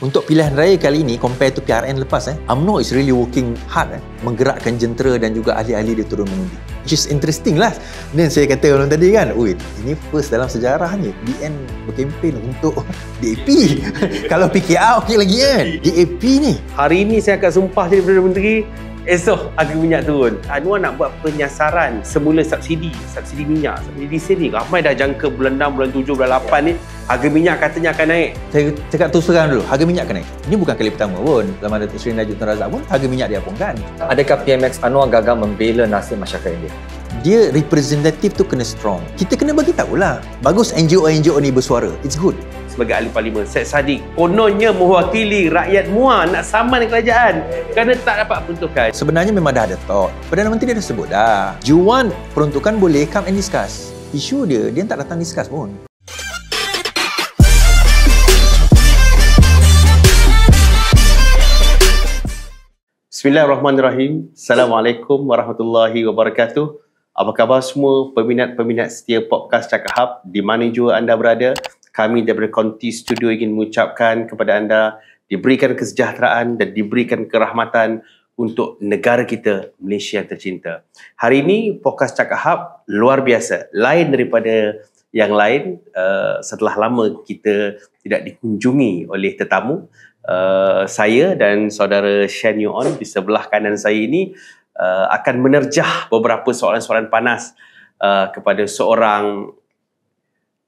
Untuk pilihan raya kali ini compare to PRN lepas eh, UMNO is really working hard eh, menggerakkan jentera dan juga ahli-ahli dia turun mengundi. Which is interesting lah. Dan saya kata orang tadi kan, wait, ini first dalam sejarah ni BN berkempen untuk DAP. Kalau PKR okey lagi kan. DAP ni. Hari ini saya akan sumpah jadi Perdana Menteri esok harga minyak turun. Anwar nak buat penyasaran semula subsidi, subsidi minyak, subsidi sini. Ramai dah jangka bulan 6, bulan 7, bulan 8 ni harga minyak katanya akan naik. Saya cakap tu sekarang dulu, harga minyak akan naik. Ini bukan kali pertama pun. Dalam ada Sri Najib Tun Razak pun harga minyak dia pun kan. Adakah PMX Anwar gagal membela nasib masyarakat India? Dia representatif tu kena strong. Kita kena bagi lah. Bagus NGO-NGO ni bersuara. It's good sebagai ahli parlimen Syed Saddiq kononnya mewakili rakyat MUA nak saman kerajaan kerana tak dapat peruntukan sebenarnya memang dah ada talk Perdana Menteri dia dah sebut dah you want peruntukan boleh come and discuss isu dia dia tak datang discuss pun Bismillahirrahmanirrahim. Assalamualaikum warahmatullahi wabarakatuh. Apa khabar semua peminat-peminat setia podcast Cakap Hub di mana jua anda berada? kami daripada Conti Studio ingin mengucapkan kepada anda diberikan kesejahteraan dan diberikan kerahmatan untuk negara kita Malaysia yang tercinta. Hari ini fokus Cakap Hub luar biasa. Lain daripada yang lain uh, setelah lama kita tidak dikunjungi oleh tetamu uh, saya dan saudara Shen Yuon di sebelah kanan saya ini uh, akan menerjah beberapa soalan-soalan panas uh, kepada seorang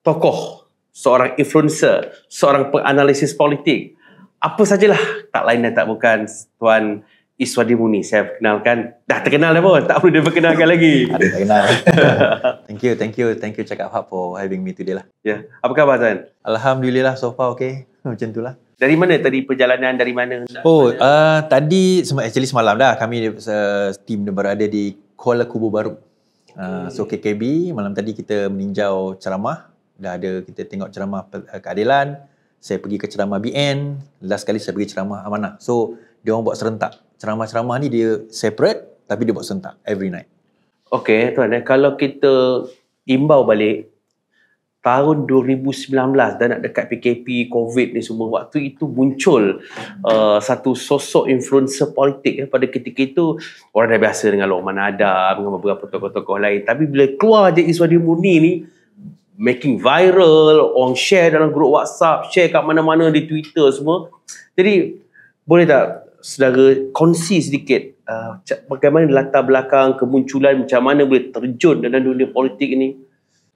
tokoh seorang influencer, seorang penganalisis politik. Apa sajalah, tak lain dan tak bukan Tuan Iswadi Muni. Saya perkenalkan, dah terkenal dah pun, tak perlu dia perkenalkan lagi. Tak kenal. thank you, thank you, thank you cakap Hub for having me today lah. Ya, yeah. apa khabar Tuan? Alhamdulillah, so far okay. Macam tu lah. Dari mana tadi perjalanan, dari mana? Oh, Uh, tadi, actually semalam dah, kami uh, tim berada di Kuala Kubu Baru. Uh, so KKB, malam tadi kita meninjau ceramah dah ada kita tengok ceramah eh, keadilan saya pergi ke ceramah BN last kali saya pergi ceramah amanah so dia orang buat serentak ceramah-ceramah ni dia separate tapi dia buat serentak every night Okey, tuan eh, kalau kita imbau balik tahun 2019 dan nak dekat PKP, COVID ni semua waktu itu muncul uh, satu sosok influencer politik eh, pada ketika itu orang dah biasa dengan Lokman Adam dengan beberapa tokoh-tokoh lain tapi bila keluar je Iswadi Murni ni making viral, orang share dalam grup WhatsApp, share kat mana-mana di Twitter semua. Jadi, boleh tak saudara kongsi sedikit uh, bagaimana latar belakang kemunculan macam mana boleh terjun dalam dunia politik ini?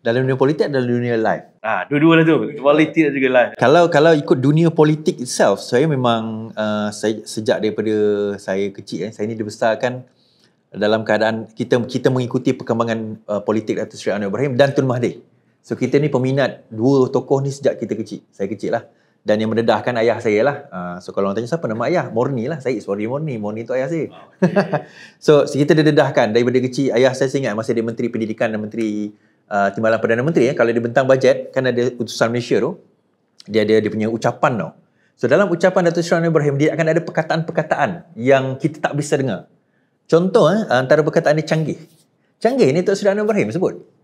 Dalam dunia politik dan dunia live. Ah, ha, dua-dua lah tu. Politik dan juga live. Kalau kalau ikut dunia politik itself, saya memang uh, saya, sejak daripada saya kecil, eh, saya ni dibesarkan dalam keadaan kita kita mengikuti perkembangan uh, politik Datuk Seri Anwar Ibrahim dan Tun Mahathir. So kita ni peminat dua tokoh ni sejak kita kecil. Saya kecil lah. Dan yang mendedahkan ayah saya lah. Uh, so kalau orang tanya siapa nama ayah? Morni lah. Saya sorry Morni. Morni tu ayah saya. Ah, okay. so, kita dedahkan daripada kecil. Ayah saya ingat masa dia Menteri Pendidikan dan Menteri uh, Timbalan Perdana Menteri. Eh, kalau dia bentang bajet, kan ada utusan Malaysia tu. Dia ada dia punya ucapan tau. So dalam ucapan Datuk Seri Anwar Ibrahim, dia akan ada perkataan-perkataan yang kita tak bisa dengar. Contoh, eh, antara perkataan ni canggih. Canggih ni Datuk Seri Anwar Ibrahim sebut.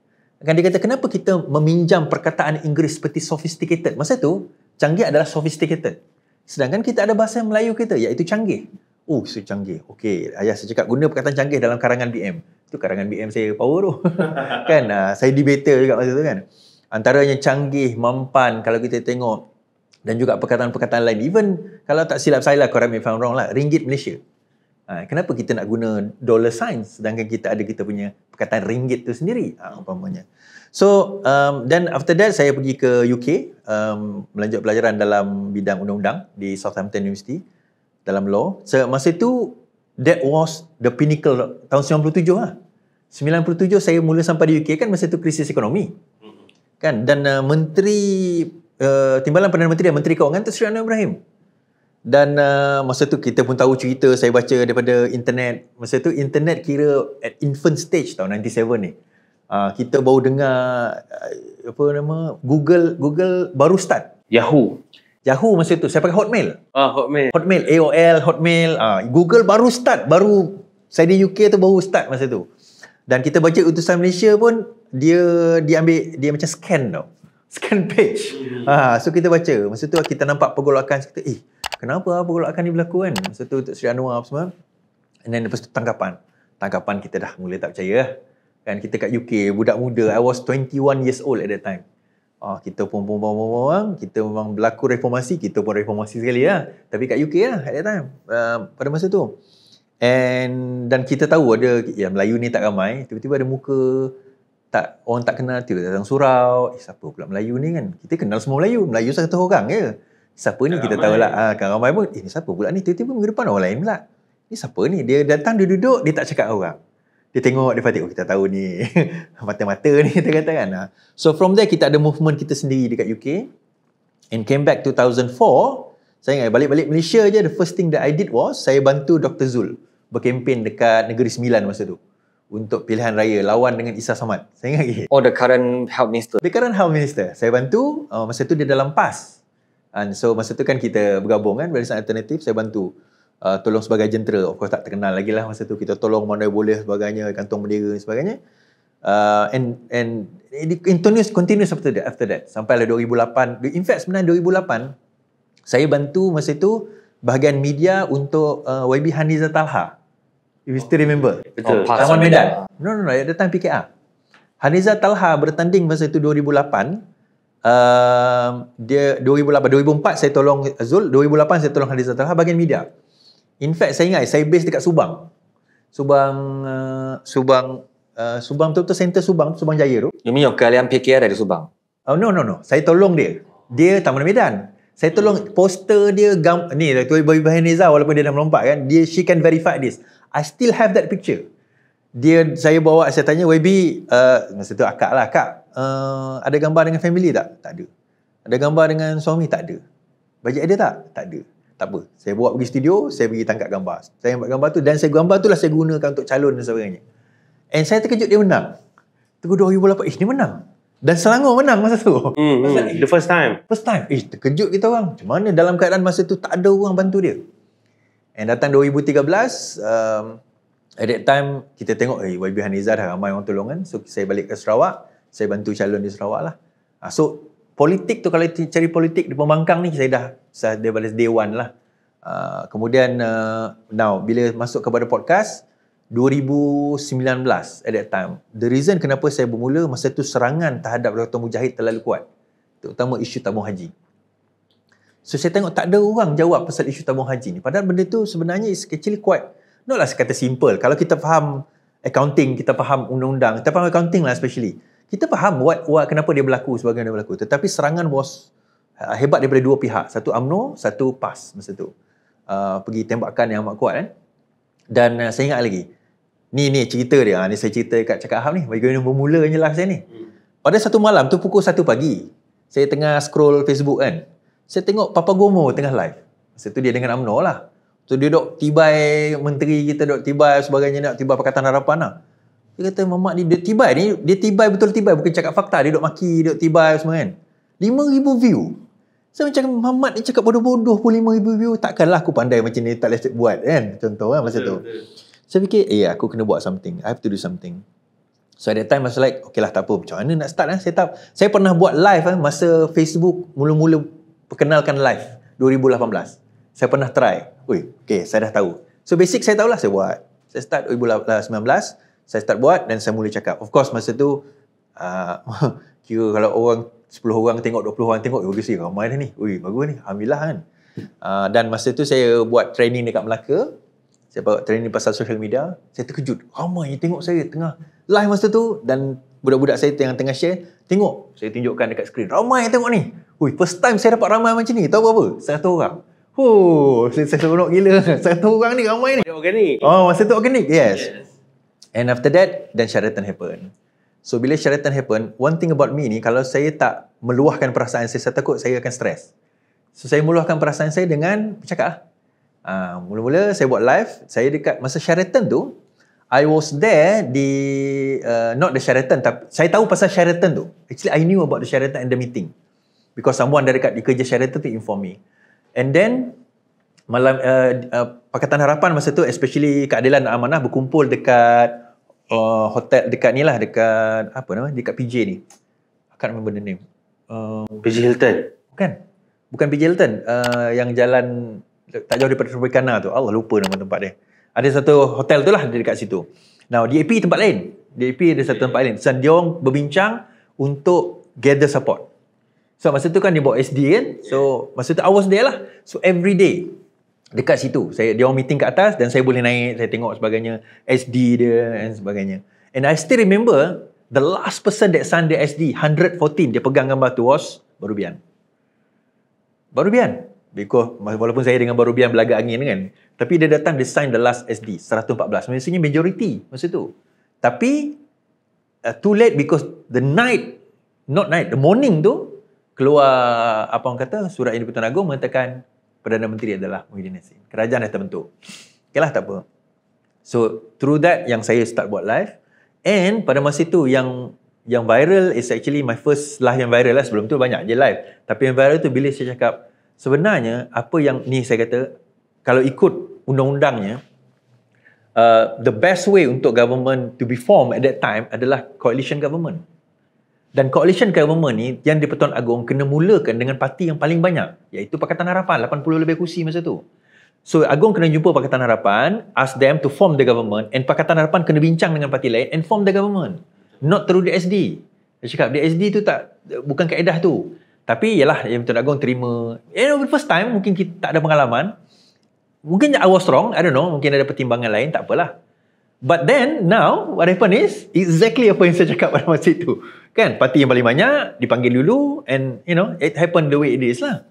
Kan dia kata kenapa kita meminjam perkataan Inggeris seperti sophisticated? Masa tu canggih adalah sophisticated. Sedangkan kita ada bahasa Melayu kita iaitu canggih. Oh, so canggih. Okey, ayah saya cakap guna perkataan canggih dalam karangan BM. Itu karangan BM saya power tu. kan uh, saya debater juga masa tu kan. Antaranya canggih, mampan kalau kita tengok dan juga perkataan-perkataan lain even kalau tak silap saya lah correct me if wrong lah ringgit Malaysia Ha, kenapa kita nak guna dollar sign sedangkan kita ada kita punya perkataan ringgit tu sendiri ha, umpamanya. So um then after that saya pergi ke UK um melanjut pelajaran dalam bidang undang-undang di Southampton University dalam law. So masa tu that was the pinnacle tahun 97 lah. 97 saya mula sampai di UK kan masa itu krisis ekonomi. Mm-hmm. Kan dan uh, menteri uh, timbalan perdana menteri dan menteri kewangan tu Sri Anwar Ibrahim dan uh, masa tu kita pun tahu cerita saya baca daripada internet masa tu internet kira at infant stage tahun 97 ni uh, kita baru dengar uh, apa nama Google Google baru start Yahoo Yahoo masa tu saya pakai Hotmail ah Hotmail Hotmail AOL Hotmail uh, Google baru start baru saya di UK tu baru start masa tu dan kita baca utusan Malaysia pun dia diambil dia macam scan tau scan page hmm. ah uh, so kita baca masa tu kita nampak pergolakan kita eh kenapa apa kalau akan ni berlaku kan masa tu Sri Anwar apa semua and then lepas tu tangkapan tangkapan kita dah mula tak percaya eh? kan kita kat UK budak muda I was 21 years old at that time Oh, kita pun pun pun pun kita memang berlaku reformasi, kita pun reformasi sekali lah. Tapi kat UK lah ya, at that time, uh, pada masa tu. And dan kita tahu ada ya Melayu ni tak ramai, tiba-tiba ada muka tak orang tak kenal tiba-tiba datang surau. Eh, siapa pula Melayu ni kan? Kita kenal semua Melayu. Melayu satu orang je. Ya? siapa ni kita tahu lah ha, ah, kan ramai pun eh ni siapa pula ni tiba-tiba minggu depan orang lain pula ni siapa ni dia datang dia duduk dia tak cakap orang dia tengok dia fatik oh kita tahu ni mata-mata ni kita kata kan ha. so from there kita ada movement kita sendiri dekat UK and came back 2004 saya ingat balik-balik Malaysia je the first thing that I did was saya bantu Dr. Zul berkempen dekat Negeri Sembilan masa tu untuk pilihan raya lawan dengan Isa Samad. Saya ingat lagi. Oh, the current health minister. The current health minister. Saya bantu. Uh, masa tu dia dalam PAS. And so masa tu kan kita bergabung kan Barisan Alternatif saya bantu uh, tolong sebagai jentera of course tak terkenal lagi lah masa tu kita tolong mana boleh sebagainya kantong bendera dan sebagainya uh, and and continuous continuous after that, after that sampai lah 2008 in fact sebenarnya 2008 saya bantu masa tu bahagian media untuk uh, YB Haniza Talha if you still remember oh, betul Taman Medan no no no at the time PKR Haniza Talha bertanding masa tu 2008 Ehm, dia 2008 2004 saya tolong Azul 2008 saya tolong Hadis Talha bahagian media in fact saya ingat saya base dekat Subang Subang uh, Subang uh, Subang tu tu center Subang Subang Jaya tu you mean your kalian PKR dari Subang oh no no no saya tolong dia dia Taman Medan saya tolong poster dia gam, ni Dr. Ibu Neza walaupun dia dah melompat kan dia she can verify this I still have that picture dia saya bawa saya tanya YB uh, eh, masa tu akak lah akak uh, ada gambar dengan family tak? Tak ada. Ada gambar dengan suami? Tak ada. Bajet ada tak? Tak ada. Tak apa. Saya buat pergi studio, saya pergi tangkap gambar. Saya ambil gambar tu dan saya gambar tu lah saya gunakan untuk calon dan sebagainya. And saya terkejut dia menang. Tunggu 2008, eh dia menang. Dan Selangor menang masa tu. Mm, mm, masa, the first time. First time. Eh, terkejut kita orang. Macam mana dalam keadaan masa tu tak ada orang bantu dia. And datang 2013, um, at that time kita tengok, eh, YB Hanizah dah ramai orang tolong kan. So, saya balik ke Sarawak saya bantu calon di Sarawak lah. Ha, so politik tu kalau cari politik di pembangkang ni saya dah saya daripada day one lah. Uh, kemudian uh, now bila masuk kepada podcast 2019 at that time the reason kenapa saya bermula masa tu serangan terhadap Dr. Mujahid terlalu kuat terutama isu tabung haji so saya tengok tak ada orang jawab pasal isu tabung haji ni padahal benda tu sebenarnya is kecil kuat not lah kata simple kalau kita faham accounting kita faham undang-undang kita faham accounting lah especially kita faham buat buat kenapa dia berlaku sebagainya dia berlaku tetapi serangan was uh, hebat daripada dua pihak satu UMNO satu PAS masa tu uh, pergi tembakan yang amat kuat kan dan uh, saya ingat lagi ni ni cerita dia ha. ni saya cerita kat cakap Ahab ni bagaimana bermula je lah saya ni hmm. pada satu malam tu pukul satu pagi saya tengah scroll Facebook kan saya tengok Papa Gomo tengah live masa tu dia dengan UMNO lah tu dia duduk tibai menteri kita duduk tibai sebagainya nak tibai Pakatan Harapan lah dia kata mamak ni dia tibai ni, dia tiba betul tiba bukan cakap fakta dia duk maki, dia duk tibai semua kan. 5000 view. Saya macam mamak ni cakap bodoh-bodoh pun 5000 view takkanlah aku pandai macam ni tak leh buat kan contoh kan masa tu. Saya fikir, eh aku kena buat something. I have to do something. So at that time, masa like, okay lah, tak apa. Macam mana nak start lah, set up. Saya pernah buat live lah, masa Facebook mula-mula perkenalkan live. 2018. Saya pernah try. Ui, okay, saya dah tahu. So basic saya tahulah saya buat. Saya start 2019 saya start buat dan saya mula cakap. Of course masa tu uh, kira kalau orang 10 orang tengok 20 orang tengok bagus oh, ni ramai dah ni. Ui bagus ni. Alhamdulillah kan. Uh, dan masa tu saya buat training dekat Melaka. Saya buat training pasal social media. Saya terkejut. Ramai yang tengok saya tengah live masa tu dan budak-budak saya yang tengah share tengok. Saya tunjukkan dekat skrin. Ramai yang tengok ni. Ui first time saya dapat ramai macam ni. Tahu apa? Satu orang. Huh, saya, saya seronok gila. Satu orang ni ramai ni. organik. Oh, masa tu organik. Yes. yes. And after that, then Sheraton happen. So bila Sheraton happen, one thing about me ni kalau saya tak meluahkan perasaan saya, saya takut saya akan stres. So saya meluahkan perasaan saya dengan bercakap lah. Uh, mula-mula saya buat live, saya dekat masa Sheraton tu, I was there di, uh, not the Sheraton, tapi saya tahu pasal Sheraton tu. Actually, I knew about the Sheraton and the meeting. Because someone dari dekat di kerja Sheraton tu inform me. And then, malam uh, uh, Pakatan Harapan masa tu, especially keadilan dan Amanah berkumpul dekat uh, hotel dekat ni lah dekat apa nama dekat PJ ni I can't remember the name uh, PJ Hilton bukan bukan PJ Hilton uh, yang jalan tak jauh daripada Tropicana tu Allah lupa nama tempat dia ada satu hotel tu lah dekat situ now DAP tempat lain DAP ada satu tempat lain dan dia orang berbincang untuk gather support so masa tu kan dia bawa SD kan so masa tu I dia lah so every day dekat situ saya dia orang meeting kat atas dan saya boleh naik saya tengok sebagainya SD dia dan sebagainya and I still remember the last person that signed the SD 114 dia pegang gambar tu was Barubian Barubian because walaupun saya dengan Barubian belaga angin kan tapi dia datang dia sign the last SD 114 maksudnya majority masa tu tapi uh, too late because the night not night the morning tu keluar apa orang kata surat yang di Agung mengatakan Perdana Menteri adalah Muhyiddin Yassin. Kerajaan dah terbentuk. Okeylah tak apa. So through that yang saya start buat live and pada masa itu yang yang viral is actually my first live yang viral lah sebelum tu banyak je live. Tapi yang viral tu bila saya cakap sebenarnya apa yang ni saya kata kalau ikut undang-undangnya uh, the best way untuk government to be formed at that time adalah coalition government. Dan coalition government ni yang di Pertuan Agong kena mulakan dengan parti yang paling banyak iaitu Pakatan Harapan 80 lebih kursi masa tu. So Agong kena jumpa Pakatan Harapan, ask them to form the government and Pakatan Harapan kena bincang dengan parti lain and form the government. Not through the SD. Dia cakap the SD tu tak bukan kaedah tu. Tapi yalah yang Pertuan Agong terima. You know, first time mungkin kita tak ada pengalaman. Mungkin I was wrong, I don't know, mungkin ada pertimbangan lain, tak apalah. But then now what happen is exactly apa yang saya cakap pada masa itu. Kan? Parti yang paling banyak dipanggil dulu and you know it happened the way it is lah.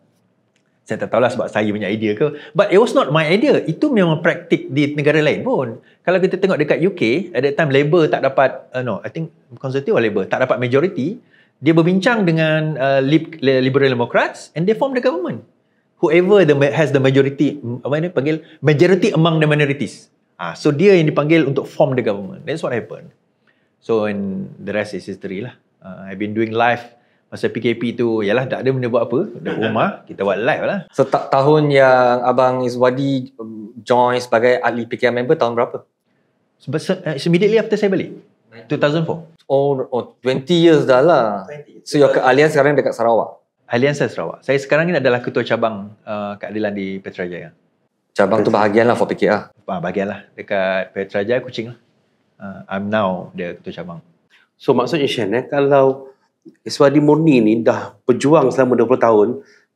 Saya tak tahulah sebab saya punya idea ke. But it was not my idea. Itu memang praktik di negara lain pun. Kalau kita tengok dekat UK, at that time Labour tak dapat, uh, no, I think Conservative or Labour, tak dapat majority. Dia berbincang dengan uh, Liberal Democrats and they form the government. Whoever the, has the majority, apa ni, panggil, majority among the minorities. Ah, so dia yang dipanggil untuk form the government. That's what happened. So and the rest is history lah. Uh, I've been doing live masa PKP tu. Yalah tak ada benda buat apa. Dekat rumah kita buat live lah. So ta- tahun yang abang Iswadi um, join sebagai ahli PKM member tahun berapa? So, but, uh, immediately after saya balik. 2004. Oh, oh 20 years dah lah. So your keahlian sekarang dekat Sarawak? Ahlian saya Sarawak. Saya sekarang ini adalah ketua cabang uh, keadilan di Petra Jaya. Cabang tu bahagian lah for PKR. Ah, bahagian lah. Dekat Petrajaya, Kuching lah. Uh, I'm now the ketua cabang. So maksudnya Shen, eh, kalau Iswadi Murni ni dah berjuang selama 20 tahun,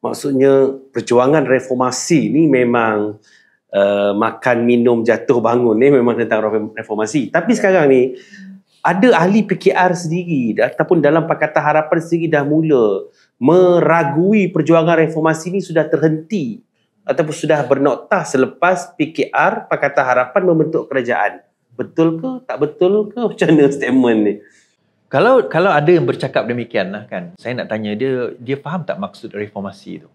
maksudnya perjuangan reformasi ni memang uh, makan, minum, jatuh, bangun ni memang tentang reformasi. Tapi sekarang ni, ada ahli PKR sendiri ataupun dalam Pakatan Harapan sendiri dah mula meragui perjuangan reformasi ni sudah terhenti ataupun sudah bernoktah selepas PKR Pakatan Harapan membentuk kerajaan. Betul ke tak betul ke macam mana statement ni? Kalau kalau ada yang bercakap demikian lah kan, saya nak tanya dia, dia faham tak maksud reformasi itu?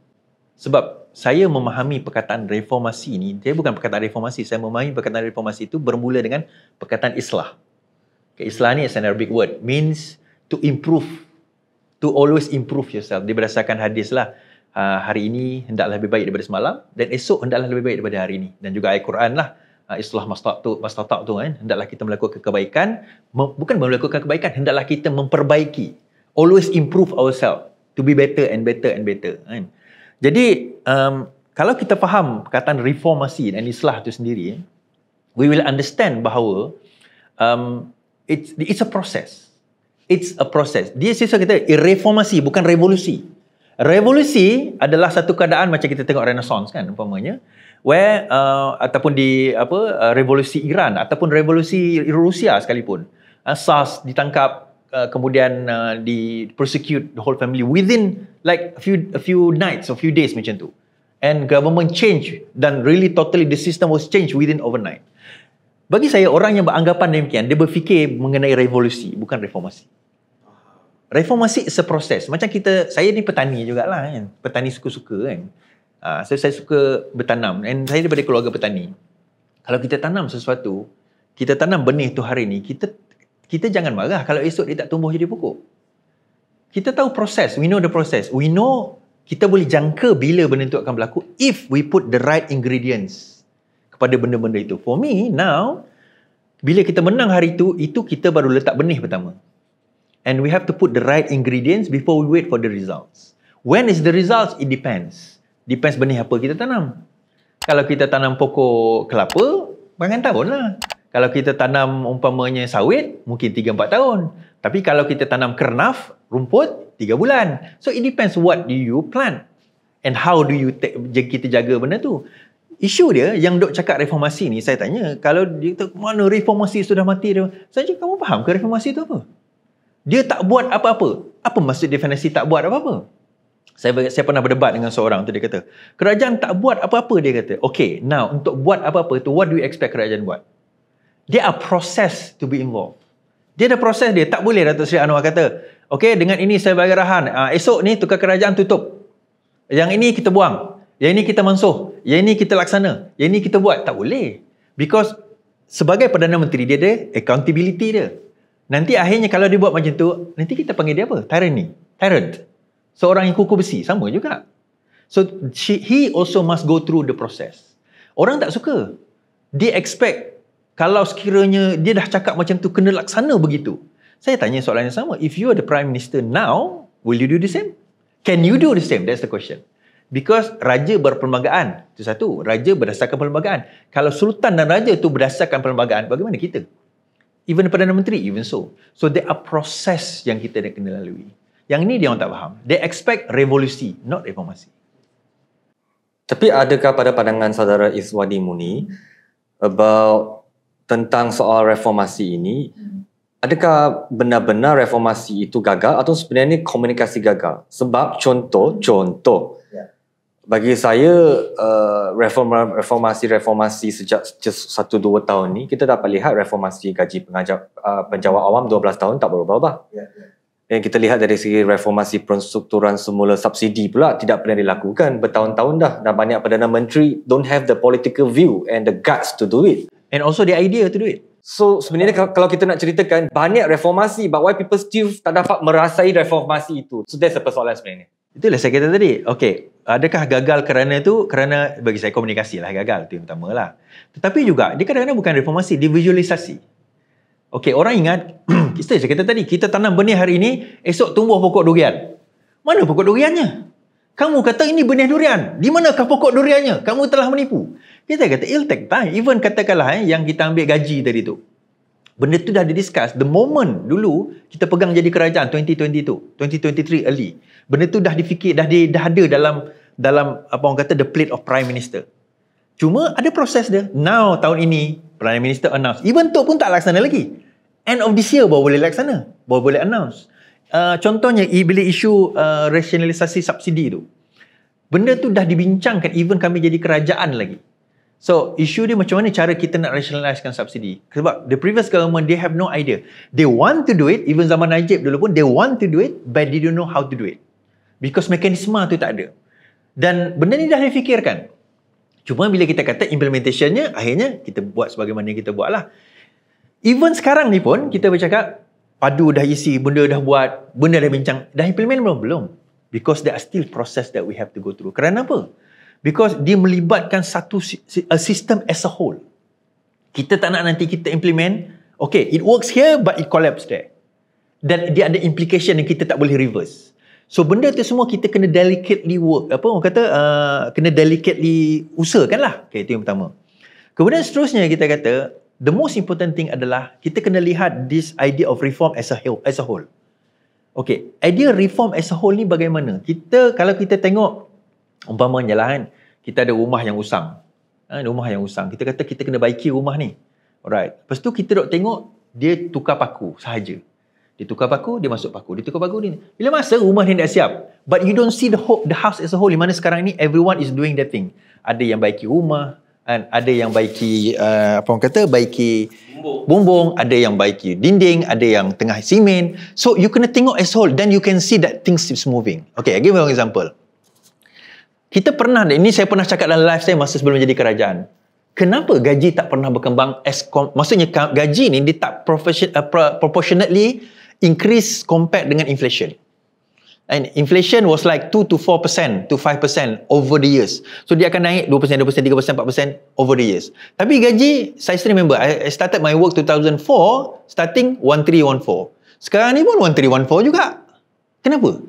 Sebab saya memahami perkataan reformasi ni, dia bukan perkataan reformasi, saya memahami perkataan reformasi itu bermula dengan perkataan islah. Okay, islah ni is an Arabic word, means to improve, to always improve yourself, dia berdasarkan hadis lah uh, hari ini hendaklah lebih baik daripada semalam dan esok hendaklah lebih baik daripada hari ini dan juga ayat Quran lah uh, ah, istilah mastaq tu mastaq tu kan hendaklah kita melakukan kebaikan mem- bukan melakukan kebaikan hendaklah kita memperbaiki always improve ourselves to be better and better and better kan jadi um, kalau kita faham perkataan reformasi dan islah tu sendiri we will understand bahawa um, it's it's a process it's a process dia sisa kita reformasi bukan revolusi Revolusi adalah satu keadaan macam kita tengok renaissance kan umpamanya where uh, ataupun di apa uh, revolusi Iran ataupun revolusi Rusia sekalipun uh, SARS ditangkap uh, kemudian uh, di persecute the whole family within like a few a few nights or few days macam tu and government change dan really totally the system was changed within overnight bagi saya orang yang beranggapan demikian dia berfikir mengenai revolusi bukan reformasi Reformasi is a process. Macam kita, saya ni petani jugalah kan. Petani suka-suka kan. Uh, so saya suka bertanam and saya daripada keluarga petani. Kalau kita tanam sesuatu, kita tanam benih tu hari ni, kita kita jangan marah kalau esok dia tak tumbuh jadi pokok. Kita tahu proses, we know the process. We know kita boleh jangka bila benda itu akan berlaku if we put the right ingredients kepada benda-benda itu. For me, now, bila kita menang hari tu itu kita baru letak benih pertama and we have to put the right ingredients before we wait for the results. When is the results? It depends. Depends benih apa kita tanam. Kalau kita tanam pokok kelapa, berapa tahun lah. Kalau kita tanam umpamanya sawit, mungkin 3-4 tahun. Tapi kalau kita tanam kernaf, rumput, 3 bulan. So it depends what do you plant and how do you take, kita jaga benda tu. Isu dia, yang dok cakap reformasi ni, saya tanya, kalau dia kata, mana reformasi sudah mati? Saya cakap, kamu faham ke reformasi tu apa? Dia tak buat apa-apa. Apa maksud definisi tak buat apa-apa? Saya, saya pernah berdebat dengan seorang tu dia kata, kerajaan tak buat apa-apa dia kata. Okay, now untuk buat apa-apa tu, what do you expect kerajaan buat? Dia are process to be involved. Dia ada proses dia. Tak boleh Datuk Seri Anwar kata, okay, dengan ini saya bagi rahan, uh, esok ni tukar kerajaan tutup. Yang ini kita buang. Yang ini kita mansuh. Yang ini kita laksana. Yang ini kita buat. Tak boleh. Because sebagai Perdana Menteri dia ada accountability dia. Nanti akhirnya kalau dia buat macam tu, nanti kita panggil dia apa? Tyrant ni. Tyrant. Seorang yang kuku besi. Sama juga. So, she, he also must go through the process. Orang tak suka. Dia expect kalau sekiranya dia dah cakap macam tu, kena laksana begitu. Saya tanya soalan yang sama. If you are the Prime Minister now, will you do the same? Can you do the same? That's the question. Because raja berperlembagaan. Itu satu. Raja berdasarkan perlembagaan. Kalau sultan dan raja tu berdasarkan perlembagaan, bagaimana kita? Even Perdana Menteri, even so. So there are process yang kita nak kena lalui. Yang ini dia orang tak faham. They expect revolusi, not reformasi. Tapi adakah pada pandangan saudara Iswadi Muni about tentang soal reformasi ini, adakah benar-benar reformasi itu gagal atau sebenarnya komunikasi gagal? Sebab contoh, contoh, yeah bagi saya uh, reform reformasi reformasi sejak just 1 2 tahun ni kita dapat lihat reformasi gaji pengajar uh, penjawat awam 12 tahun tak berubah-ubah. Ya. Yeah, yeah. Dan kita lihat dari segi reformasi penstrukturan semula subsidi pula tidak pernah dilakukan bertahun-tahun dah dan banyak perdana menteri don't have the political view and the guts to do it and also the idea to do it. So sebenarnya kalau kita nak ceritakan banyak reformasi but why people still tak dapat merasai reformasi itu. So that's the persoalan sebenarnya. Itulah saya kata tadi. Okey, adakah gagal kerana itu? Kerana bagi saya komunikasi lah gagal. Itu yang pertama lah. Tetapi juga, dia kadang-kadang bukan reformasi, dia visualisasi. Okey, orang ingat, kita saya kata tadi, kita tanam benih hari ini, esok tumbuh pokok durian. Mana pokok duriannya? Kamu kata ini benih durian. Di manakah pokok duriannya? Kamu telah menipu. Kita kata, it'll take time. Even katakanlah eh, yang kita ambil gaji tadi tu. Benda tu dah didiscuss. The moment dulu kita pegang jadi kerajaan 2020 tu, 2023 early. Benda tu dah difikir, dah, di, dah ada dalam dalam apa orang kata the plate of prime minister. Cuma ada proses dia. Now tahun ini prime minister announce. Even tu pun tak laksana lagi. End of this year baru boleh laksana. Baru boleh announce. Uh, contohnya bila isu uh, rasionalisasi subsidi tu. Benda tu dah dibincangkan even kami jadi kerajaan lagi. So, isu dia macam mana cara kita nak rationalisekan subsidi? Sebab the previous government, they have no idea. They want to do it, even zaman Najib dulu pun, they want to do it, but they don't know how to do it. Because mekanisme tu tak ada. Dan benda ni dah difikirkan. Cuma bila kita kata implementationnya, akhirnya kita buat sebagaimana yang kita buat lah. Even sekarang ni pun, kita bercakap, padu dah isi, benda dah buat, benda dah bincang, dah implement belum? Belum. Because there are still process that we have to go through. Kerana apa? Because dia melibatkan satu a system as a whole. Kita tak nak nanti kita implement, okay, it works here but it collapse there. Dan dia ada implication yang kita tak boleh reverse. So benda tu semua kita kena delicately work. Apa orang kata? Uh, kena delicately usahakan lah. Okay, itu yang pertama. Kemudian seterusnya kita kata, the most important thing adalah kita kena lihat this idea of reform as a whole. As a whole. Okay, idea reform as a whole ni bagaimana? Kita, kalau kita tengok Umpamanya lah kan, kita ada rumah yang usang. Ha, rumah yang usang. Kita kata kita kena baiki rumah ni. Alright. Lepas tu kita dok tengok, dia tukar paku sahaja. Dia tukar paku, dia masuk paku. Dia tukar paku, ni. Bila masa rumah ni dah siap. But you don't see the whole, the house as a whole. Di mana sekarang ni, everyone is doing that thing. Ada yang baiki rumah, kan? ada yang baiki, uh, apa orang kata, baiki bumbung. bumbung. ada yang baiki dinding, ada yang tengah simen. So you kena tengok as a whole. Then you can see that things is moving. Okay, I give you an example. Kita pernah, ini saya pernah cakap dalam live saya masa sebelum menjadi kerajaan. Kenapa gaji tak pernah berkembang as, maksudnya gaji ni dia tak uh, proportionately increase compared dengan inflation. And inflation was like 2 to 4% to 5% over the years. So dia akan naik 2%, 2%, 3%, 4% over the years. Tapi gaji, saya still remember, I started my work 2004, starting 1314. Sekarang ni pun 1314 juga. Kenapa?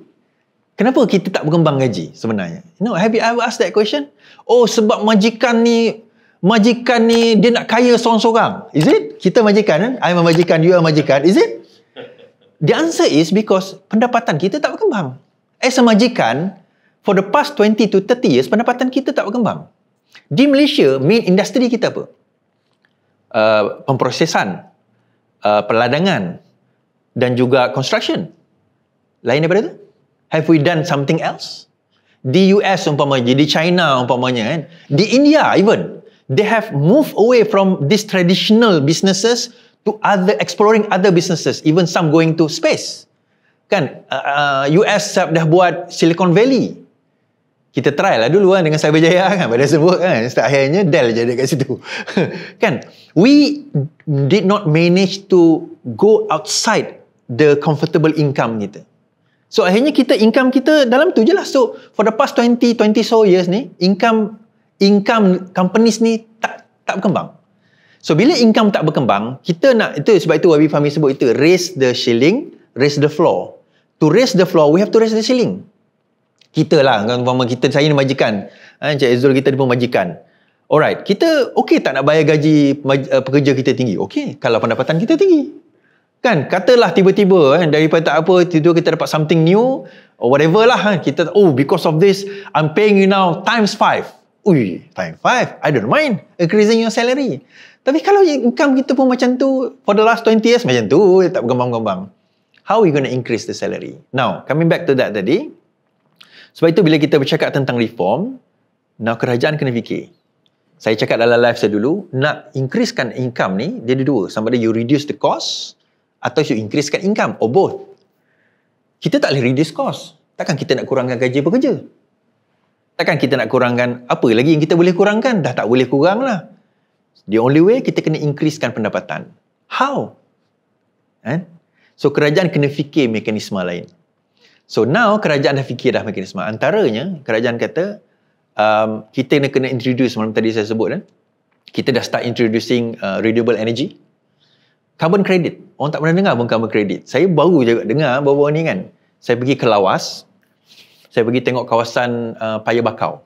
Kenapa kita tak berkembang gaji sebenarnya? You know, have you ever asked that question? Oh, sebab majikan ni, majikan ni dia nak kaya seorang-seorang. Is it? Kita majikan kan? I'm a majikan, you are majikan. Is it? The answer is because pendapatan kita tak berkembang. As a majikan, for the past 20 to 30 years, pendapatan kita tak berkembang. Di Malaysia, main industry kita apa? Uh, pemprosesan, uh, peladangan dan juga construction. Lain daripada tu? Have we done something else? Di US umpamanya, di China umpamanya kan, di India even, they have moved away from these traditional businesses to other exploring other businesses, even some going to space. Kan, uh, US uh, dah buat Silicon Valley. Kita try lah dulu kan dengan Cyberjaya kan, pada sebut kan, setiap akhirnya Dell je ada situ. kan, we did not manage to go outside the comfortable income kita. So akhirnya kita income kita dalam tu je lah. So for the past 20, 20 so years ni, income income companies ni tak tak berkembang. So bila income tak berkembang, kita nak itu sebab itu Wabi Fahmi sebut itu raise the ceiling, raise the floor. To raise the floor, we have to raise the ceiling. Kita lah, kawan-kawan kita, saya ni majikan. Ha, Encik ha, Ezul kita ni pun majikan. Alright, kita okey tak nak bayar gaji eh, pekerja kita tinggi? Okey, kalau pendapatan kita tinggi. Kan, katalah tiba-tiba kan, daripada tak apa, tiba-tiba kita dapat something new, or whatever lah kan, kita, oh because of this, I'm paying you now times five. Ui, times five, I don't mind increasing your salary. Tapi kalau income kita pun macam tu, for the last 20 years macam tu, tak bergembang-gembang. How we gonna increase the salary? Now, coming back to that tadi, sebab itu bila kita bercakap tentang reform, now kerajaan kena fikir. Saya cakap dalam live saya dulu, nak increasekan income ni, dia ada dua. Sama ada you reduce the cost, atau should increasekan income Or both Kita tak boleh reduce cost Takkan kita nak kurangkan gaji pekerja Takkan kita nak kurangkan Apa lagi yang kita boleh kurangkan Dah tak boleh kurang lah The only way kita kena increasekan pendapatan How? Eh? So kerajaan kena fikir mekanisme lain So now kerajaan dah fikir dah mekanisme Antaranya kerajaan kata um, Kita kena, kena introduce Malam tadi saya sebut kan eh? Kita dah start introducing uh, renewable energy carbon credit. Orang tak pernah dengar pun carbon credit. Saya baru je dengar bawa baru ni kan. Saya pergi ke Lawas. Saya pergi tengok kawasan uh, Paya Bakau.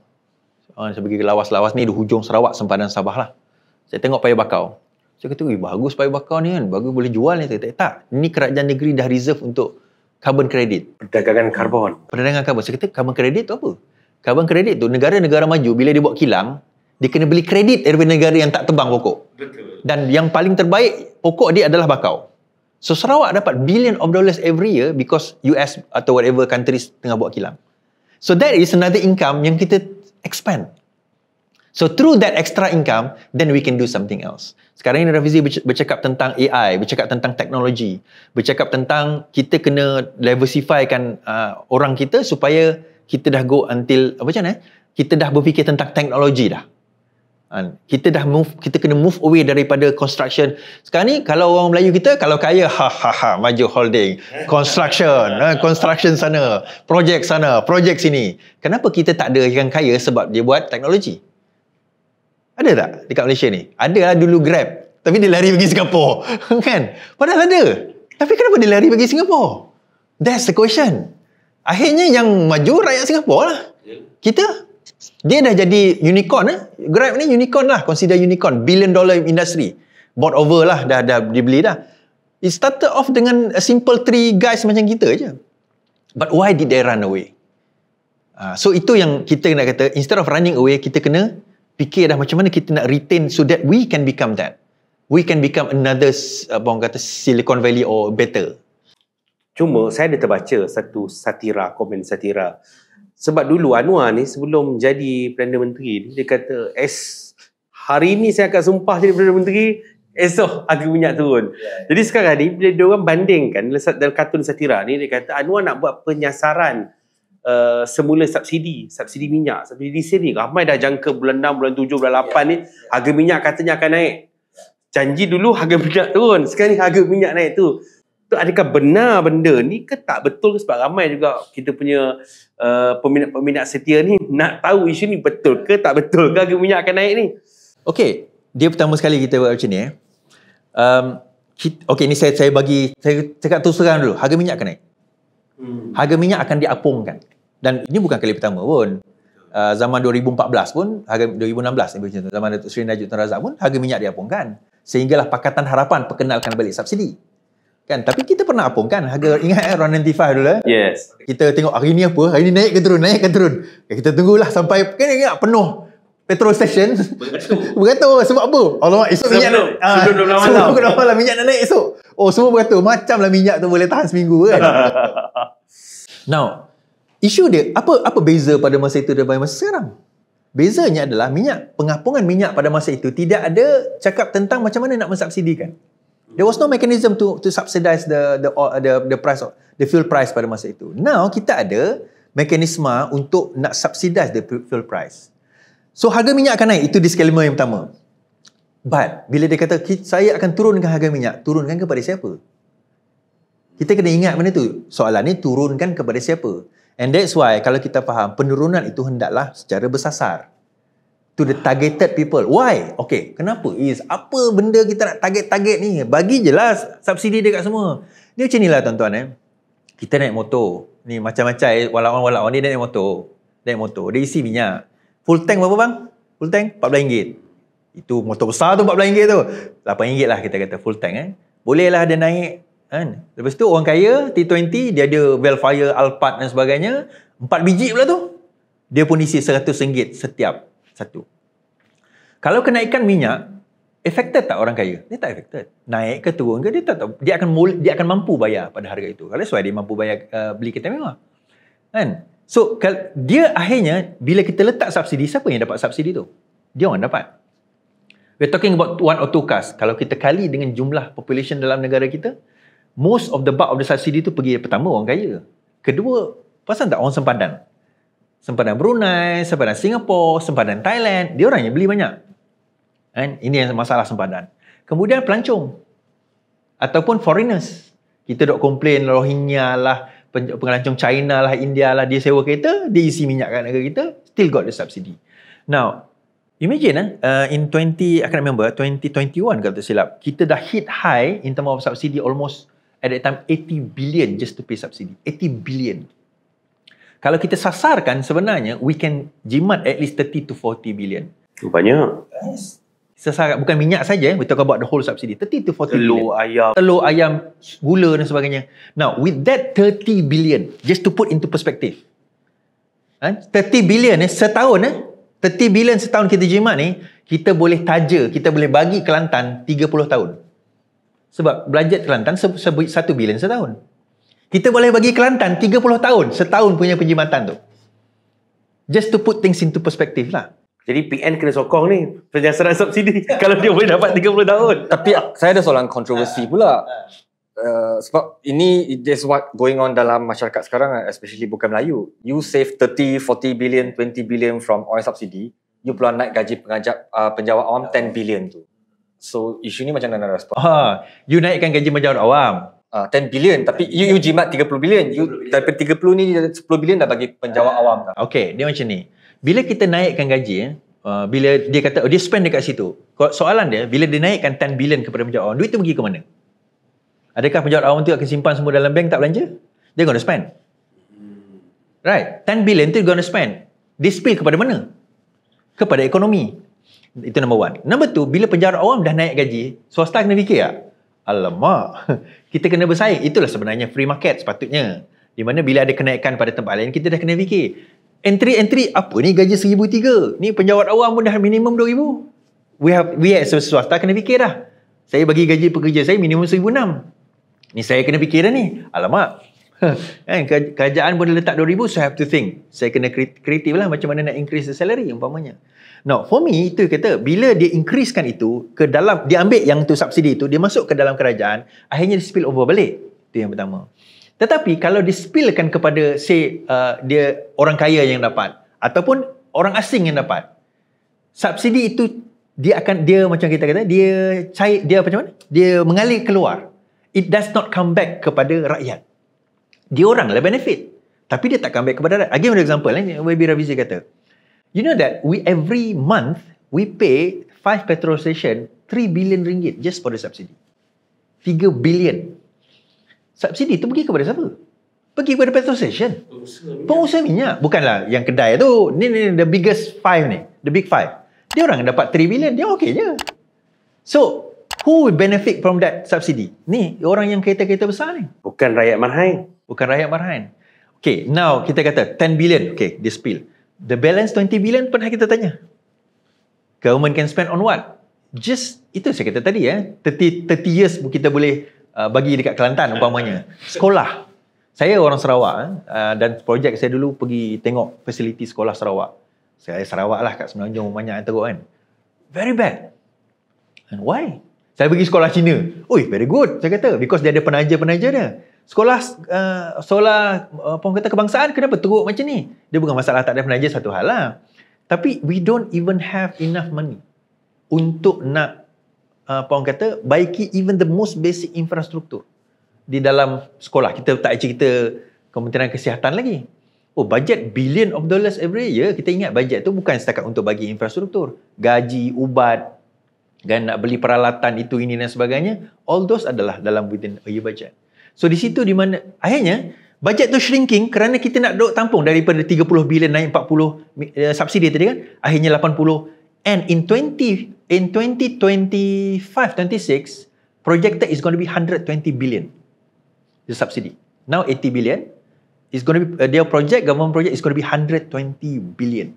Uh, saya pergi ke Lawas-Lawas ni di hujung Sarawak, Sempadan Sabah lah. Saya tengok Paya Bakau. Saya kata, Wih, bagus Paya Bakau ni kan. Bagus boleh jual ni. Saya kata, tak. Ni kerajaan negeri dah reserve untuk carbon credit. Perdagangan karbon. Perdagangan karbon. Saya kata, carbon credit tu apa? Carbon credit tu, negara-negara maju bila dia buat kilang, dia kena beli kredit daripada negara yang tak tebang pokok. Betul. Dan yang paling terbaik, pokok dia adalah bakau. So Sarawak dapat billion of dollars every year because US atau whatever countries tengah buat kilang. So that is another income yang kita expand. So through that extra income, then we can do something else. Sekarang ini Rafizi bercakap tentang AI, bercakap tentang teknologi, bercakap tentang kita kena diversifykan uh, orang kita supaya kita dah go until, apa macam Eh? Kita dah berfikir tentang teknologi dah kita dah move kita kena move away daripada construction sekarang ni kalau orang Melayu kita kalau kaya ha ha ha maju holding construction eh, construction sana projek sana projek sini kenapa kita tak ada yang kaya sebab dia buat teknologi ada tak dekat Malaysia ni ada lah dulu grab tapi dia lari pergi Singapura kan padahal ada tapi kenapa dia lari pergi Singapura that's the question akhirnya yang maju rakyat Singapura lah ya. kita dia dah jadi unicorn eh. Grab ni unicorn lah. Consider unicorn. Billion dollar industry. Bought over lah. Dah, dah dibeli dah. It started off dengan a simple three guys macam kita je. But why did they run away? Uh, so itu yang kita nak kata instead of running away kita kena fikir dah macam mana kita nak retain so that we can become that we can become another apa orang kata silicon valley or better cuma saya ada terbaca satu satira komen satira sebab dulu Anwar ni sebelum jadi Perdana Menteri dia kata es hari ni saya akan sumpah jadi Perdana Menteri esok harga minyak turun jadi sekarang ni bila diorang bandingkan dalam kartun satira ni dia kata Anwar nak buat penyasaran Uh, semula subsidi subsidi minyak subsidi di sini. ramai dah jangka bulan 6 bulan 7 bulan 8 yeah, ni harga minyak katanya akan naik janji dulu harga minyak turun sekarang ni harga minyak naik tu So, adakah benar benda ni ke tak betul ke sebab ramai juga kita punya uh, peminat-peminat setia ni nak tahu isu ni betul ke tak betul ke harga minyak akan naik ni. Okay, dia pertama sekali kita buat macam ni eh. Um, Okey, ni saya saya bagi saya cakap terus terang dulu, harga minyak akan naik. Hmm. Harga minyak akan diapungkan. Dan ini bukan kali pertama pun. Uh, zaman 2014 pun, harga 2016 macam tu, zaman Datuk Seri Najib Tun Razak pun harga minyak diapungkan. Sehinggalah Pakatan Harapan perkenalkan balik subsidi. Kan? Tapi kita pernah apung kan? Harga, ingat eh, RON95 dulu eh? Yes. Kita tengok hari ni apa? Hari ni naik ke turun? Naik ke turun? Kita tunggulah sampai kan, kan, kan, penuh petrol station. Beratur. beratur. Sebab apa? Allah esok minyak sebelum, nak, ah, sebelum, uh, sebelum, sebelum, sebelum, sebelum, minyak nak naik esok. Oh, semua beratur. Macamlah minyak tu boleh tahan seminggu kan? Now, isu dia, apa apa beza pada masa itu daripada masa sekarang? Bezanya adalah minyak, pengapungan minyak pada masa itu tidak ada cakap tentang macam mana nak mensubsidikan. There was no mechanism to to subsidize the the uh, the the price of the fuel price pada masa itu. Now kita ada mekanisme untuk nak subsidize the fuel price. So harga minyak akan naik itu disclaimer yang pertama. But bila dia kata saya akan turunkan harga minyak, turunkan kepada siapa? Kita kena ingat mana tu. Soalan ni turunkan kepada siapa? And that's why kalau kita faham penurunan itu hendaklah secara bersasar to the targeted people. Why? Okay, kenapa? Is apa benda kita nak target-target ni? Bagi jelas subsidi dia kat semua. Ni macam ni lah tuan-tuan eh. Kita naik motor. Ni macam-macam eh. Walau-walau ni dia naik motor. Dia naik motor. Dia isi minyak. Full tank berapa bang? Full tank? RM14. Itu motor besar tu RM14 tu. RM8 lah kita kata full tank eh. Boleh lah dia naik. Kan? Lepas tu orang kaya T20 dia ada Velfire, Alphard dan sebagainya. Empat biji pula tu. Dia pun isi RM100 setiap satu. Kalau kenaikan minyak, affected tak orang kaya? Dia tak affected. Naik ke turun ke, dia tak tahu. Dia akan, mul- dia akan mampu bayar pada harga itu. Kalau sesuai, dia mampu bayar uh, beli kereta mewah. Kan? So, kal- dia akhirnya, bila kita letak subsidi, siapa yang dapat subsidi tu? Dia orang dapat. We're talking about one or two cars. Kalau kita kali dengan jumlah population dalam negara kita, most of the bulk of the subsidi tu pergi pertama orang kaya. Kedua, pasal tak orang sempadan? sempadan Brunei, sempadan Singapura, sempadan Thailand, dia orang yang beli banyak. Kan? Ini yang masalah sempadan. Kemudian pelancong ataupun foreigners. Kita dok komplain Rohingya lah, pelancong China lah, India lah, dia sewa kereta, dia isi minyak kat negara kita, still got the subsidy. Now, imagine eh, uh, in 20, I can remember, 2021 kalau tak silap, kita dah hit high in term of subsidy almost at that time 80 billion just to pay subsidy. 80 billion kalau kita sasarkan sebenarnya we can jimat at least 30 to 40 billion banyak sasarkan bukan minyak saja we talk about the whole subsidy 30 to 40 telur billion telur ayam telur ayam gula dan sebagainya now with that 30 billion just to put into perspective 30 eh, billion eh, setahun eh, 30 billion setahun kita jimat ni kita boleh taja kita boleh bagi Kelantan 30 tahun sebab belanja Kelantan 1 billion setahun. Kita boleh bagi Kelantan 30 tahun, setahun punya penjimatan tu. Just to put things into perspective lah. Jadi PN kena sokong ni penyasaran subsidi kalau dia boleh dapat 30 tahun. Tapi ah, saya ada soalan kontroversi ah, pula. Uh, sebab ini is what going on dalam masyarakat sekarang eh, especially bukan Melayu. You save 30, 40 billion, 20 billion from oil subsidy. You pula naik gaji pengajar, uh, penjawat awam 10 billion tu. So isu ni macam mana nak respon? Ha, you naikkan gaji penjawat awam uh, ah, 10 billion tapi you, you jimat 30 billion you daripada 30 ni 10 billion dah bagi penjawat uh, awam dah. Okay, dia macam ni. Bila kita naikkan gaji ya, uh, bila dia kata oh, dia spend dekat situ. Soalan dia bila dia naikkan 10 billion kepada penjawat awam, duit tu pergi ke mana? Adakah penjawat awam tu akan simpan semua dalam bank tak belanja? Dia going spend. Hmm. Right, 10 billion tu going spend. Dia spill kepada mana? Kepada ekonomi. Itu number one. Number two, bila penjawat awam dah naik gaji, swasta kena fikir tak? Alamak, kita kena bersaing. Itulah sebenarnya free market sepatutnya. Di mana bila ada kenaikan pada tempat lain, kita dah kena fikir. Entry-entry, apa ni gaji RM1,003? Ni penjawat awam pun dah minimum RM2,000. We have, we as a swasta kena fikir dah. Saya bagi gaji pekerja saya minimum RM1,006. Ni saya kena fikir dah ni. Alamak. kan, kerajaan pun letak RM2,000, so I have to think. Saya kena kreatif lah macam mana nak increase the salary umpamanya. Now, for me, itu kata, bila dia increasekan itu, ke dalam, dia ambil yang tu subsidi itu, dia masuk ke dalam kerajaan, akhirnya dia spill over balik. Itu yang pertama. Tetapi, kalau dia spillkan kepada, say, uh, dia orang kaya yang dapat, ataupun orang asing yang dapat, subsidi itu, dia akan, dia macam kita kata, dia cair, dia macam mana? Dia mengalir keluar. It does not come back kepada rakyat. Dia orang lah benefit. Tapi dia tak come back kepada rakyat. Again, for example, eh, Webby Ravizi kata, You know that we every month we pay five petrol station 3 billion ringgit just for the subsidy. 3 billion. Subsidi tu pergi kepada siapa? Pergi kepada petrol station. Pengusaha, minyak. minyak. Bukanlah yang kedai tu. Ni, ni, the biggest five ni. The big five. Dia orang dapat 3 billion. Dia okey je. So, who will benefit from that subsidy? Ni, orang yang kereta-kereta besar ni. Bukan rakyat marhain. Bukan rakyat marhain. Okay, now kita kata 10 billion. Okay, this spill. The balance 20 billion pernah kita tanya. Government can spend on what? Just itu saya kata tadi ya. Eh. 30, 30 years kita boleh uh, bagi dekat Kelantan umpamanya. Sekolah. Saya orang Sarawak eh, uh, dan projek saya dulu pergi tengok fasiliti sekolah Sarawak. Saya Sarawak lah kat Semenanjung banyak yang teruk kan. Very bad. And why? Saya pergi sekolah Cina. Oi, very good. Saya kata because dia ada penaja-penaja dia sekolah uh, sekolah uh, apa kata kebangsaan kenapa teruk macam ni dia bukan masalah tak ada penaja satu hal lah tapi we don't even have enough money untuk nak uh, apa orang kata baiki even the most basic infrastruktur di dalam sekolah kita tak cerita kementerian kesihatan lagi oh budget billion of dollars every year kita ingat budget tu bukan setakat untuk bagi infrastruktur gaji ubat dan nak beli peralatan itu ini dan sebagainya all those adalah dalam within a year budget So di situ di mana akhirnya bajet tu shrinking kerana kita nak duk tampung daripada 30 bilion naik 40 uh, eh, subsidi tadi kan. Akhirnya 80 and in 20 in 2025 26 projected is going to be 120 billion the subsidy. Now 80 billion is going to be uh, their project government project is going to be 120 billion.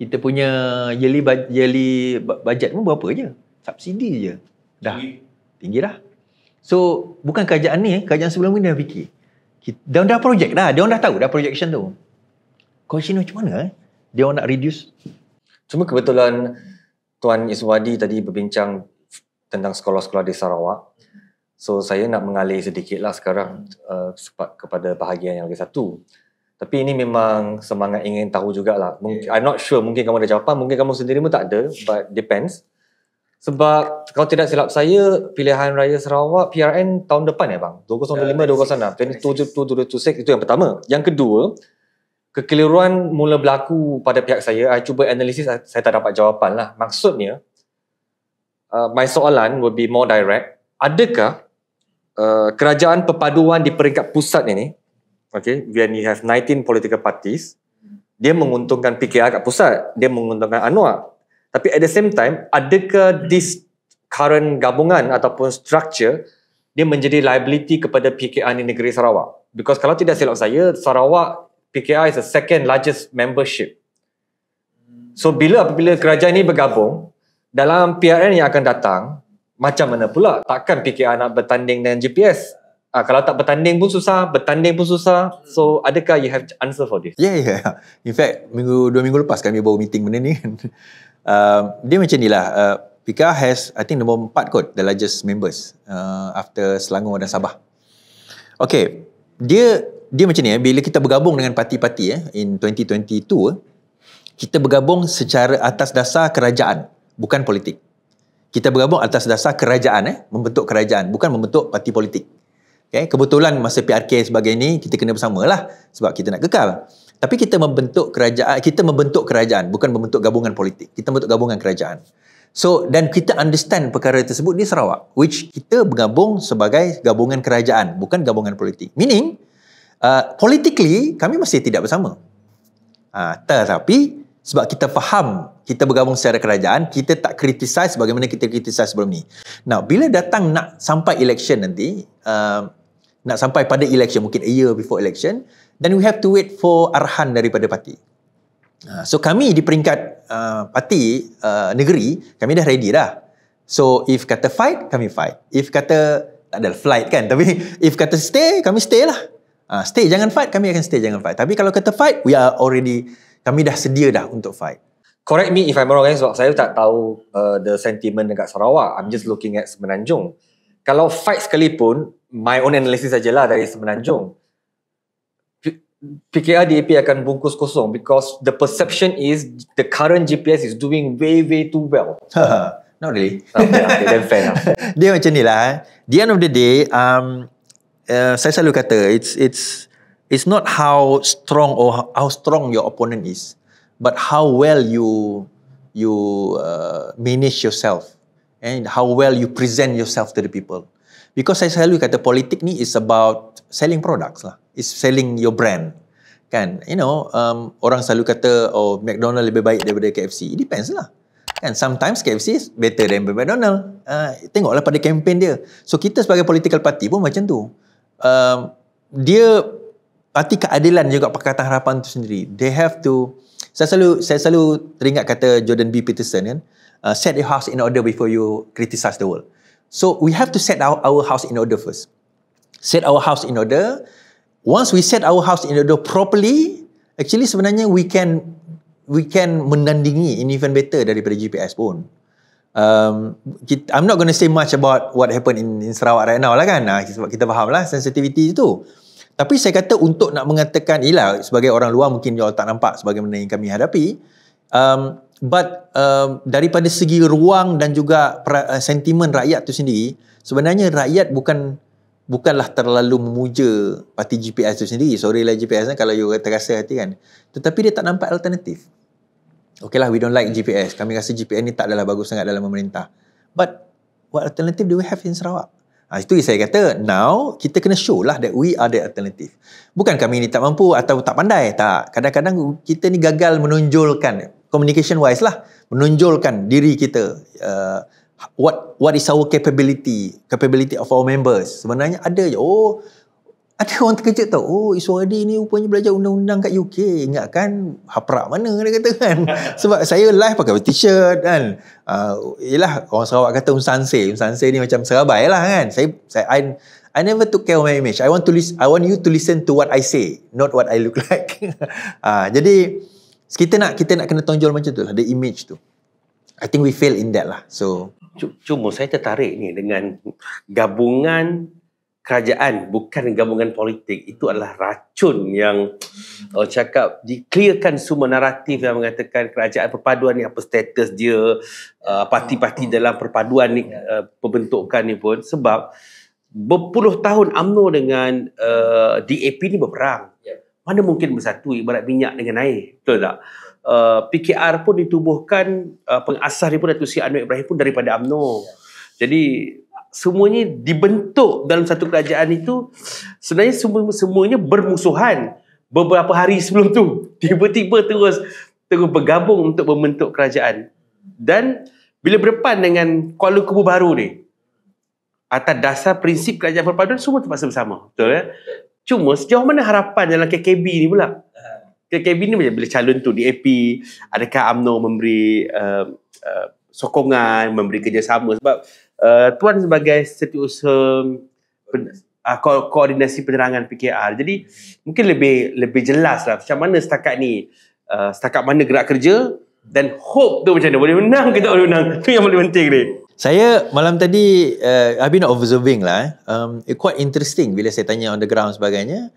Kita punya yearly yearly budget pun berapa je? Subsidi je. Dah. Tinggi, Tinggi So bukan kerajaan ni, eh, kerajaan sebelum ni dah fikir. Dia orang dah project dah, dia orang dah tahu dah projection tu. Question macam mana eh? Dia orang nak reduce. Cuma kebetulan Tuan Iswadi tadi berbincang tentang sekolah-sekolah di Sarawak. So saya nak mengalih sedikit lah sekarang uh, kepada bahagian yang lagi satu. Tapi ini memang semangat ingin tahu jugalah. Mungkin, I'm not sure mungkin kamu ada jawapan, mungkin kamu sendiri pun tak ada but depends. Sebab kalau tidak silap saya, pilihan raya Sarawak PRN tahun depan ya bang? 2025-2026. Itu yang pertama. Yang kedua, kekeliruan mula berlaku pada pihak saya. Saya cuba analisis, saya tak dapat jawapan lah. Maksudnya, uh, my soalan will be more direct. Adakah uh, kerajaan perpaduan di peringkat pusat ini, okay, when you have 19 political parties, dia menguntungkan PKR kat pusat, dia menguntungkan Anwar, tapi at the same time, adakah this current gabungan ataupun structure dia menjadi liability kepada PKR di negeri Sarawak? Because kalau tidak silap saya, Sarawak PKR is the second largest membership. So bila apabila kerajaan ini bergabung dalam PRN yang akan datang, macam mana pula takkan PKR nak bertanding dengan GPS? Ah, kalau tak bertanding pun susah, bertanding pun susah. So, adakah you have answer for this? Yeah, yeah. In fact, minggu dua minggu lepas kami bawa meeting benda ni. Uh, dia macam ni lah. Uh, Pika has, I think, nombor empat kot, the largest members uh, after Selangor dan Sabah. Okay, dia dia macam ni, eh, bila kita bergabung dengan parti-parti eh, in 2022, eh, kita bergabung secara atas dasar kerajaan, bukan politik. Kita bergabung atas dasar kerajaan, eh, membentuk kerajaan, bukan membentuk parti politik. Okay, kebetulan masa PRK sebagainya ni, kita kena bersama lah sebab kita nak kekal. Tapi kita membentuk kerajaan, kita membentuk kerajaan, bukan membentuk gabungan politik. Kita membentuk gabungan kerajaan. So, dan kita understand perkara tersebut di Sarawak, which kita bergabung sebagai gabungan kerajaan, bukan gabungan politik. Meaning, uh, politically, kami masih tidak bersama. Uh, tetapi, sebab kita faham kita bergabung secara kerajaan, kita tak criticize bagaimana kita criticize sebelum ni. Now, bila datang nak sampai election nanti, uh, nak sampai pada election, mungkin a year before election, Then we have to wait for arahan daripada parti. Ah, so kami di peringkat uh, parti uh, negeri kami dah ready dah. So if kata fight kami fight. If kata tak ada flight kan tapi if kata stay kami stay lah. Uh, stay jangan fight kami akan stay jangan fight. Tapi kalau kata fight we are already kami dah sedia dah untuk fight. Correct me if I'm wrong eh, sebab saya tak tahu uh, the sentiment dekat Sarawak. I'm just looking at Semenanjung. Kalau fight sekalipun my own analysis sajalah dari Semenanjung. PKR DAP akan bungkus kosong because the perception is the current GPS is doing way way too well. Ha, ha. Not really. Ah, okay, okay, fair dia macam ni lah. The eh. end of the day, um, uh, saya selalu kata it's it's it's not how strong or how strong your opponent is, but how well you you uh, manage yourself and how well you present yourself to the people. Because saya selalu kata politik ni is about selling products lah. It's selling your brand. Kan, you know, um, orang selalu kata, oh, McDonald's lebih baik daripada KFC. It depends lah. Kan, sometimes KFC is better than McDonald's. Uh, ah, tengoklah pada kempen dia. So, kita sebagai political party pun macam tu. Um, dia, parti keadilan juga Pakatan Harapan tu sendiri. They have to, saya selalu, saya selalu teringat kata Jordan B. Peterson kan, uh, set your house in order before you criticize the world. So we have to set our, our house in order first. Set our house in order. Once we set our house in order properly, actually sebenarnya we can we can menandingi in even better daripada GPS pun. Um, kita, I'm not going to say much about what happened in, in Sarawak right now lah kan. Nah, sebab kita faham lah sensitivity itu. Tapi saya kata untuk nak mengatakan, ialah sebagai orang luar mungkin you all tak nampak sebagaimana yang kami hadapi. Um, but uh, daripada segi ruang dan juga uh, sentimen rakyat tu sendiri sebenarnya rakyat bukan bukanlah terlalu memuja parti GPS tu sendiri sorry lah GPS kan eh, kalau you terasa hati kan tetapi dia tak nampak alternatif okey lah we don't like GPS kami rasa GPS ni tak adalah bagus sangat dalam pemerintah but what alternative do we have in Sarawak Ha, itu yang saya kata, now kita kena show lah that we are the alternative. Bukan kami ni tak mampu atau tak pandai, tak. Kadang-kadang kita ni gagal menonjolkan, communication wise lah menonjolkan diri kita uh, what what is our capability capability of our members sebenarnya ada je oh ada orang terkejut tau oh Iswadi ni rupanya belajar undang-undang kat UK ingat kan haprak mana dia kata kan sebab saya live pakai t-shirt kan uh, yelah orang Sarawak kata unsanse unsanse ni macam Sarabai lah kan saya, saya I, I never took care of my image I want to listen. I want you to listen to what I say not what I look like uh, jadi jadi So, kita nak kita nak kena tonjol macam tu lah, the image tu. I think we fail in that lah. So cuma saya tertarik ni dengan gabungan kerajaan bukan gabungan politik itu adalah racun yang uh, cakap diklearkan semua naratif yang mengatakan kerajaan perpaduan ni apa status dia uh, parti-parti dalam perpaduan ni uh, pembentukan ni pun sebab berpuluh tahun UMNO dengan uh, DAP ni berperang yeah mana mungkin bersatu ibarat minyak dengan air betul tak uh, eh, PKR pun ditubuhkan uh, pengasas dia pun Datuk Seri Anwar Ibrahim pun daripada UMNO jadi semuanya dibentuk dalam satu kerajaan itu sebenarnya semua semuanya bermusuhan beberapa hari sebelum tu tiba-tiba terus terus bergabung untuk membentuk kerajaan dan bila berdepan dengan Kuala Kubu baru ni atas dasar prinsip kerajaan perpaduan semua terpaksa bersama betul ya Cuma sejauh mana harapan dalam KKB ni pula? KKB ni macam bila calon tu DAP, adakah UMNO memberi uh, uh, sokongan, memberi kerjasama sebab uh, tuan sebagai setiausaha pen, uh, ko- koordinasi penerangan PKR. Jadi mungkin lebih lebih jelas lah macam mana setakat ni uh, setakat mana gerak kerja dan hope tu macam mana boleh menang ke tak boleh menang tu yang paling penting ni saya malam tadi uh, I've been observing lah eh. um, it quite interesting bila saya tanya on the ground sebagainya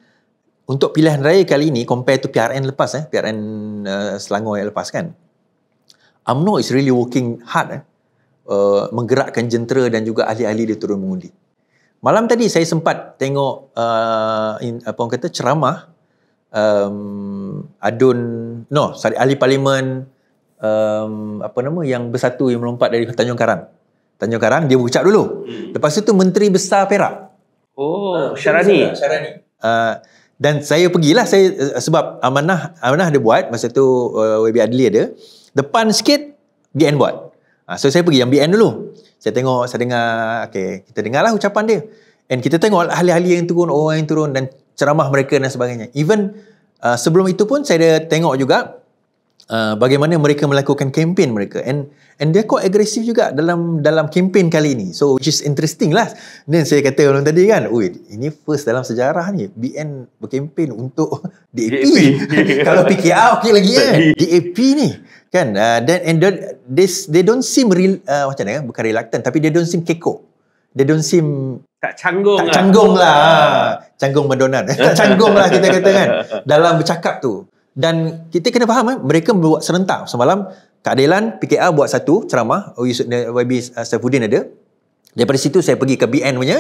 untuk pilihan raya kali ini compare to PRN lepas eh PRN uh, eh, Selangor yang lepas kan UMNO is really working hard eh uh, menggerakkan jentera dan juga ahli-ahli dia turun mengundi. Malam tadi saya sempat tengok uh, in, apa orang kata ceramah um, Adun no sorry ahli parlimen um, apa nama yang bersatu yang melompat dari Tanjung Karang Tanjung Karang dia berucap dulu. Hmm. Lepas itu menteri besar Perak. Oh, ah, Syarani. Syarani. Uh, dan saya pergilah saya uh, sebab amanah amanah dia buat masa tu uh, eh, WB Adli ada. Depan sikit BN buat. Uh, so saya pergi yang BN dulu. Saya tengok, saya dengar, okey, kita dengarlah ucapan dia. And kita tengok ahli-ahli yang turun, orang yang turun dan ceramah mereka dan sebagainya. Even uh, sebelum itu pun saya ada tengok juga uh, bagaimana mereka melakukan kempen mereka and and dia quite agresif juga dalam dalam kempen kali ini so which is interesting lah then saya kata orang tadi kan oi ini first dalam sejarah ni BN berkempen untuk DAP, DAP. kalau PKR ah, okey lagi kan eh. DAP ni kan dan uh, and they they don't seem real, uh, macam mana bukan reluctant tapi they don't seem keko, they don't seem tak canggung tak lah. canggung lah ah, canggung madonan tak canggung lah kita kata kan dalam bercakap tu dan kita kena faham eh, mereka buat serentak semalam Kak Adelan PKR buat satu ceramah oh, YB eh, eh, Saifuddin ada daripada situ saya pergi ke BN punya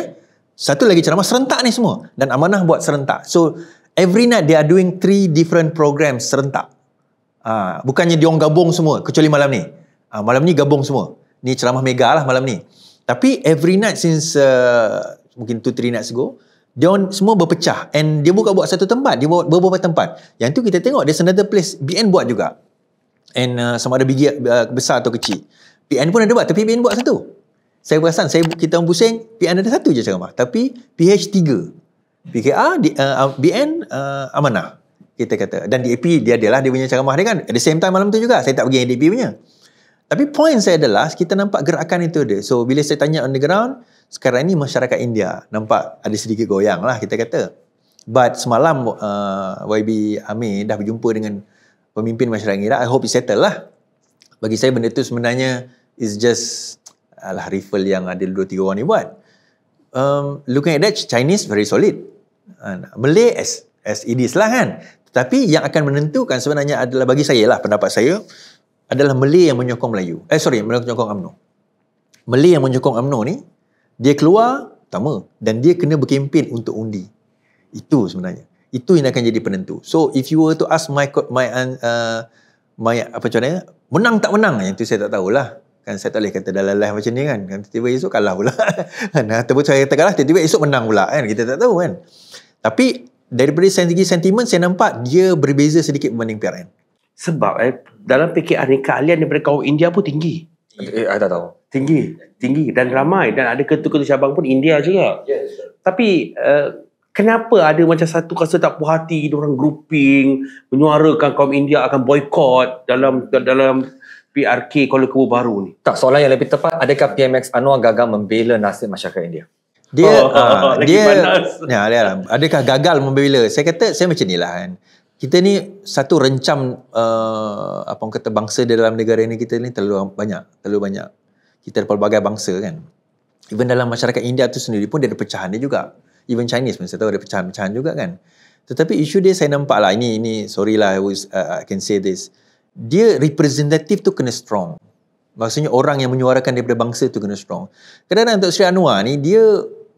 satu lagi ceramah serentak ni semua dan amanah buat serentak so every night they are doing three different programs serentak ha, bukannya diorang gabung semua kecuali malam ni ha, malam ni gabung semua ni ceramah mega lah malam ni tapi every night since uh, mungkin 2-3 nights ago dia orang semua berpecah and dia bukan buat satu tempat dia buat beberapa tempat yang tu kita tengok there's another place BN buat juga and uh, sama ada biji uh, besar atau kecil PN pun ada buat tapi BN buat satu saya perasan saya kita orang pusing PN ada satu je ceramah tapi PH3 PKR uh, uh BN uh, amanah kita kata dan DAP dia adalah dia punya ceramah dia kan at the same time malam tu juga saya tak pergi yang DAP punya tapi point saya adalah kita nampak gerakan itu ada so bila saya tanya on the ground sekarang ni masyarakat India nampak ada sedikit goyang lah kita kata. But semalam uh, YB Amir dah berjumpa dengan pemimpin masyarakat India. I hope it settle lah. Bagi saya benda tu sebenarnya is just alah rifle yang ada dua tiga orang ni buat. Um, looking at that, Chinese very solid. Uh, Malay as, as it is lah kan. Tetapi yang akan menentukan sebenarnya adalah bagi saya lah pendapat saya adalah Malay yang menyokong Melayu. Eh sorry, menyokong UMNO. Malay yang menyokong UMNO ni dia keluar pertama dan dia kena berkempen untuk undi itu sebenarnya itu yang akan jadi penentu so if you were to ask my my uh, my apa macam mana menang tak menang yang tu saya tak tahulah kan saya tak boleh kata dalam live macam ni kan kan tiba-tiba esok kalah pula Nah, kan, ataupun saya kata kalah tiba-tiba esok menang pula kan kita tak tahu kan tapi daripada segi sentimen saya nampak dia berbeza sedikit berbanding PRN sebab eh dalam PKR ni keahlian daripada kaum India pun tinggi eh, saya eh, tak tahu tinggi tinggi dan ramai dan ada ketua-ketua cabang pun India juga yes. tapi uh, kenapa ada macam satu rasa tak puas hati orang grouping menyuarakan kaum India akan boykot dalam dalam PRK Kuala Kubu baru ni tak soalan yang lebih tepat adakah PMX Anwar gagal membela nasib masyarakat India dia oh, uh, oh, dia ya lah, lah, adakah gagal membela saya kata saya macam ni lah kan kita ni satu rencam uh, apa orang kata bangsa di dalam negara ini kita ni terlalu banyak terlalu banyak kita ada pelbagai bangsa kan. Even dalam masyarakat India tu sendiri pun dia ada pecahan dia juga. Even Chinese pun saya tahu ada pecahan-pecahan juga kan. Tetapi isu dia saya nampak lah, ini, ini sorry lah I, was, uh, uh I can say this. Dia representatif tu kena strong. Maksudnya orang yang menyuarakan daripada bangsa tu kena strong. Kadang-kadang Tok Sri Anwar ni dia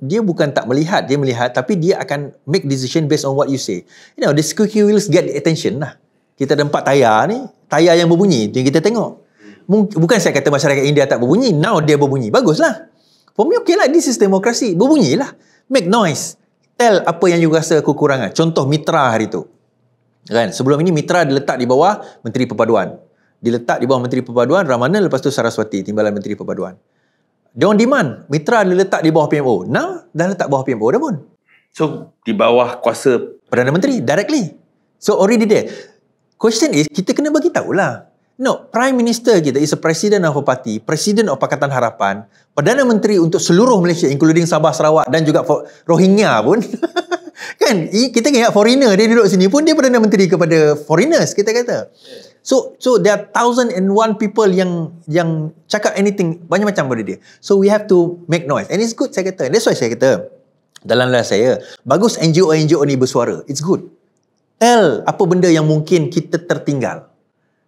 dia bukan tak melihat, dia melihat tapi dia akan make decision based on what you say. You know, the squeaky wheels get attention lah. Kita ada empat tayar ni, tayar yang berbunyi, yang kita tengok bukan saya kata masyarakat India tak berbunyi, now dia berbunyi. Baguslah. For me, okay lah. This is democracy. Berbunyilah. Make noise. Tell apa yang you rasa kekurangan. Contoh mitra hari tu. Kan? Sebelum ini mitra diletak di bawah Menteri Perpaduan. Diletak di bawah Menteri Perpaduan, Ramana lepas tu Saraswati, Timbalan Menteri Perpaduan. Dia orang demand. Mitra diletak di bawah PMO. Now, dah letak bawah PMO dah pun. So, di bawah kuasa Perdana Menteri, directly. So, already there. Question is, kita kena bagi lah. No, Prime Minister kita is a President of a party, President of Pakatan Harapan, Perdana Menteri untuk seluruh Malaysia, including Sabah, Sarawak dan juga Rohingya pun. kan, kita ingat foreigner dia duduk sini pun dia Perdana Menteri kepada foreigners, kita kata. So, so there are thousand and one people yang yang cakap anything, banyak macam pada dia. So, we have to make noise. And it's good, saya kata. That's why saya kata, dalam lah saya, bagus NGO-NGO ni bersuara. It's good. Tell apa benda yang mungkin kita tertinggal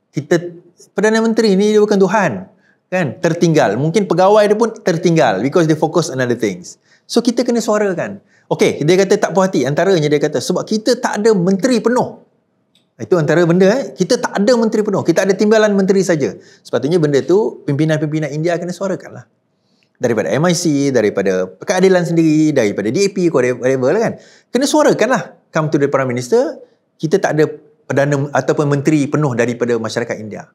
kita Perdana Menteri ni dia bukan Tuhan kan tertinggal mungkin pegawai dia pun tertinggal because they focus on other things so kita kena suarakan Okay, dia kata tak puas hati antaranya dia kata sebab kita tak ada menteri penuh itu antara benda eh kita tak ada menteri penuh kita ada timbalan menteri saja sepatutnya benda tu pimpinan-pimpinan India kena lah. daripada MIC daripada keadilan sendiri daripada DAP whatever lah kan kena lah. come to the prime minister kita tak ada perdana ataupun menteri penuh daripada masyarakat India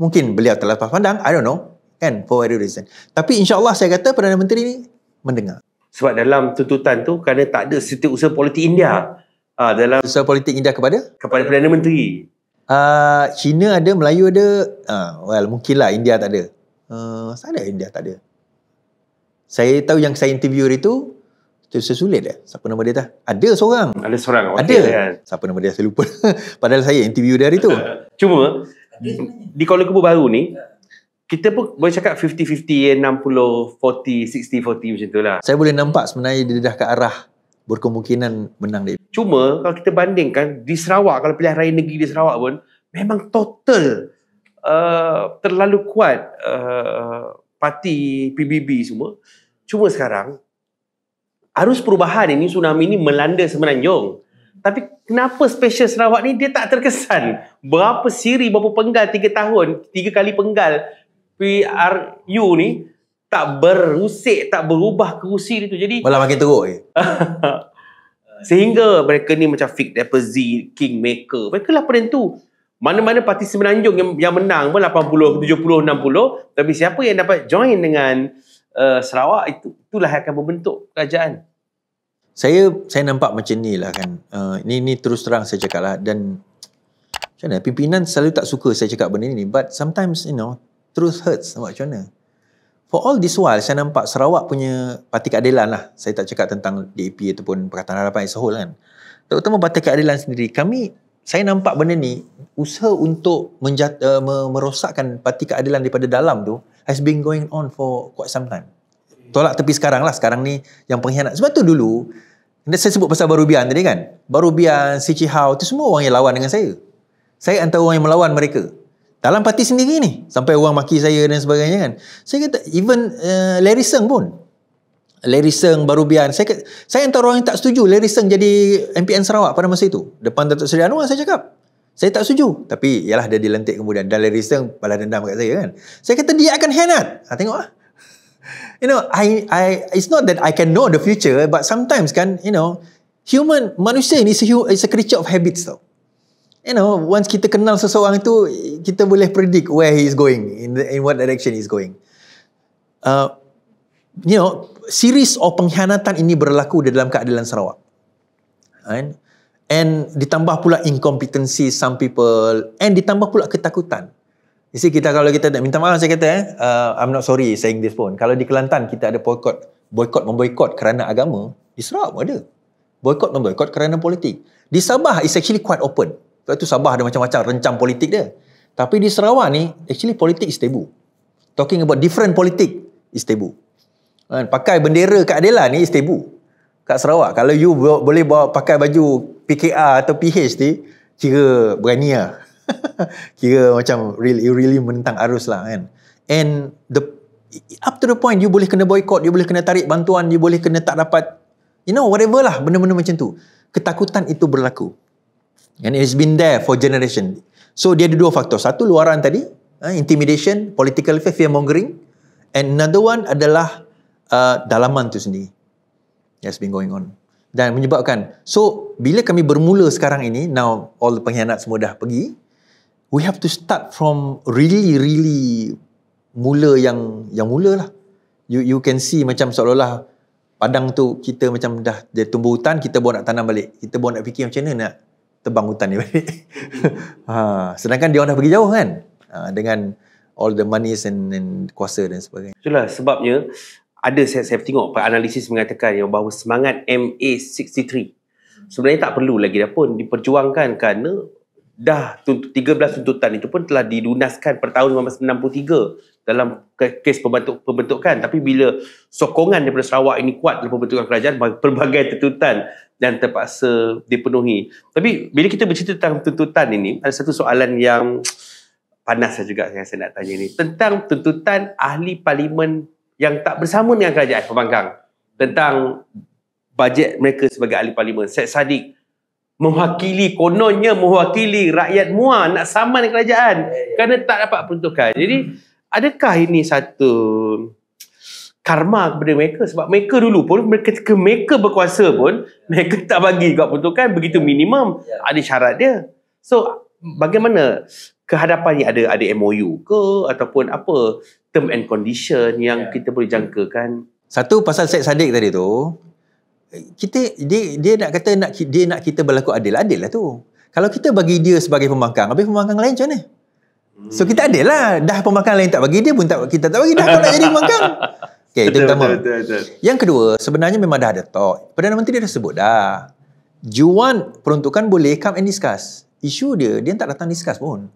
mungkin beliau telah lepas pandang, I don't know, kan, for whatever reason. Tapi insyaAllah saya kata Perdana Menteri ni mendengar. Sebab dalam tuntutan tu, kerana tak ada setiap usaha politik India. Ha, dalam usaha politik India kepada? Kepada Perdana Menteri. Uh, China ada, Melayu ada, uh, well, mungkinlah India tak ada. Uh, sana India tak ada. Saya tahu yang saya interviewer itu, tu sesulit dah. Siapa nama dia dah? Ada seorang. Ada seorang. Okay, ada. Kan? Siapa nama dia? Saya lupa. Padahal saya interview dia hari tu. Cuma, di Kuala Kubu baru ni ya. kita pun boleh cakap 50-50 60-40 60-40 macam tu lah saya boleh nampak sebenarnya dia dah ke arah berkemungkinan menang dia cuma kalau kita bandingkan di Sarawak kalau pilihan raya negeri di Sarawak pun memang total uh, terlalu kuat uh, parti PBB semua cuma sekarang arus perubahan ini tsunami ini melanda semenanjung tapi Kenapa special Sarawak ni dia tak terkesan? Berapa siri, berapa penggal 3 tahun, 3 kali penggal PRU ni tak berusik, tak berubah kerusi dia tu. Jadi Malah makin teruk eh. Sehingga mereka ni macam Fik Z, King Maker. Mereka lah penentu. Mana-mana parti semenanjung yang, yang menang pun 80, 70, 60. Tapi siapa yang dapat join dengan uh, Sarawak, itu, itulah yang akan membentuk kerajaan saya saya nampak macam ni lah kan. Uh, ni ni terus terang saya cakap lah dan macam mana pimpinan selalu tak suka saya cakap benda ni but sometimes you know truth hurts nampak macam mana. For all this while saya nampak Sarawak punya parti keadilan lah. Saya tak cakap tentang DAP ataupun Perkataan Harapan as a whole kan. Terutama parti keadilan sendiri kami saya nampak benda ni usaha untuk menjat, uh, merosakkan parti keadilan daripada dalam tu has been going on for quite some time. Tolak tepi sekarang lah. Sekarang ni yang pengkhianat. Sebab tu dulu, saya sebut pasal Barubian tadi kan. Barubian, Si Cihau, itu semua orang yang lawan dengan saya. Saya antara orang yang melawan mereka. Dalam parti sendiri ni. Sampai orang maki saya dan sebagainya kan. Saya kata, even uh, Larry Seng pun. Larry Seng, Barubian. Saya kata, saya antara orang yang tak setuju Larry Seng jadi MPN Sarawak pada masa itu. Depan Datuk Seri Anwar saya cakap. Saya tak setuju. Tapi, ialah dia dilantik kemudian. Dan Larry Seng balas dendam kat saya kan. Saya kata, dia akan hianat. Ha, tengok lah you know, I I it's not that I can know the future, but sometimes kan, you know, human manusia ni is a, is a creature of habits tau. You know, once kita kenal seseorang itu, kita boleh predict where he is going, in, the, in what direction he is going. Uh, you know, series of pengkhianatan ini berlaku di dalam keadilan Sarawak. Right? Kan? And ditambah pula incompetency some people, and ditambah pula ketakutan. Jadi kita kalau kita nak minta maaf saya kata eh, uh, I'm not sorry saying this pun. Kalau di Kelantan kita ada boycott, boycott, memboikot kerana agama, di Sarawak ada. boycott, memboikot kerana politik. Di Sabah is actually quite open. Sebab tu Sabah ada macam-macam rencam politik dia. Tapi di Sarawak ni, actually politik is taboo. Talking about different politik is taboo. Kan? Pakai bendera kat Adela ni is taboo. Kat Sarawak. Kalau you boleh bawa pakai baju PKR atau PH ni, kira berani lah. Kira macam really, you really menentang arus lah kan. And the up to the point you boleh kena boycott, you boleh kena tarik bantuan, you boleh kena tak dapat you know whatever lah benda-benda macam tu. Ketakutan itu berlaku. And it's been there for generation. So dia ada dua faktor. Satu luaran tadi, uh, intimidation, political fear, fear mongering. And another one adalah uh, dalaman tu sendiri. That's been going on. Dan menyebabkan, so bila kami bermula sekarang ini, now all the pengkhianat semua dah pergi, we have to start from really really mula yang yang mula lah. you you can see macam seolah-olah padang tu kita macam dah dia tumbuh hutan kita buat nak tanam balik kita buat nak fikir macam mana nak tebang hutan ni balik ha sedangkan dia orang dah pergi jauh kan ha, dengan all the money and, and kuasa dan sebagainya itulah sebabnya ada saya saya tengok analisis mengatakan yang bahawa semangat MA63 sebenarnya tak perlu lagi dah pun diperjuangkan kerana dah tuntut 13 tuntutan itu pun telah dilunaskan per tahun 1963 dalam kes pembentuk, pembentukan tapi bila sokongan daripada Sarawak ini kuat dalam pembentukan kerajaan pelbagai tuntutan dan terpaksa dipenuhi tapi bila kita bercerita tentang tuntutan ini ada satu soalan yang panas saya lah juga yang saya nak tanya ini tentang tuntutan ahli parlimen yang tak bersama dengan kerajaan pembangkang tentang bajet mereka sebagai ahli parlimen Syed Saddiq mewakili kononnya mewakili rakyat mua nak sama dengan kerajaan ya, ya. kerana tak dapat peruntukan. Jadi hmm. adakah ini satu karma kepada mereka sebab mereka dulu pun mereka ketika mereka berkuasa pun mereka tak bagi juga peruntukan begitu minimum ya. ada syarat dia. So bagaimana kehadapannya ada ada MOU ke ataupun apa term and condition yang kita boleh jangkakan satu pasal Syed Saddiq tadi tu kita dia dia nak kata nak dia nak kita berlaku adil adil lah tu kalau kita bagi dia sebagai pembangkang habis pembangkang lain macam mana so kita adil lah dah pembangkang lain tak bagi dia pun tak, kita tak bagi dah kau nak jadi pembangkang Okay, itu pertama. Yang kedua, sebenarnya memang dah ada talk. Perdana Menteri dah sebut dah. Juan peruntukan boleh come and discuss. Isu dia, dia tak datang discuss pun.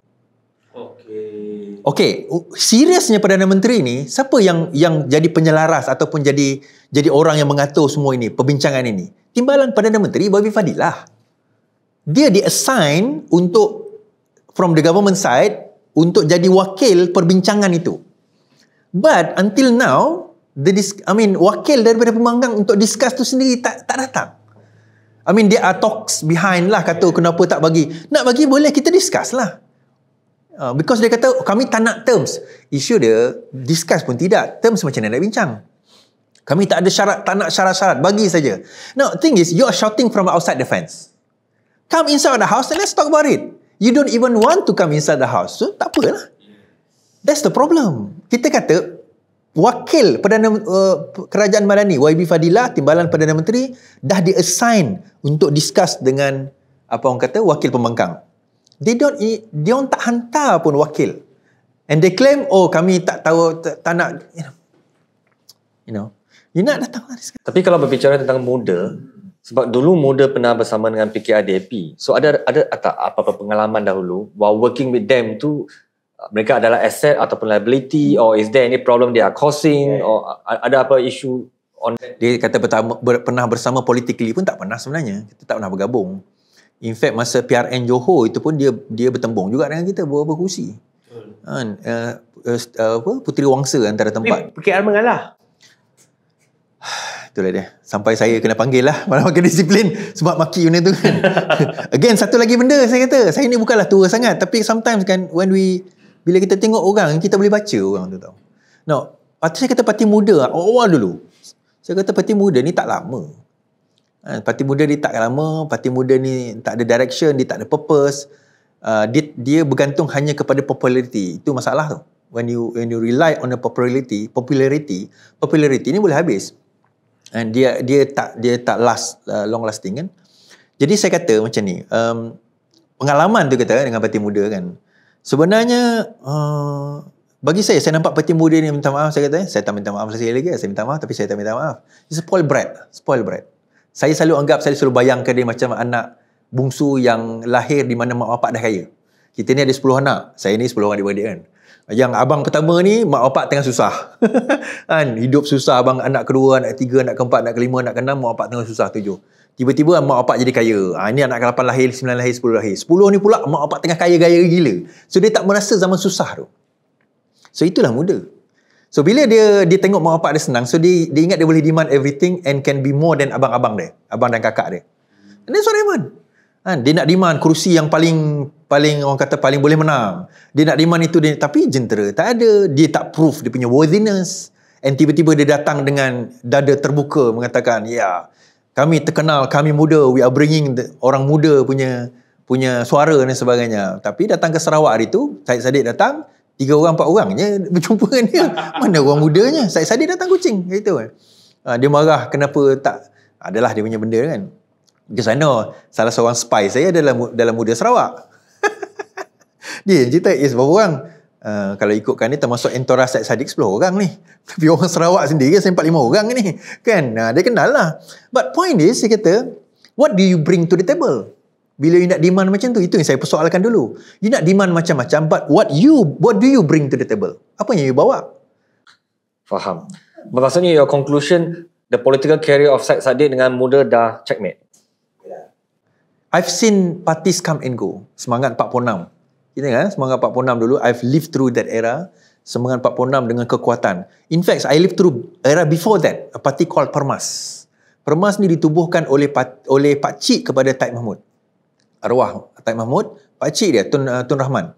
Okey, seriusnya Perdana Menteri ni, siapa yang yang jadi penyelaras ataupun jadi jadi orang yang mengatur semua ini, perbincangan ini? Timbalan Perdana Menteri Bobby Fadilah. Dia diassign untuk from the government side untuk jadi wakil perbincangan itu. But until now, the I mean wakil daripada pemanggang untuk discuss tu sendiri tak tak datang. I mean there are talks behind lah kata kenapa tak bagi. Nak bagi boleh kita discuss lah. Ah, because dia kata kami tak nak terms isu dia discuss pun tidak terms macam mana nak bincang kami tak ada syarat tak nak syarat-syarat bagi saja now thing is you are shouting from outside the fence come inside the house and let's talk about it you don't even want to come inside the house so tak apalah that's the problem kita kata wakil Perdana uh, Kerajaan Madani YB Fadilah Timbalan Perdana Menteri dah diassign untuk discuss dengan apa orang kata wakil pembangkang they don't eat, they don't tak hantar pun wakil. And they claim, oh kami tak tahu, tak, tak nak, you know. You know, you nak datang lah. Tapi kalau berbicara tentang muda, sebab dulu muda pernah bersama dengan PKRDAP. So ada ada tak apa-apa pengalaman dahulu while working with them tu uh, mereka adalah asset ataupun liability or is there any problem they are causing yeah. or ada apa issue on dia kata pertama ber, pernah bersama politically pun tak pernah sebenarnya kita tak pernah bergabung In fact masa PRN Johor itu pun dia dia bertembung juga dengan kita beberapa kursi. Kan uh, uh, apa Puteri Wangsa antara tempat. PKR mengalah. Itulah dia. Sampai saya kena panggil lah. Malah makin disiplin. Sebab maki unit tu kan. Again, satu lagi benda saya kata. Saya ni bukanlah tua sangat. Tapi sometimes kan, when we, bila kita tengok orang, kita boleh baca orang tu tau. No, patut saya kata parti muda, awal-awal oh, dulu. Saya kata parti muda ni tak lama. Eh, parti muda dia tak lama, parti muda ni tak ada direction, dia tak ada purpose. Uh, dia, dia bergantung hanya kepada popularity. Itu masalah tu. When you when you rely on the popularity, popularity, popularity ni boleh habis. And eh, dia dia tak dia tak last uh, long lasting kan. Jadi saya kata macam ni, um, pengalaman tu kata dengan parti muda kan. Sebenarnya uh, bagi saya, saya nampak peti muda ni minta maaf, saya kata, saya tak minta maaf sekali lagi, saya minta maaf, tapi saya tak minta maaf. spoil bread, spoil bread saya selalu anggap saya selalu bayangkan dia macam anak bungsu yang lahir di mana mak bapak dah kaya. Kita ni ada 10 anak. Saya ni 10 orang adik-beradik kan. Yang abang pertama ni mak bapak tengah susah. kan, hidup susah abang anak kedua, anak ketiga, anak keempat, anak kelima, anak keenam, mak bapak tengah susah tujuh. Tiba-tiba mak bapak jadi kaya. Ha, ini anak ke-8 lahir, 9 lahir, 10 lahir. 10 ni pula mak bapak tengah kaya gaya gila. So dia tak merasa zaman susah tu. So itulah muda. So bila dia dia tengok mak bapak dia senang, so dia, dia ingat dia boleh demand everything and can be more than abang-abang dia, abang dan kakak dia. And so what happened. Ha, dia nak demand kerusi yang paling paling orang kata paling boleh menang. Dia nak demand itu dia tapi jentera tak ada. Dia tak proof dia punya worthiness. And tiba-tiba dia datang dengan dada terbuka mengatakan, "Ya, yeah, kami terkenal, kami muda, we are bringing the, orang muda punya punya suara dan sebagainya." Tapi datang ke Sarawak hari itu, Said Sadiq datang, tiga orang empat orang je berjumpa dengan dia mana orang mudanya Said Sadiq datang kucing gitu kan. ha, dia marah kenapa tak adalah dia punya benda kan ke sana salah seorang spy saya dalam dalam muda Sarawak dia cerita is eh, berapa orang uh, kalau ikutkan ni termasuk entourage Said Sadiq 10 orang ni tapi orang Sarawak sendiri saya 4 5 orang ni kan uh, dia kenal lah but point is dia kata what do you bring to the table bila you nak demand macam tu, itu yang saya persoalkan dulu. You nak demand macam-macam, but what you, what do you bring to the table? Apa yang you bawa? Faham. Maksudnya, your conclusion, the political career of Syed Saddiq dengan muda dah checkmate. I've seen parties come and go. Semangat 46. Kita kan, eh? semangat 46 dulu. I've lived through that era. Semangat 46 dengan kekuatan. In fact, I lived through era before that. A party called Permas. Permas ni ditubuhkan oleh oleh Pak Cik kepada Taib Mahmud arwah Tan Mahmud, pak cik dia Tun uh, Tun Rahman.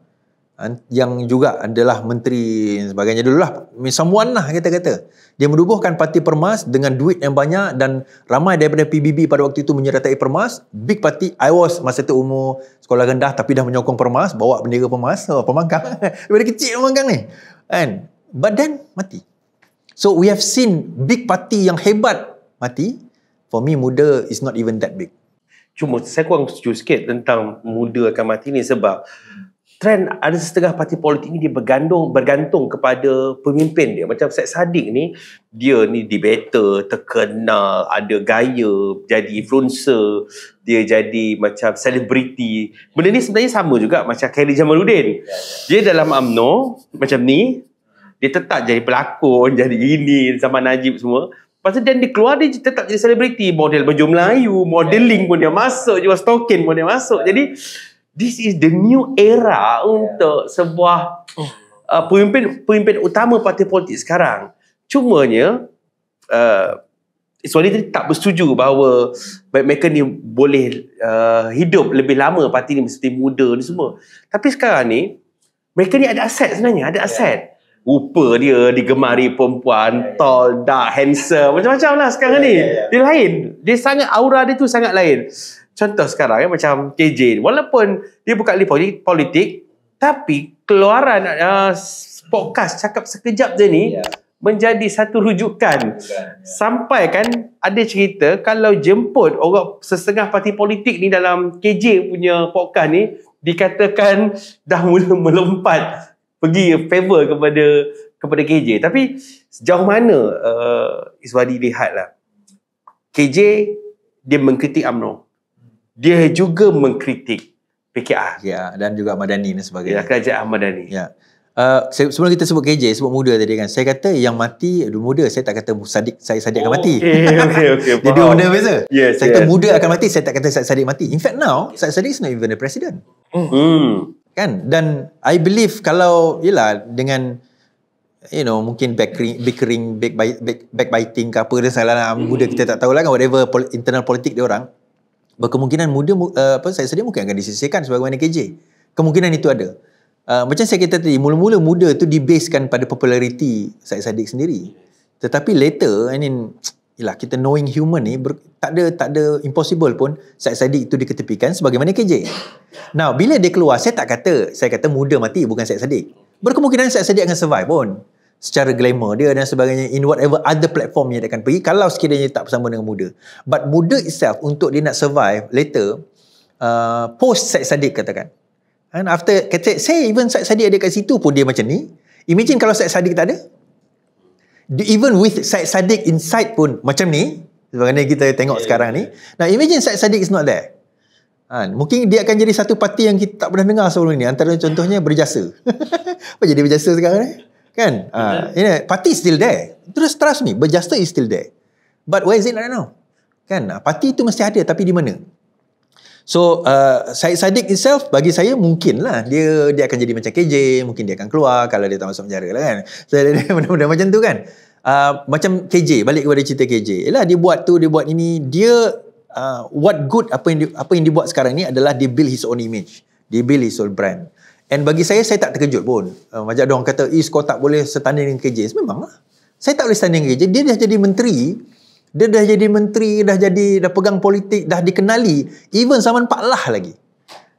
Yang juga adalah menteri sebagainya dulu lah. Someone lah kita kata. Dia merubuhkan parti Permas dengan duit yang banyak dan ramai daripada PBB pada waktu itu menyertai Permas. Big party. I was masa itu umur sekolah rendah tapi dah menyokong Permas. Bawa bendera Permas. Oh, pemangkang. daripada kecil pemangkang ni. And, but then, mati. So we have seen big party yang hebat mati. For me, muda is not even that big cuma saya kurang setuju sikit tentang muda akan mati ni sebab trend ada setengah parti politik ni dia bergantung bergantung kepada pemimpin dia macam Syed Saddiq ni dia ni debater terkenal ada gaya jadi influencer dia jadi macam selebriti benda ni sebenarnya sama juga macam Kelly Jamaluddin dia dalam UMNO macam ni dia tetap jadi pelakon jadi ini zaman Najib semua Pasal dia keluar dia tetap jadi selebriti, model baju Melayu, modeling pun dia masuk, jual stokin pun dia masuk. Jadi this is the new era untuk sebuah uh, pemimpin pemimpin utama parti politik sekarang. Cumanya uh, Iswadi tak bersetuju bahawa mereka ni boleh uh, hidup lebih lama parti ni mesti muda ni semua. Tapi sekarang ni mereka ni ada aset sebenarnya, ada ya. aset. Yeah rupa dia digemari perempuan yeah, yeah. Ya. tall dark handsome macam-macam lah sekarang yeah, ni yeah, yeah. Ya. dia lain dia sangat aura dia tu sangat lain contoh sekarang ya, macam KJ walaupun dia bukan ahli politik tapi keluaran uh, podcast cakap sekejap je ni yeah. menjadi satu rujukan yeah. sampai kan ada cerita kalau jemput orang sesengah parti politik ni dalam KJ punya podcast ni dikatakan dah mula melompat pergi favor kepada kepada KJ tapi sejauh mana uh, Iswadi lihatlah KJ dia mengkritik Amno, dia juga mengkritik PKR ya dan juga Madani dan sebagainya ya kerajaan Ahmad ya Uh, sebelum kita sebut KJ sebut muda tadi kan saya kata yang mati muda saya tak kata sadik saya sadik akan oh, mati okay, okay, jadi muda biasa yes, saya yes. kata muda akan mati saya tak kata sadik mati in fact now sadik is not even the president mm kan dan i believe kalau yalah dengan you know mungkin backering backering back backbiting ke apa dia salah lah hmm. muda kita tak tahulah kan whatever pol- internal politik dia orang berkemungkinan muda uh, apa saya sedia mungkin akan disisihkan sebagaimana KJ kemungkinan itu ada uh, macam saya kata tadi mula-mula muda tu dibaskan pada populariti saya Saddiq sendiri tetapi later I mean ialah kita knowing human ni ber, tak ada tak ada impossible pun Said Saidi itu diketepikan sebagaimana KJ. Now bila dia keluar saya tak kata saya kata muda mati bukan Said Saidi. Berkemungkinan Said Saidi akan survive pun secara glamour dia dan sebagainya in whatever other platform yang dia akan pergi kalau sekiranya tak bersama dengan muda. But muda itself untuk dia nak survive later uh, post Said Saidi katakan. And after kata, say even Said Saidi ada kat situ pun dia macam ni. Imagine kalau Said Saidi tak ada, even with Syed Saddiq inside pun macam ni sebagainya kita tengok yeah. sekarang ni now imagine Syed Saddiq is not there ha, mungkin dia akan jadi satu parti yang kita tak pernah dengar sebelum ni antara contohnya berjasa apa jadi berjasa sekarang ni kan ha, you know, parti still there terus trust me berjasa is still there but where is it right now kan ah, parti itu mesti ada tapi di mana So uh, Syed Saddiq itself bagi saya mungkin lah dia dia akan jadi macam KJ, mungkin dia akan keluar kalau dia tak masuk penjara lah kan. So dia, benda-benda macam tu kan. Uh, macam KJ, balik kepada cerita KJ. Yalah dia buat tu, dia buat ini, dia uh, what good apa yang dia apa yang dia buat sekarang ni adalah dia build his own image. Dia build his own brand. And bagi saya, saya tak terkejut pun. Uh, macam ada orang kata, Is kau tak boleh setanding dengan KJ. Memang lah. Saya tak boleh setanding dengan KJ. Dia dah jadi menteri, dia dah jadi menteri, dah jadi, dah pegang politik, dah dikenali. Even zaman Pak Lah lagi.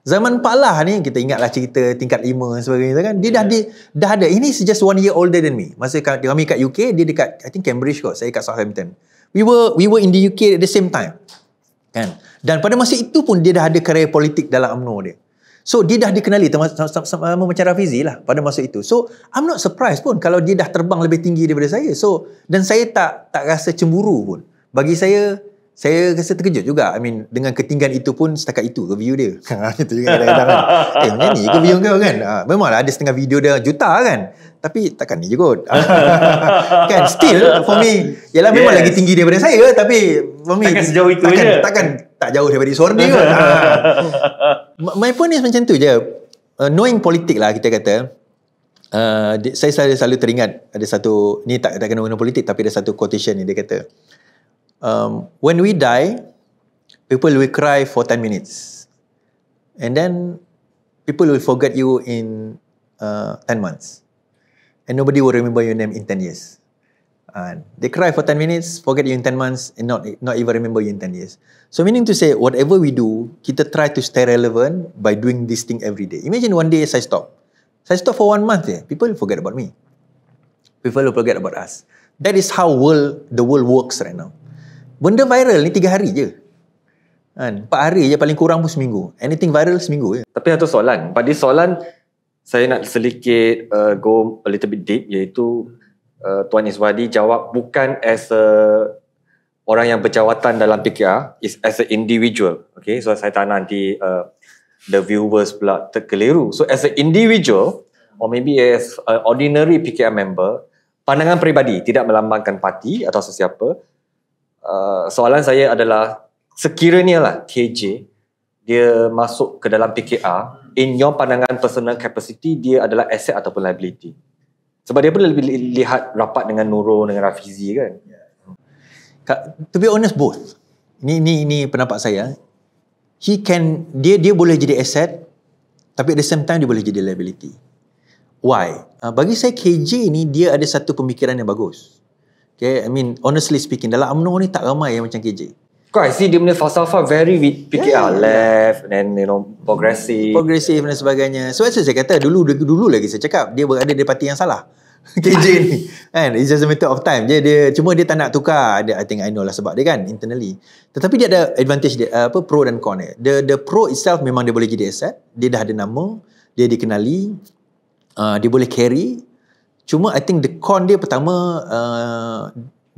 Zaman Pak Lah ni, kita ingatlah cerita tingkat lima dan sebagainya kan. Dia yeah. dah ya. di, dah ada. Ini just one year older than me. Masa kami kat UK, dia dekat, I think Cambridge kot. Saya kat Southampton. We were we were in the UK at the same time. Kan? Dan pada masa itu pun, dia dah ada karya politik dalam UMNO dia. So dia dah dikenali sama macam Rafizi lah pada masa itu. So I'm not surprised pun kalau dia dah terbang lebih tinggi daripada saya. So dan saya tak tak rasa cemburu pun. Bagi saya saya rasa terkejut juga. I mean, dengan ketinggian itu pun setakat itu review dia. Itu ha, juga kadang-kadang kan. Eh, macam ni ke view kau kan? Uh, lah ada setengah video dia juta kan. Tapi takkan ni je kot. Ha, kan, still for me. Yalah memang yes. lagi tinggi daripada saya. Tapi for me. Takkan sejauh itu takkan, je. Takkan tak jauh daripada suara dia kot. My point is macam tu je. Uh, knowing politik lah kita kata. Uh, saya selalu, selalu teringat ada satu ni tak tak kena guna politik tapi ada satu quotation ni dia kata um, when we die, people will cry for 10 minutes. And then people will forget you in uh, 10 months. And nobody will remember your name in 10 years. And uh, they cry for 10 minutes, forget you in 10 months, and not, not even remember you in 10 years. So meaning to say, whatever we do, kita try to stay relevant by doing this thing every day. Imagine one day I stop. So I stop for one month, yeah, people will forget about me. People will forget about us. That is how world, the world works right now. Benda viral ni 3 hari je. Kan? 4 hari je paling kurang pun seminggu. Anything viral seminggu je. Tapi satu soalan. Pada soalan saya nak selikit uh, go a little bit deep iaitu uh, Tuan Iswadi jawab bukan as a orang yang berjawatan dalam PKR is as an individual. Okay, so saya tak nak nanti uh, the viewers pula terkeliru. So as an individual or maybe as ordinary PKR member, pandangan peribadi tidak melambangkan parti atau sesiapa, Uh, soalan saya adalah sekiranya lah KJ dia masuk ke dalam PKR in your pandangan personal capacity dia adalah asset ataupun liability sebab dia pun lebih lihat rapat dengan Nurul dengan Rafizi kan yeah. to be honest both ni ni ni pendapat saya he can dia dia boleh jadi asset tapi at the same time dia boleh jadi liability why ah, bagi saya KJ ni dia ada satu pemikiran yang bagus Okay, I mean honestly speaking, dalam UMNO ni tak ramai yang macam KJ. Kau I see dia punya falsafah very PKR yeah. left and then you know progressive. Progressive yeah. dan sebagainya. So saya saya kata dulu dulu lagi saya cakap dia berada di parti yang salah. KJ ni and it's just a matter of time Jadi dia cuma dia tak nak tukar dia, I think I know lah sebab dia kan internally tetapi dia ada advantage dia uh, apa pro dan con dia the, the pro itself memang dia boleh jadi asset dia dah ada nama dia dikenali uh, dia boleh carry Cuma I think the con dia pertama uh,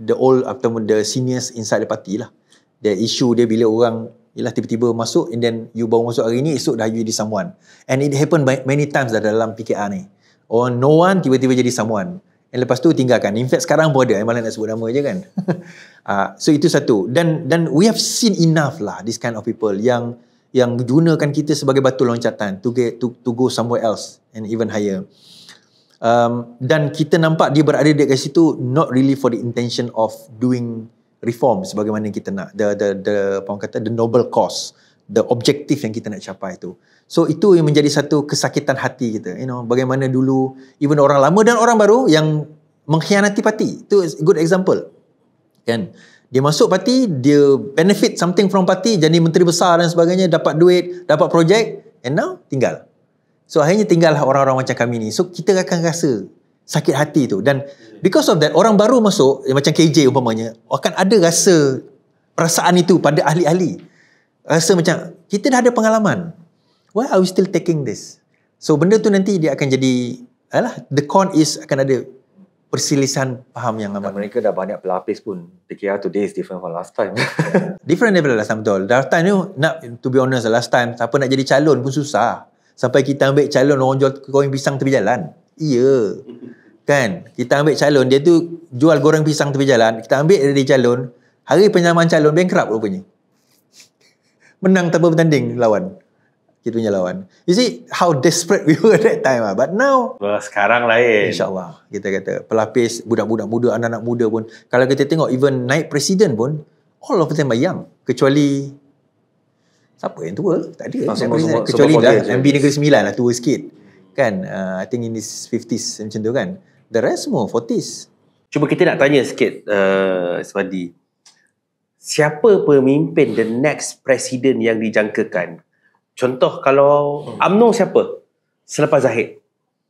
the old atau the seniors inside the party lah. The issue dia bila orang ialah tiba-tiba masuk and then you baru masuk hari ni esok dah you jadi someone. And it happened by, many times dah dalam PKR ni. Or oh, no one tiba-tiba jadi someone. And lepas tu tinggalkan. In fact sekarang pun ada. Eh, malah nak sebut nama je kan. uh, so itu satu. Dan dan we have seen enough lah this kind of people yang yang gunakan kita sebagai batu loncatan to get to, to go somewhere else and even higher um, dan kita nampak dia berada dekat situ not really for the intention of doing reform sebagaimana kita nak the the the apa kata the noble cause the objective yang kita nak capai itu. so itu yang menjadi satu kesakitan hati kita you know bagaimana dulu even orang lama dan orang baru yang mengkhianati parti itu good example kan dia masuk parti dia benefit something from parti jadi menteri besar dan sebagainya dapat duit dapat projek and now tinggal So akhirnya tinggallah orang-orang macam kami ni. So kita akan rasa sakit hati tu. Dan because of that, orang baru masuk, ya, macam KJ umpamanya, akan ada rasa perasaan itu pada ahli-ahli. Rasa macam, kita dah ada pengalaman. Why are we still taking this? So benda tu nanti dia akan jadi, alah, the con is akan ada persilisan faham yang amat. mereka dah banyak pelapis pun. TKR today is different from last time. different daripada last time, betul. Last time ni nak, to be honest, last time, siapa nak jadi calon pun susah sampai kita ambil calon orang jual goreng pisang tepi jalan. Iya. Kan? Kita ambil calon dia tu jual goreng pisang tepi jalan. Kita ambil dari calon, hari penyaman calon bankrupt rupanya. Menang tanpa bertanding lawan. Kita punya lawan. You see how desperate we were that time lah. But now, well, sekarang lain. Insya-Allah. Kita kata pelapis budak-budak muda, anak-anak muda pun kalau kita tengok even naik presiden pun all of them are young kecuali siapa yang tua tak ada nah, semua, semua, kecuali semua dah dia, MB Negeri Sembilan lah tua sikit kan uh, I think in his 50s macam tu kan the rest semua 40s cuba kita nak tanya sikit uh, Swadi siapa pemimpin the next president yang dijangkakan contoh kalau UMNO hmm. siapa selepas Zahid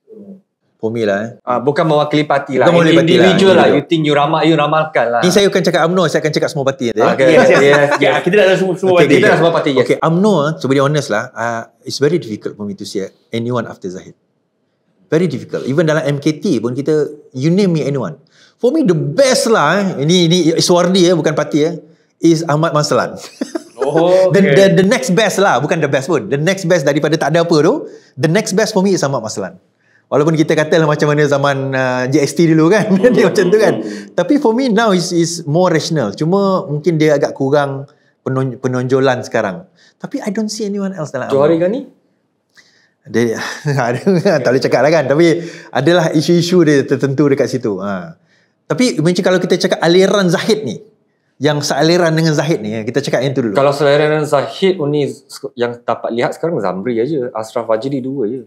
hmm. Pumi lah eh. Uh, bukan mewakili parti lah. Bukan mewakili parti lah. Individual lah. You think you ramal, you ramalkan lah. Ini saya akan cakap UMNO, saya akan cakap semua parti. Ya? Ah, okay. yes, yes, ya, kita dah ada semua, semua parti. Kita dah semua parti, Okay, UMNO, ah, to be honest lah, it's very difficult for me to see anyone after Zahid. Very difficult. Even dalam MKT pun kita, you name me anyone. For me, the best lah, eh, ini, ini Suwardi eh, bukan parti eh, is Ahmad Maslan. Oh, okay. the, the, next best lah, bukan the best pun. The next best daripada tak ada apa tu, the next best for me is Ahmad Maslan. Walaupun kita kata lah macam mana zaman uh, GST dulu kan. dia macam tu kan. Tapi for me now is is more rational. Cuma mungkin dia agak kurang penon, penonjolan sekarang. Tapi I don't see anyone else dalam Johari Ghani? Dia, ada, tak boleh cakap lah kan. Tapi adalah isu-isu dia tertentu dekat situ. Ha. Tapi macam kalau kita cakap aliran Zahid ni. Yang sealiran dengan Zahid ni. Kita cakap yang tu dulu. Kalau sealiran dengan Zahid ni yang dapat lihat sekarang Zamri aja. Ashraf Fajri dua je.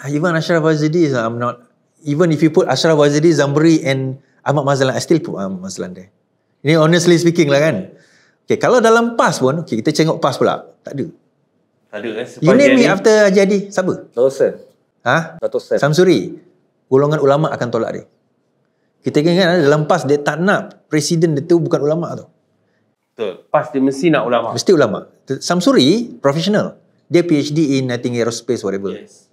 Ah, even Ashraf Wazidi, I'm not. Even if you put Ashraf Wazidi, Zamburi and Ahmad Mazlan, I still put Ahmad Mazlan there. Ini honestly speaking lah kan. Okay, kalau dalam pas pun, okay, kita cengok pas pula. Tak ada. Tak ada eh. You name me after Haji Adi, siapa? Dato' Sen. Ha? Dato' Samsuri. Golongan ulama akan tolak dia. Kita ingat dalam pas dia tak nak presiden dia tu bukan ulama tu. Betul. Pas dia mesti nak ulama. Mesti ulama. Samsuri, professional. Dia PhD in I think aerospace whatever. Yes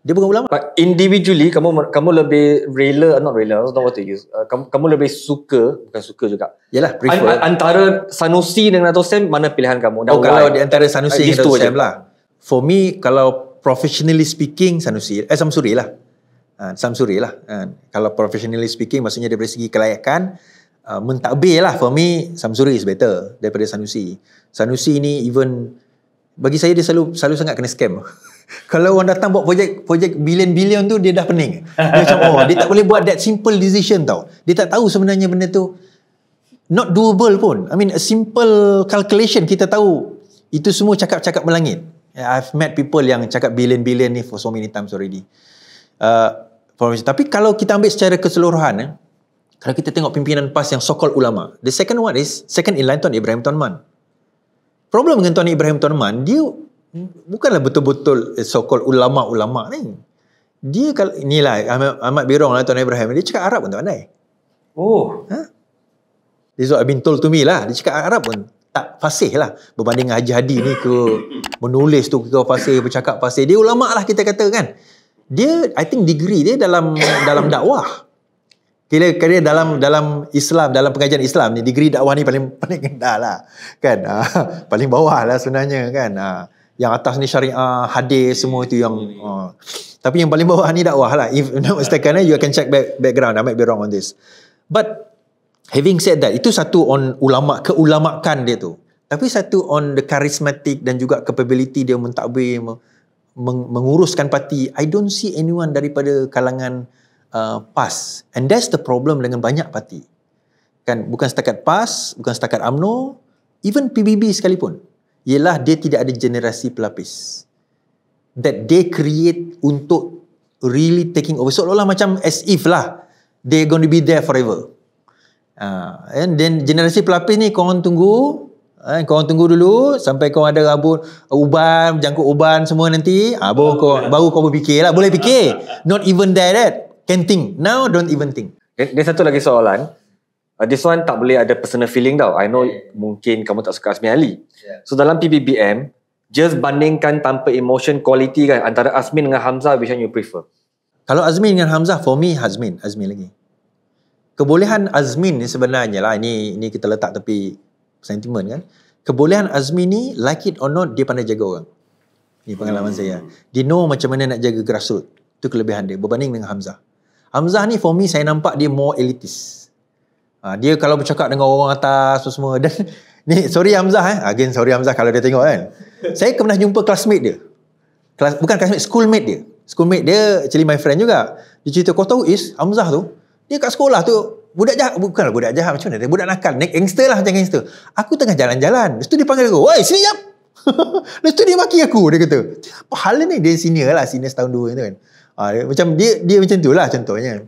dia bukan ulama. But individually kamu kamu lebih rela uh, not rela I don't know what to use. Uh, kamu, kamu lebih suka bukan suka juga. Yalah prefer. An, antara Sanusi dengan Dato' Sam mana pilihan kamu? Dan oh, kalau di antara Sanusi uh, dengan Dato' Sam lah. For me kalau professionally speaking Sanusi eh Samsuri lah. Uh, Samsuri lah. Uh, kalau professionally speaking maksudnya dari segi kelayakan uh, mentadbir lah for me Samsuri is better daripada Sanusi. Sanusi ni even bagi saya dia selalu selalu sangat kena scam. kalau orang datang buat projek projek bilion-bilion tu dia dah pening dia macam oh dia tak boleh buat that simple decision tau dia tak tahu sebenarnya benda tu not doable pun I mean a simple calculation kita tahu itu semua cakap-cakap melangit I've met people yang cakap bilion-bilion ni for so many times already uh, tapi kalau kita ambil secara keseluruhan eh, kalau kita tengok pimpinan PAS yang sokol ulama the second one is second in line Tuan Ibrahim Tuan Man problem dengan Tuan Ibrahim Tuan Man dia bukanlah betul-betul eh, so-called ulama-ulama ni. Dia kalau inilah Ahmad, Ahmad Birong lah Tuan Ibrahim dia cakap Arab pun tak pandai. Oh. Ha? This what I've been told lah. Dia cakap Arab pun tak fasih lah. Berbanding dengan Haji Hadi ni ke menulis tu ke fasih, bercakap fasih. Dia ulama lah kita kata kan. Dia, I think degree dia dalam dalam dakwah. Kira kira dalam dalam Islam, dalam pengajian Islam ni, degree dakwah ni paling paling rendah lah. Kan? Ha, paling bawah lah sebenarnya kan. Ha yang atas ni syariah hadis semua itu yang uh. tapi yang paling bawah ni dakwah lah if not mistaken ya. you can check back background I might be wrong on this but having said that itu satu on ulama keulamakan dia tu tapi satu on the charismatic dan juga capability dia mentadbir meng- menguruskan parti I don't see anyone daripada kalangan uh, PAS and that's the problem dengan banyak parti kan bukan setakat PAS bukan setakat AMNO even PBB sekalipun ialah dia tidak ada generasi pelapis that they create untuk really taking over So olah macam as if lah they going to be there forever uh, and then generasi pelapis ni korang tunggu uh, korang tunggu dulu sampai kau ada rambut uban jangkut uban semua nanti uh, baru, kau, baru kau berfikir lah boleh fikir not even there that can think now don't even think dia satu lagi soalan uh, this one tak boleh ada personal feeling tau. I know yeah. mungkin kamu tak suka Azmi Ali. Yeah. So dalam PBBM, just bandingkan tanpa emotion quality kan antara Azmin dengan Hamzah, which one you prefer? Kalau Azmin dengan Hamzah, for me Azmin, Azmin lagi. Kebolehan Azmin ni sebenarnya lah, ini, ini kita letak tepi sentiment kan. Kebolehan Azmin ni, like it or not, dia pandai jaga orang. Ini pengalaman hmm. saya. Dia know macam mana nak jaga grassroots. Itu kelebihan dia berbanding dengan Hamzah. Hamzah ni for me saya nampak dia more elitist. Ha, dia kalau bercakap dengan orang atas tu semua dan ni sorry Hamzah eh. Again sorry Hamzah kalau dia tengok kan. Saya pernah jumpa classmate dia. Kelas, bukan classmate, schoolmate dia. Schoolmate dia actually my friend juga. Dia cerita kau tahu is Hamzah tu. Dia kat sekolah tu budak jahat bukan lah budak jahat macam mana budak nakal Nek, gangster lah macam gangster aku tengah jalan-jalan lepas tu dia panggil aku woi sini jap lepas tu dia maki aku dia kata apa hal ni dia senior lah senior setahun dua tu kan ha, dia, macam dia dia macam tu lah contohnya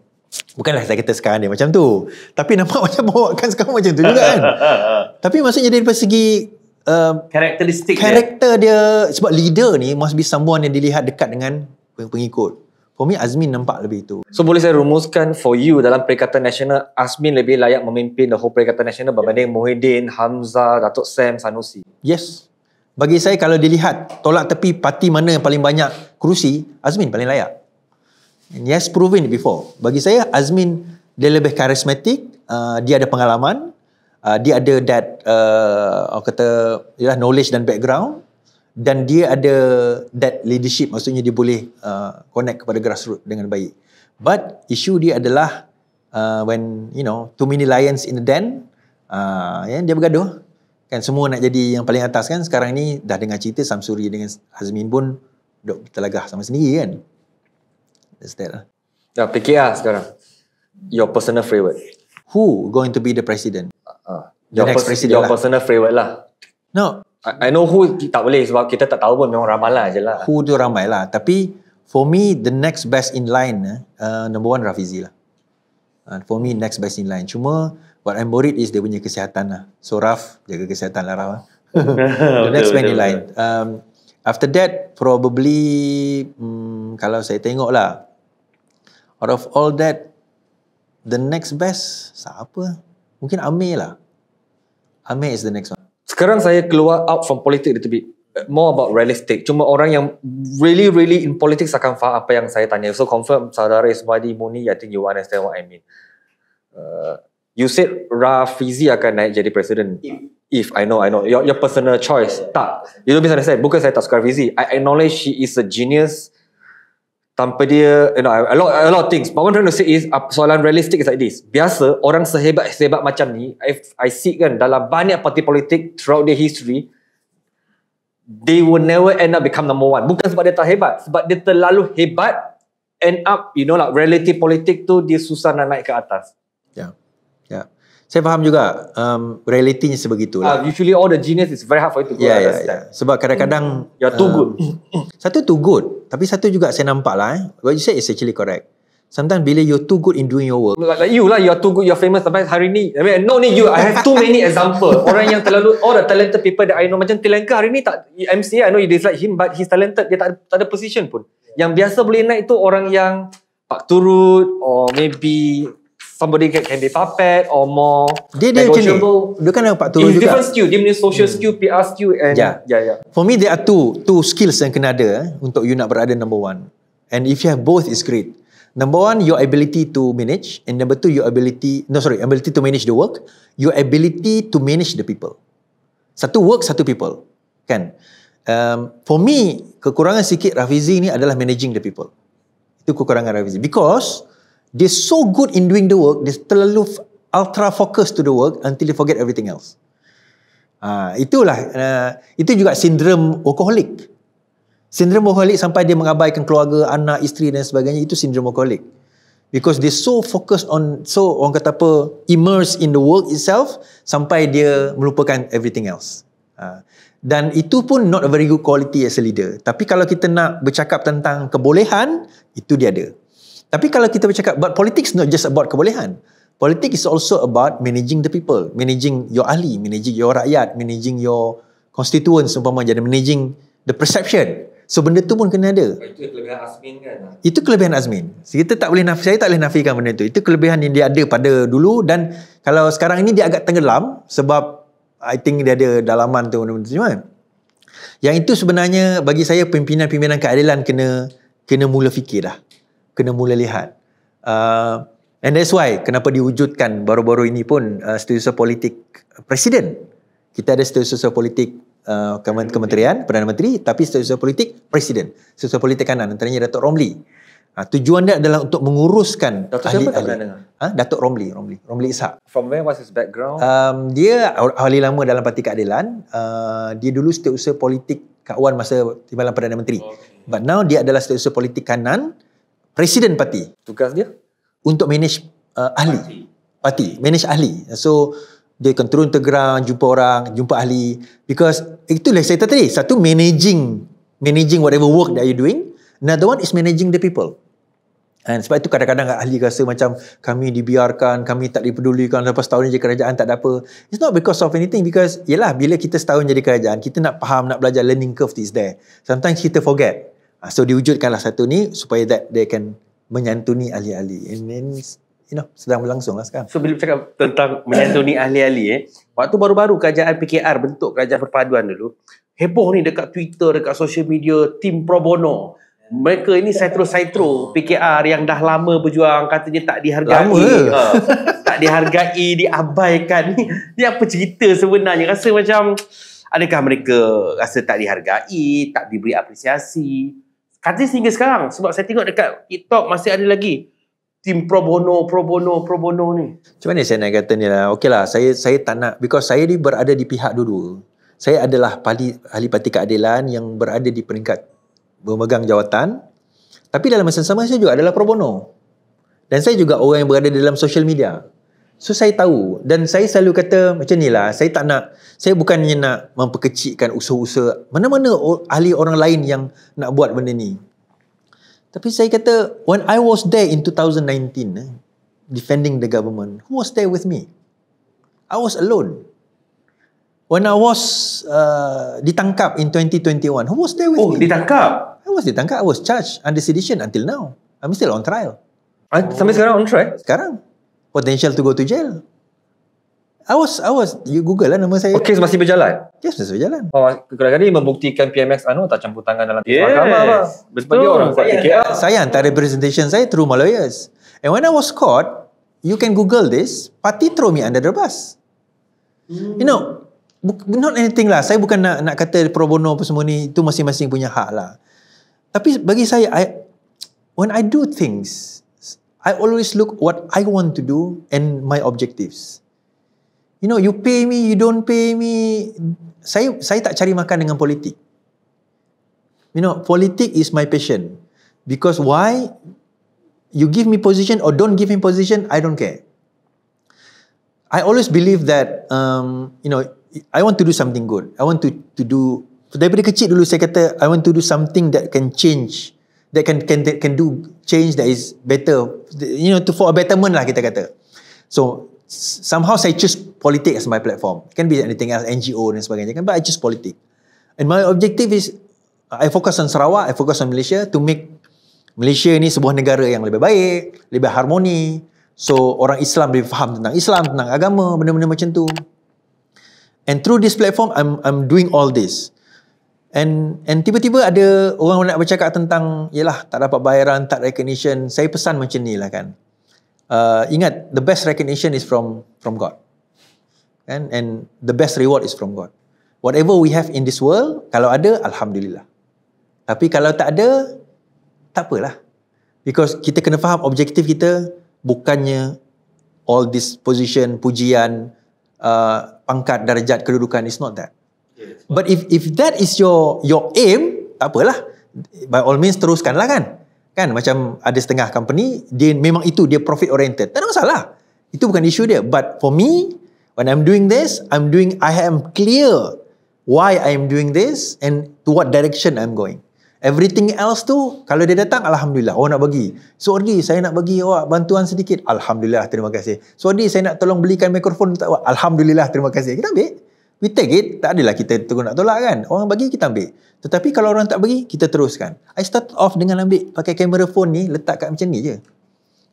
Bukanlah saya kata sekarang ni macam tu. Tapi nampak macam bawa kan sekarang macam tu juga kan. Tapi maksudnya dari segi um, karakteristik karakter dia. dia sebab leader ni must be someone yang dilihat dekat dengan pengikut. For me Azmin nampak lebih itu. So boleh saya rumuskan for you dalam Perikatan Nasional Azmin lebih layak memimpin the whole Perikatan Nasional berbanding yeah. Muhyiddin, Hamzah, Datuk Sam, Sanusi. Yes. Bagi saya kalau dilihat tolak tepi parti mana yang paling banyak kerusi, Azmin paling layak. And he proven before. Bagi saya, Azmin, dia lebih karismatik. Uh, dia ada pengalaman. Uh, dia ada that, uh, orang kata, ialah knowledge dan background. Dan dia ada that leadership. Maksudnya, dia boleh uh, connect kepada grassroots dengan baik. But, isu dia adalah uh, when, you know, too many lions in the den, uh, yeah, dia bergaduh. Kan semua nak jadi yang paling atas kan. Sekarang ni, dah dengar cerita Samsuri dengan Azmin pun duduk telagah sama sendiri kan is that lah. Ya, fikir lah sekarang. Your personal favorite. Who going to be the president? Uh, the your next president your lah. personal favorite lah. No. I, I know who tak boleh sebab kita tak tahu pun memang lah je lah. Who tu ramai lah. Tapi for me, the next best in line, eh, uh, number one Rafizi lah. Uh, for me, next best in line. Cuma, what I'm worried is dia punya kesihatan lah. So, Raf, jaga kesihatan lah, Raf. Lah. the next man in line. Um, after that, probably, um, kalau saya tengok lah, out of all that the next best siapa mungkin Amir lah Amir is the next one sekarang saya keluar out from politik little bit more about realistic cuma orang yang really really in politics akan faham apa yang saya tanya so confirm saudara Ismadi Muni I think you understand what I mean uh, you said Rafizi akan naik jadi presiden if I know I know your, your personal choice tak you don't misunderstand bukan saya tak suka Rafizi I acknowledge she is a genius tanpa dia you know a lot a lot of things but what I'm trying to say is soalan realistic is like this biasa orang sehebat hebat macam ni if I see kan dalam banyak parti politik throughout their history they will never end up become number one bukan sebab dia tak hebat sebab dia terlalu hebat end up you know like relative politik tu dia susah nak naik ke atas saya faham juga um, realitinya sebegitu Uh, usually all the genius is very hard for you to go yeah, yeah, ya, yeah. Sebab kadang-kadang mm. you're too uh, good. satu too good, tapi satu juga saya nampak lah. Eh. What you say is actually correct. Sometimes bila you're too good in doing your work. Like, like you lah, you're too good, you're famous. Sampai hari ni, I mean, not only you, I have too many example. Orang yang terlalu, all the talented people that I know. Macam Tilenka hari ni tak, MC, I know you dislike him, but he's talented. Dia tak ada, tak ada position pun. Yang biasa boleh naik tu orang yang Pak Turut, or maybe somebody can, can be puppet or more dia dia macam ni dia kan nampak tu juga different skill dia punya social hmm. skill PR skill and yeah. yeah. yeah, for me there are two two skills yang kena ada eh, untuk you nak berada number one and if you have both is great number one your ability to manage and number two your ability no sorry ability to manage the work your ability to manage the people satu work satu people kan um, for me kekurangan sikit Rafizi ni adalah managing the people itu kekurangan Rafizi because They so good in doing the work, they terlalu ultra focus to the work until they forget everything else. Uh, itulah, uh, itu juga sindrom alkoholik. Sindrom alkoholik sampai dia mengabaikan keluarga, anak, isteri dan sebagainya, itu sindrom alkoholik. Because they so focused on, so orang kata apa, immersed in the work itself, sampai dia melupakan everything else. Uh, dan itu pun not a very good quality as a leader. Tapi kalau kita nak bercakap tentang kebolehan, itu dia ada. Tapi kalau kita bercakap but politics not just about kebolehan. Politics is also about managing the people, managing your ahli, managing your rakyat, managing your constituents umpama jadi managing the perception. So benda tu pun kena ada. Itu kelebihan Azmin kan? Itu kelebihan Azmin. Kita tak boleh saya tak boleh nafikan benda tu. Itu kelebihan yang dia ada pada dulu dan kalau sekarang ini dia agak tenggelam sebab I think dia ada dalaman tu benda-benda tu. Kan? Yang itu sebenarnya bagi saya pimpinan-pimpinan keadilan kena kena mula fikir kena mula lihat. Uh, and that's why kenapa diwujudkan baru-baru ini pun uh, status politik presiden. Kita ada status politik uh, kementerian, Perdana Menteri, tapi status politik presiden. Status politik kanan, antaranya Datuk Romli. Ha, tujuan dia adalah untuk menguruskan Datuk ahli, siapa ahli. Ha? Datuk Romli, Romli, Romli Ishak. From where was his background? Um, dia ahli lama dalam Parti Keadilan. Uh, dia dulu setiausaha politik kawan masa Timbalan Perdana Menteri. Oh, okay. But now dia adalah setiausaha politik kanan presiden parti tugas dia untuk manage uh, ahli parti manage ahli so dia akan turun tegrang jumpa orang jumpa ahli because itu, itulah saya tadi satu managing managing whatever work that you doing another one is managing the people And sebab itu kadang-kadang ahli rasa macam kami dibiarkan, kami tak dipedulikan lepas tahun jadi kerajaan tak ada apa. It's not because of anything because yelah bila kita setahun jadi kerajaan, kita nak faham, nak belajar learning curve is there. Sometimes kita forget. Ah, so diwujudkanlah satu ni supaya that they can menyantuni ahli-ahli and then you know sedang berlangsung lah sekarang so bila cakap tentang menyantuni ahli-ahli eh waktu baru-baru kerajaan PKR bentuk kerajaan perpaduan dulu heboh ni dekat Twitter dekat social media tim pro bono mereka ini saitro-saitro PKR yang dah lama berjuang katanya tak dihargai lama. Uh, tak dihargai diabaikan ni apa cerita sebenarnya rasa macam adakah mereka rasa tak dihargai tak diberi apresiasi Kata sehingga sekarang sebab saya tengok dekat TikTok masih ada lagi tim pro bono pro bono pro bono ni. Macam mana saya nak kata ni lah. lah saya saya tak nak because saya ni berada di pihak dulu. Saya adalah pali, ahli parti keadilan yang berada di peringkat memegang jawatan tapi dalam masa sama saya juga adalah pro bono. Dan saya juga orang yang berada dalam social media. So saya tahu dan saya selalu kata macam ni lah. Saya tak nak, saya bukannya nak memperkecikkan usaha-usaha mana-mana ahli orang lain yang nak buat benda ni. Tapi saya kata, when I was there in 2019, eh, defending the government, who was there with me? I was alone. When I was uh, ditangkap in 2021, who was there with oh, me? Oh, ditangkap? I was ditangkap, I was charged under sedition until now. I'm still on trial. Ah, sampai sekarang on trial? Sekarang potential to go to jail. I was, I was, you google lah nama saya. Okay, oh, masih berjalan? Yes, masih berjalan. Oh, kadang-kadang membuktikan PMX Anwar tak campur tangan dalam yes. mahkamah Yes, betul. Orang saya, buat saya antara presentation saya through my lawyers. And when I was caught, you can google this, party throw me under the bus. Hmm. You know, not anything lah saya bukan nak nak kata pro bono apa semua ni itu masing-masing punya hak lah tapi bagi saya I, when I do things I always look what I want to do and my objectives. You know, you pay me, you don't pay me. Saya saya tak cari makan dengan politik. You know, politik is my passion. Because why? You give me position or don't give me position, I don't care. I always believe that, um, you know, I want to do something good. I want to to do, daripada kecil dulu saya kata, I want to do something that can change that can can can do change that is better you know to for a betterment lah kita kata so somehow saya choose politics as my platform it can be anything else NGO dan sebagainya kan but I choose politics. and my objective is I focus on Sarawak I focus on Malaysia to make Malaysia ni sebuah negara yang lebih baik lebih harmoni so orang Islam lebih faham tentang Islam tentang agama benda-benda macam tu and through this platform I'm I'm doing all this And and tiba-tiba ada orang nak bercakap tentang yalah tak dapat bayaran, tak recognition. Saya pesan macam ni lah kan. Uh, ingat the best recognition is from from God. And and the best reward is from God. Whatever we have in this world, kalau ada alhamdulillah. Tapi kalau tak ada tak apalah. Because kita kena faham objektif kita bukannya all this position, pujian, uh, pangkat, darjat, kedudukan. is not that. But if if that is your your aim, tak apalah. By all means teruskanlah kan. Kan macam ada setengah company dia memang itu dia profit oriented. Tak ada masalah. Itu bukan isu dia. But for me when I'm doing this, I'm doing I am clear why I am doing this and to what direction I'm going. Everything else tu kalau dia datang alhamdulillah orang oh, nak bagi. Sorry saya nak bagi awak bantuan sedikit. Alhamdulillah terima kasih. Sorry saya nak tolong belikan mikrofon untuk awak. Alhamdulillah terima kasih. Kita ambil. We take it, tak adalah kita terus nak tolak kan. Orang bagi, kita ambil. Tetapi kalau orang tak bagi, kita teruskan. I start off dengan ambil pakai kamera phone ni, letak kat macam ni je.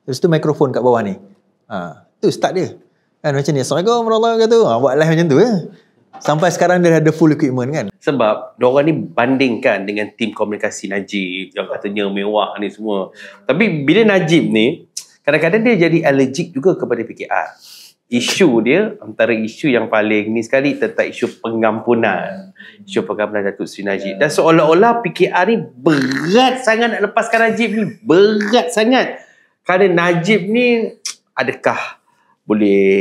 Lepas tu mikrofon kat bawah ni. Ha, tu start dia. Kan macam ni, Assalamualaikum warahmatullahi wabarakatuh. Ha, buat live macam tu ya. Sampai sekarang dia ada full equipment kan. Sebab diorang ni bandingkan dengan tim komunikasi Najib yang katanya mewah ni semua. Tapi bila Najib ni, kadang-kadang dia jadi allergic juga kepada PKR isu dia antara isu yang paling ni sekali tentang isu pengampunan isu pengampunan Datuk Sri Najib dan seolah-olah PKR ni berat sangat nak lepaskan Najib ni berat sangat kerana Najib ni adakah boleh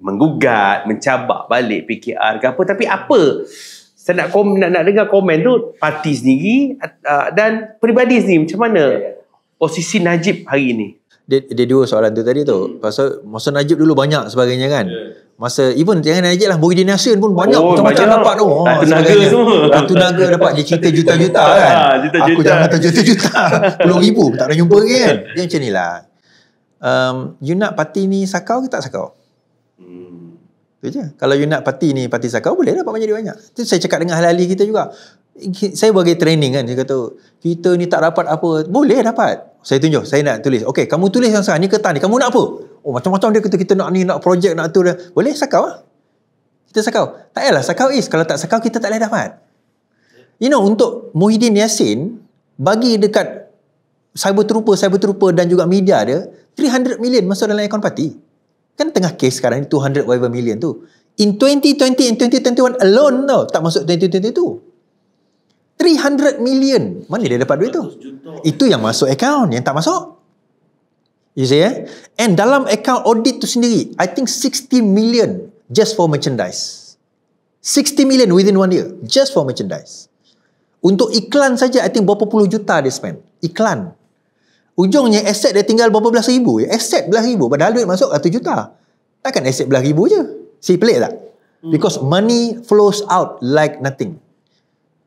menggugat mencabak balik PKR ke apa tapi apa saya nak, kom- nak, nak dengar komen tu parti sendiri uh, dan peribadi sendiri macam mana ya, ya. posisi Najib hari ini dia, dia dua soalan tu tadi tu hmm. pasal masa Najib dulu banyak sebagainya kan yeah. masa even jangan Najib lah Muhyiddin Yassin pun banyak oh, macam-macam banyak. dapat tu Ratu ah, Naga semua Ratu ah, Naga dapat dia cerita juta-juta ah, kan juta-juta. aku jangan kata juta-juta puluh ribu tak pernah jumpa kan dia macam ni lah um, you nak parti ni sakau ke tak sakau hmm. tu je kalau you nak parti ni parti sakau boleh lah, dapat banyak banyak tu saya cakap dengan halali kita juga saya bagi training kan dia kata kita ni tak dapat apa boleh dapat saya tunjuk saya nak tulis okey kamu tulis yang sekarang ni kertas ni kamu nak apa oh macam-macam dia kata kita nak ni nak projek nak tu boleh sakau lah kita sakau tak payahlah sakau is kalau tak sakau kita tak boleh dapat you know untuk Muhyiddin Yassin bagi dekat cyber terupa cyber terupa dan juga media dia 300 million masuk dalam akaun parti kan tengah kes sekarang ni 200 whatever million tu in 2020 and 2021 alone tau tak masuk 2020 tu 300 million. Mana dia dapat duit tu? Itu yang masuk account, yang tak masuk. You see eh? And dalam account audit tu sendiri, I think 60 million just for merchandise. 60 million within one year, just for merchandise. Untuk iklan saja, I think berapa puluh juta dia spend. Iklan. Ujungnya aset dia tinggal berapa belas ribu. Aset ya, belas ribu. Padahal duit masuk satu juta. Takkan aset belas ribu je. Si pelik tak? Hmm. Because money flows out like nothing.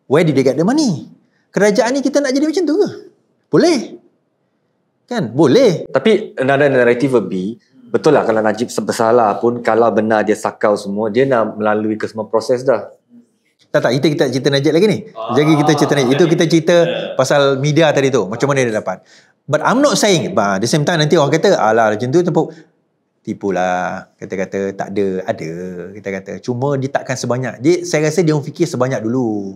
Where did they get the money? Kerajaan ni kita nak jadi macam tu ke? Boleh. Kan? Boleh. Tapi another narrative will be, betul lah kalau Najib sebesalah pun, kalau benar dia sakau semua, dia nak melalui ke semua proses dah. Tak tak, itu kita cerita Najib lagi ni. Ah, Jadi kita cerita Najib. Okay. Itu kita cerita yeah. pasal media tadi tu. Macam mana dia dapat. But I'm not saying, bah, the same time nanti orang kata, alah macam tu tempuk. lah. Kata-kata tak ada, ada. Kita kata. Cuma dia takkan sebanyak. Dia, saya rasa dia fikir sebanyak dulu.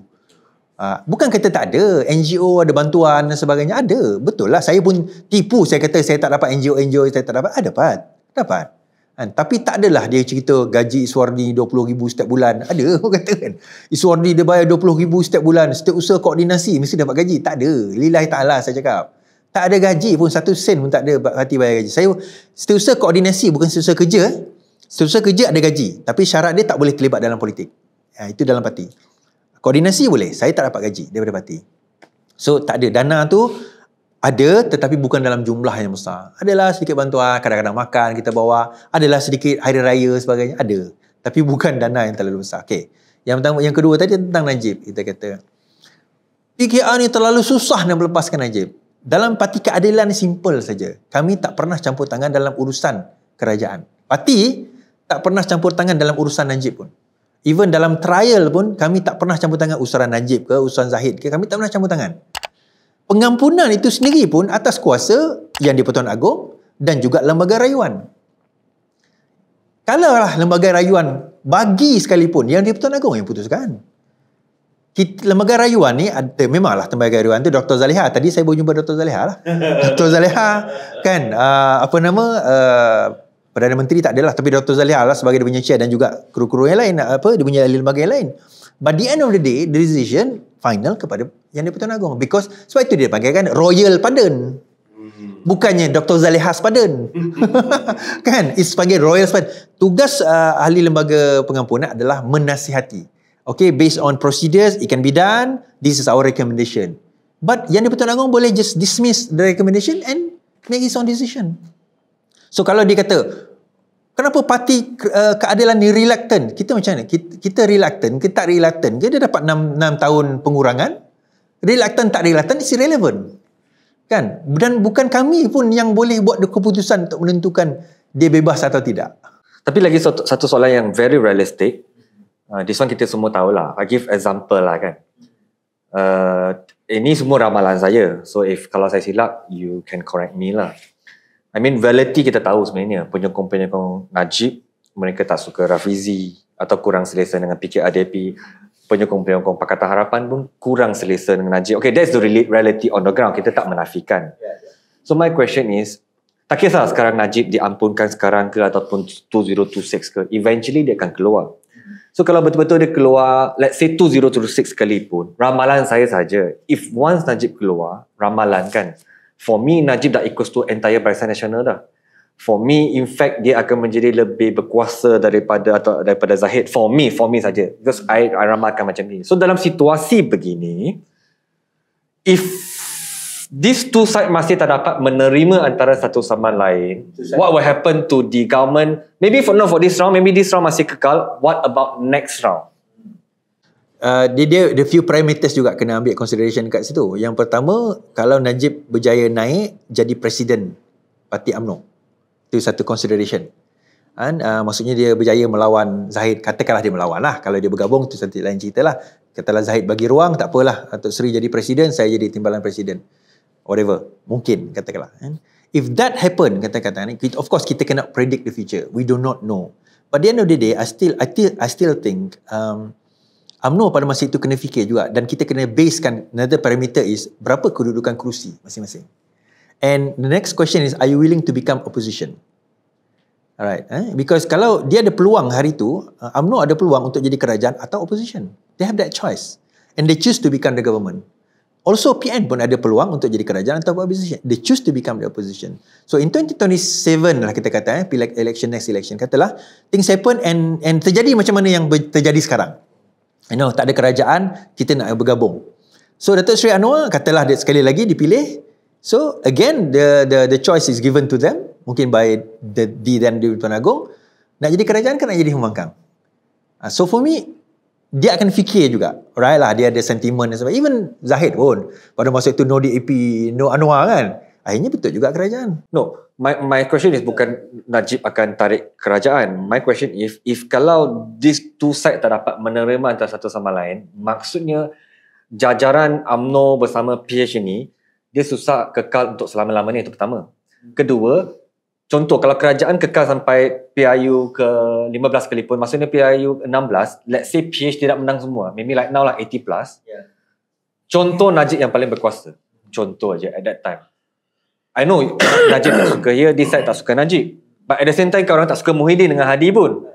Ah, bukan kata tak ada NGO ada bantuan dan sebagainya ada betul lah saya pun tipu saya kata saya tak dapat NGO NGO saya tak dapat ah, dapat dapat kan? tapi tak adalah dia cerita gaji Iswardi RM20,000 setiap bulan ada orang kata kan Iswardi dia bayar RM20,000 setiap bulan setiap usaha koordinasi mesti dapat gaji tak ada lillahi ta'ala saya cakap tak ada gaji pun satu sen pun tak ada hati bayar gaji saya setiap usaha koordinasi bukan setiap usaha kerja eh. setiap usaha kerja ada gaji tapi syarat dia tak boleh terlibat dalam politik ya, itu dalam parti koordinasi boleh saya tak dapat gaji daripada parti so tak ada dana tu ada tetapi bukan dalam jumlah yang besar adalah sedikit bantuan kadang-kadang makan kita bawa adalah sedikit hari raya sebagainya ada tapi bukan dana yang terlalu besar okey yang pertama yang kedua tadi tentang Najib kita kata PKR ni terlalu susah nak melepaskan Najib dalam parti keadilan ni simple saja kami tak pernah campur tangan dalam urusan kerajaan parti tak pernah campur tangan dalam urusan Najib pun Even dalam trial pun kami tak pernah campur tangan usaran Najib ke usaran Zahid ke kami tak pernah campur tangan. Pengampunan itu sendiri pun atas kuasa yang di-Pertuan Agong dan juga lembaga rayuan. Kalau lah lembaga rayuan bagi sekalipun yang di-Pertuan Agong yang putuskan. Kita, lembaga rayuan ni ada eh, memanglah lembaga rayuan tu Dr. Zaliha tadi saya baru jumpa Dr. Zaliha lah. Dr. Zaliha kan uh, apa nama uh, Perdana Menteri tak adalah tapi Dr. Zaliha lah sebagai dia punya chair dan juga kru-kru yang lain apa dia punya ahli lembaga yang lain but the end of the day the decision final kepada Yang Dipertuan Agong because sebab itu dia panggil kan royal pardon bukannya Dr. Zaliha pardon kan it's panggil royal pardon tugas uh, ahli lembaga pengampunan adalah menasihati okay based on procedures it can be done this is our recommendation but Yang Dipertuan Agong boleh just dismiss the recommendation and make his own decision So kalau dia kata kenapa parti uh, keadilan ni reluctant? Kita macam mana? Kita, kita reluctant, kita tak reluctant. Dia, dia dapat 6 6 tahun pengurangan. Reluctant tak reluctant is irrelevant. Kan? Dan bukan kami pun yang boleh buat keputusan untuk menentukan dia bebas atau tidak. Tapi lagi satu, satu soalan yang very realistic. Uh, this one kita semua tahulah. I give example lah kan. Uh, ini semua ramalan saya. So if kalau saya silap, you can correct me lah. I mean reality kita tahu sebenarnya penyokong-penyokong Najib mereka tak suka Rafizi atau kurang selesa dengan PKRDP penyokong-penyokong Pakatan Harapan pun kurang selesa dengan Najib okay that's the reality on the ground kita tak menafikan so my question is tak kisah sekarang Najib diampunkan sekarang ke ataupun 2026 ke eventually dia akan keluar so kalau betul-betul dia keluar let's say 2026 sekalipun ramalan saya saja if once Najib keluar ramalan kan For me, Najib dah equals to entire Barisan Nasional dah. For me, in fact, dia akan menjadi lebih berkuasa daripada atau daripada Zahid. For me, for me saja. Because I, I ramalkan macam ni. So dalam situasi begini, if these two side masih tak dapat menerima antara satu sama lain, exactly. what will happen to the government? Maybe for not for this round, maybe this round masih kekal. What about next round? Uh, dia dia the few parameters juga kena ambil consideration kat situ. Yang pertama, kalau Najib berjaya naik jadi presiden Parti UMNO. Itu satu consideration. Kan? Uh, maksudnya dia berjaya melawan Zahid. Katakanlah dia melawan lah. Kalau dia bergabung, tu satu lain cerita lah. Katalah Zahid bagi ruang, tak apalah. atau Seri jadi presiden, saya jadi timbalan presiden. Whatever. Mungkin, katakanlah. Kan? If that happen, kata-kata ni, of course kita cannot predict the future. We do not know. But the end of the day, I still, I still, I still think um, UMNO pada masa itu kena fikir juga dan kita kena basekan another parameter is berapa kedudukan kerusi masing-masing. And the next question is are you willing to become opposition? Alright, eh? because kalau dia ada peluang hari itu, uh, UMNO ada peluang untuk jadi kerajaan atau opposition. They have that choice. And they choose to become the government. Also PN pun ada peluang untuk jadi kerajaan atau opposition. They choose to become the opposition. So in 2027 lah kita kata, eh, election, next election, katalah, things happen and and terjadi macam mana yang terjadi sekarang. You know, tak ada kerajaan, kita nak bergabung. So, Datuk Sri Anwar katalah dia sekali lagi dipilih. So, again, the the the choice is given to them. Mungkin by the, the dan Dewi Tuan Agong. Nak jadi kerajaan ke nak jadi humangkang? Ah, so, for me, dia akan fikir juga. Right lah, dia ada sentimen dan sebagainya. Even Zahid pun. Pada masa itu, no DAP, no Anwar kan. Akhirnya betul juga kerajaan. No, my my question is bukan Najib akan tarik kerajaan. My question if if kalau these two side tak dapat menerima antara satu sama lain, maksudnya jajaran AMNO bersama PH ini dia susah kekal untuk selama-lamanya itu pertama. Kedua, contoh kalau kerajaan kekal sampai PIU ke 15 kali pun, maksudnya PIU 16, let's say PH tidak menang semua. Maybe like now lah 80 plus. Ya. Contoh Najib yang paling berkuasa. Contoh aja at that time. I know Najib tak suka here, this side tak suka Najib. But at the same time, korang tak suka Muhyiddin dengan Hadi pun.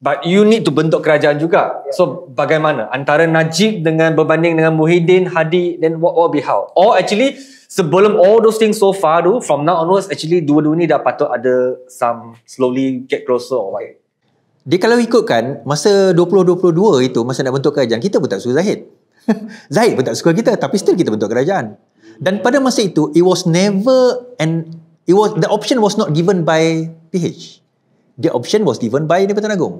But you need to bentuk kerajaan juga. So bagaimana antara Najib dengan berbanding dengan Muhyiddin, Hadi, then what will be how? Or actually, sebelum all those things so far tu, from now onwards, actually dua-dua ni dah patut ada some slowly get closer or what? Dia kalau ikutkan, masa 2022 itu, masa nak bentuk kerajaan, kita pun tak suka Zahid. Zahid pun tak suka kita, tapi still kita bentuk kerajaan. Dan pada masa itu, it was never and it was the option was not given by PH. The option was given by Dewan Pertuan Agong.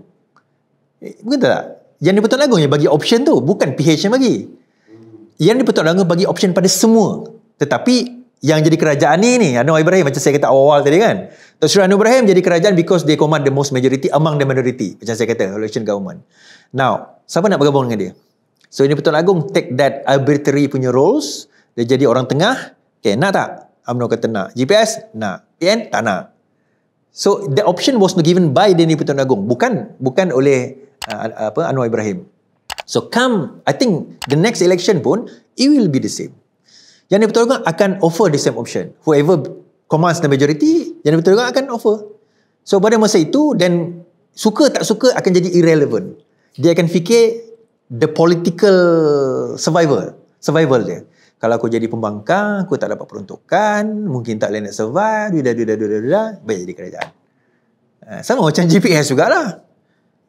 tak? Yang Dewan Pertuan yang bagi option tu, bukan PH yang bagi. Yang Dewan Pertuan bagi option pada semua. Tetapi yang jadi kerajaan ni ni Anwar Ibrahim macam saya kata awal-awal tadi kan Tok Sri Anwar Ibrahim jadi kerajaan because they command the most majority among the minority macam saya kata election government now siapa nak bergabung dengan dia so ini Pertuan Agong take that arbitrary punya roles uh, dia jadi orang tengah. Okay, nak tak? UMNO kata nak. GPS? Nak. PN? Tak nak. So, the option was not given by Dini Pertuan Agong. Bukan bukan oleh uh, uh, apa Anwar Ibrahim. So, come, I think the next election pun, it will be the same. Yang Dini Agong akan offer the same option. Whoever commands the majority, Yang Dini Agong akan offer. So, pada masa itu, then suka tak suka akan jadi irrelevant. Dia akan fikir the political survival. Survival dia kalau aku jadi pembangkang, aku tak dapat peruntukan, mungkin tak boleh nak survive, duda duda duda duda, baik jadi kerajaan. Ha, sama macam GPS jugalah.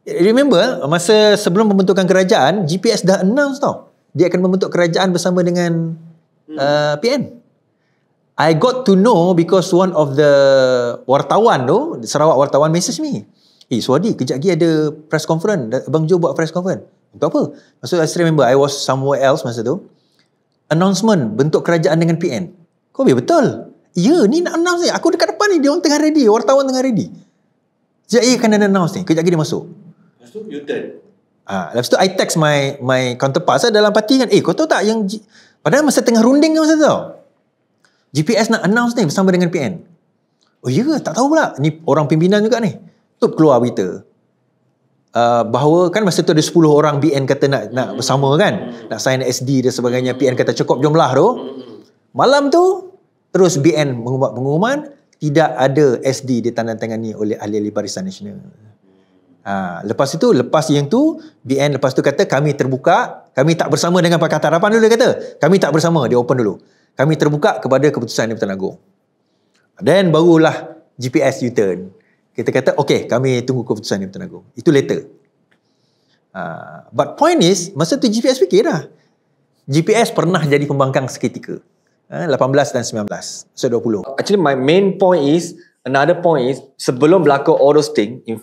Remember, masa sebelum pembentukan kerajaan, GPS dah announce tau. Dia akan membentuk kerajaan bersama dengan hmm. uh, PN. I got to know because one of the wartawan tu, Sarawak wartawan message me. Eh, Swadi, kejap lagi ada press conference. Abang Joe buat press conference. Untuk apa? Maksud, I still remember, I was somewhere else masa tu announcement bentuk kerajaan dengan PN. Kau biar betul. Ya, ni nak announce ni. Aku dekat depan ni. Dia orang tengah ready. Wartawan tengah ready. Sekejap lagi eh, kena announce ni. Kejap lagi dia masuk. Lepas tu, you turn. Ah, ha, lepas tu, I text my my counterpart. Saya dalam parti kan. Eh, kau tahu tak yang... G- Padahal masa tengah runding kan masa tu. GPS nak announce ni bersama dengan PN. Oh, ya Tak tahu pula. Ni orang pimpinan juga ni. Tutup keluar berita uh, bahawa kan masa tu ada 10 orang BN kata nak nak hmm. bersama kan nak sign SD dan sebagainya PN kata cukup jumlah tu hmm. malam tu terus BN mengumumkan pengumuman tidak ada SD ditandatangani oleh ahli-ahli barisan nasional Ha, lepas itu lepas yang tu BN lepas tu kata kami terbuka kami tak bersama dengan Pakatan Harapan dulu dia kata kami tak bersama dia open dulu kami terbuka kepada keputusan di Pertanagung then barulah GPS U-turn kita kata okay, kami tunggu keputusan di Pertuan Agong itu later uh, but point is masa tu GPS fikir dah GPS pernah jadi pembangkang seketika uh, ah, 18 dan 19 so 20 actually my main point is another point is sebelum berlaku all those thing if,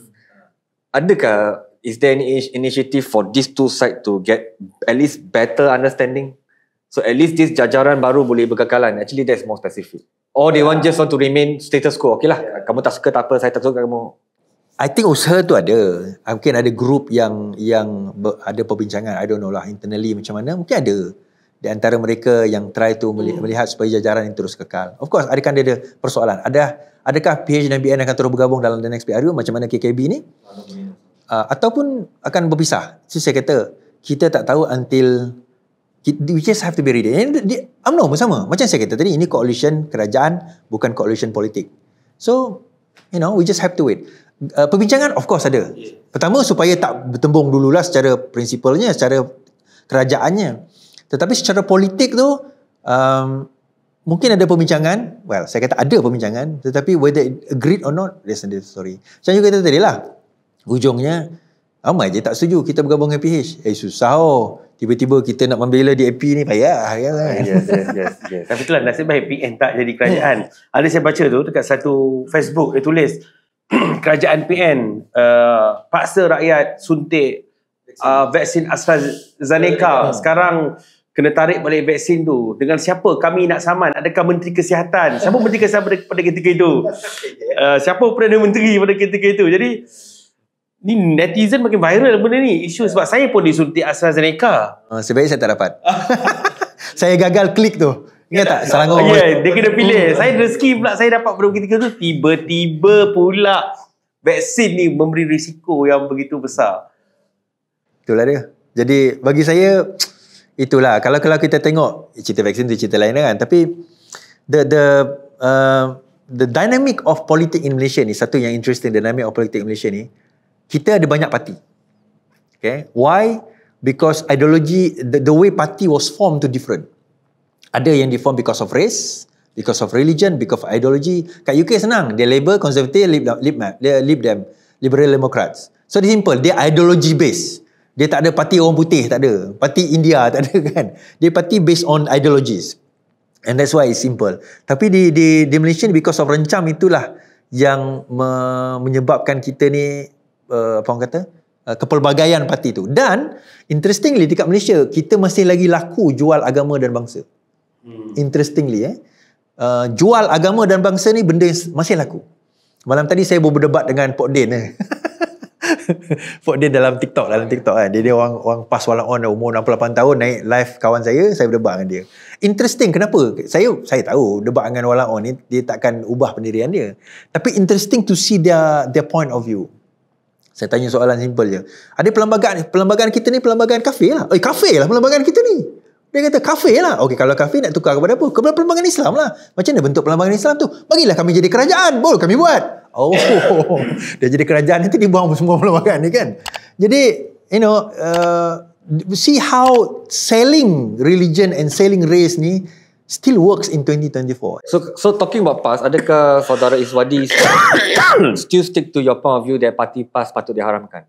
adakah is there any initiative for these two side to get at least better understanding so at least this jajaran baru boleh berkekalan actually that's more specific Oh, they want just want to remain status quo. Okay lah. Yeah. Kamu tak suka tak apa. Saya tak suka kamu. I think usaha tu ada. Ah, mungkin ada grup yang yang ber, ada perbincangan. I don't know lah. Internally macam mana. Mungkin ada. Di antara mereka yang try to melihat, hmm. melihat supaya jajaran ini terus kekal. Of course, adakah ada persoalan? Ada Adakah PH dan BN akan terus bergabung dalam the next PRU macam mana KKB ni? Uh, ataupun akan berpisah? So, saya kata, kita tak tahu until we just have to be ready. And UMNO sama. Macam saya kata tadi, ini coalition kerajaan, bukan coalition politik. So, you know, we just have to wait. Uh, perbincangan, of course ada. Pertama, supaya tak bertembung dululah secara prinsipalnya, secara kerajaannya. Tetapi secara politik tu, um, mungkin ada perbincangan. Well, saya kata ada perbincangan. Tetapi whether it agreed or not, that's another story. Macam juga kata tadi lah, ujungnya, ramai je tak setuju kita bergabung dengan PH. Eh, susah oh tiba-tiba kita nak membela DAP ni payah ya kan? yes, yes, yes, yes. tapi itulah nasib baik PN tak jadi kerajaan ada saya baca tu dekat satu Facebook dia tulis kerajaan PN uh, paksa rakyat suntik uh, vaksin AstraZeneca sekarang kena tarik balik vaksin tu dengan siapa kami nak saman adakah menteri kesihatan siapa menteri kesihatan pada ketika itu uh, siapa perdana menteri pada ketika itu jadi Ni netizen makin viral benda ni isu sebab saya pun disuntik AstraZeneca. Ah, sebaiknya saya tak dapat. saya gagal klik tu. Ingat ya tak? Selangor. Ya, yeah, dia kena pilih. saya rezeki pula saya dapat pada ketika tu tiba-tiba pula vaksin ni memberi risiko yang begitu besar. Itulah dia. Jadi bagi saya itulah kalau kalau kita tengok eh, cerita vaksin tu cerita lain lah kan tapi the the uh, the dynamic of politics in Malaysia ni satu yang interesting dynamic of politics in Malaysia ni kita ada banyak parti. Okay. Why? Because ideology, the, the way party was formed to different. Ada yang di form because of race, because of religion, because of ideology. Kat UK senang, dia labor, conservative, lib, lib, they lib them, liberal democrats. So dia simple, dia ideology based. Dia tak ada parti orang putih, tak ada. Parti India, tak ada kan. Dia parti based on ideologies. And that's why it's simple. Tapi di, di, di Malaysia because of rencam itulah yang me, menyebabkan kita ni uh, apa orang kata eh, kepelbagaian parti tu dan interestingly dekat Malaysia kita masih lagi laku jual agama dan bangsa hmm. interestingly eh uh, jual agama dan bangsa ni benda masih laku malam tadi saya berdebat dengan Pak Din eh. Pak Din dalam TikTok dalam TikTok kan dia, dia orang orang pas wala on umur 68 tahun naik live kawan saya saya berdebat dengan dia interesting kenapa saya saya tahu debat dengan wala on ni dia takkan ubah pendirian dia tapi interesting to see their their point of view saya tanya soalan simple je. Ada perlembagaan ni. Perlembagaan kita ni perlembagaan kafe lah. Eh kafe lah perlembagaan kita ni. Dia kata kafe lah. Okey kalau kafe nak tukar kepada apa? Kepada perlembagaan Islam lah. Macam mana bentuk perlembagaan Islam tu? Bagilah kami jadi kerajaan. Boleh kami buat. Oh, oh. Dia jadi kerajaan nanti dia buang semua perlembagaan ni kan. Jadi you know uh, see how selling religion and selling race ni still works in 2024. So so talking about PAS, adakah saudara Iswadi still stick to your point of view that parti PAS patut diharamkan?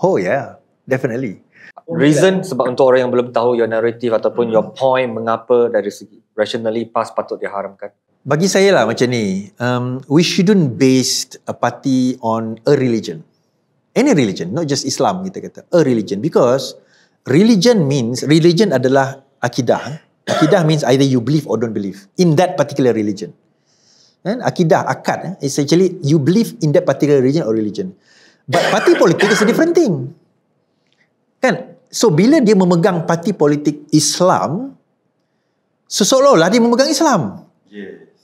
Oh yeah, definitely. Reason yeah. sebab untuk orang yang belum tahu your narrative ataupun mm. your point mengapa dari segi rationally PAS patut diharamkan. Bagi saya lah macam ni, um, we shouldn't based a party on a religion. Any religion, not just Islam kita kata. A religion because religion means, religion adalah akidah. Eh. Akidah means either you believe or don't believe in that particular religion. And eh, akidah, akad, eh, is actually you believe in that particular religion or religion. But party politik is a different thing. Kan? So, bila dia memegang parti politik Islam, so seolah-olah dia memegang Islam.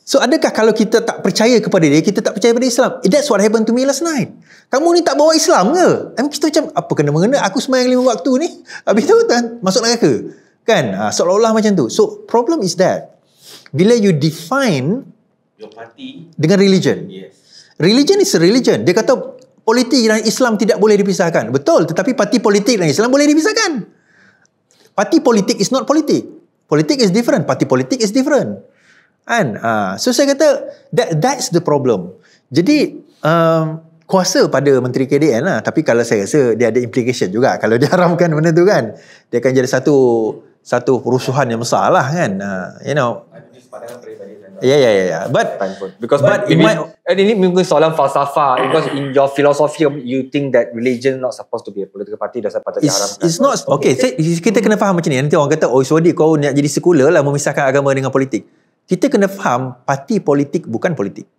So, adakah kalau kita tak percaya kepada dia, kita tak percaya kepada Islam? That's what happened to me last night. Kamu ni tak bawa Islam ke? I mean, kita macam, apa kena mengena? Aku semayang lima waktu ni. Habis tu, masuk neraka. ke? Kan? Uh, Seolah-olah macam tu. So, problem is that bila you define your party dengan religion. Yes. Religion is a religion. Dia kata politik dan Islam tidak boleh dipisahkan. Betul. Tetapi parti politik dan Islam boleh dipisahkan. Parti politik is not politik. Politik is different. Parti politik is different. Kan? Uh, so, saya kata that that's the problem. Jadi, um, kuasa pada Menteri KDN lah. Tapi kalau saya rasa dia ada implication juga kalau dia diharamkan benda tu kan. Dia akan jadi satu satu perusuhan yang besar lah kan. Uh, you know. Ya, ya, ya, ya. But, because but in my, and ini mungkin soalan falsafah. Because in your philosophy, you think that religion not supposed to be a political party dan sepatutnya it's, It's not, okay. okay. So, kita kena faham macam ni. Nanti orang kata, oh, Swadi, kau nak jadi sekular lah memisahkan agama dengan politik. Kita kena faham, parti politik bukan politik.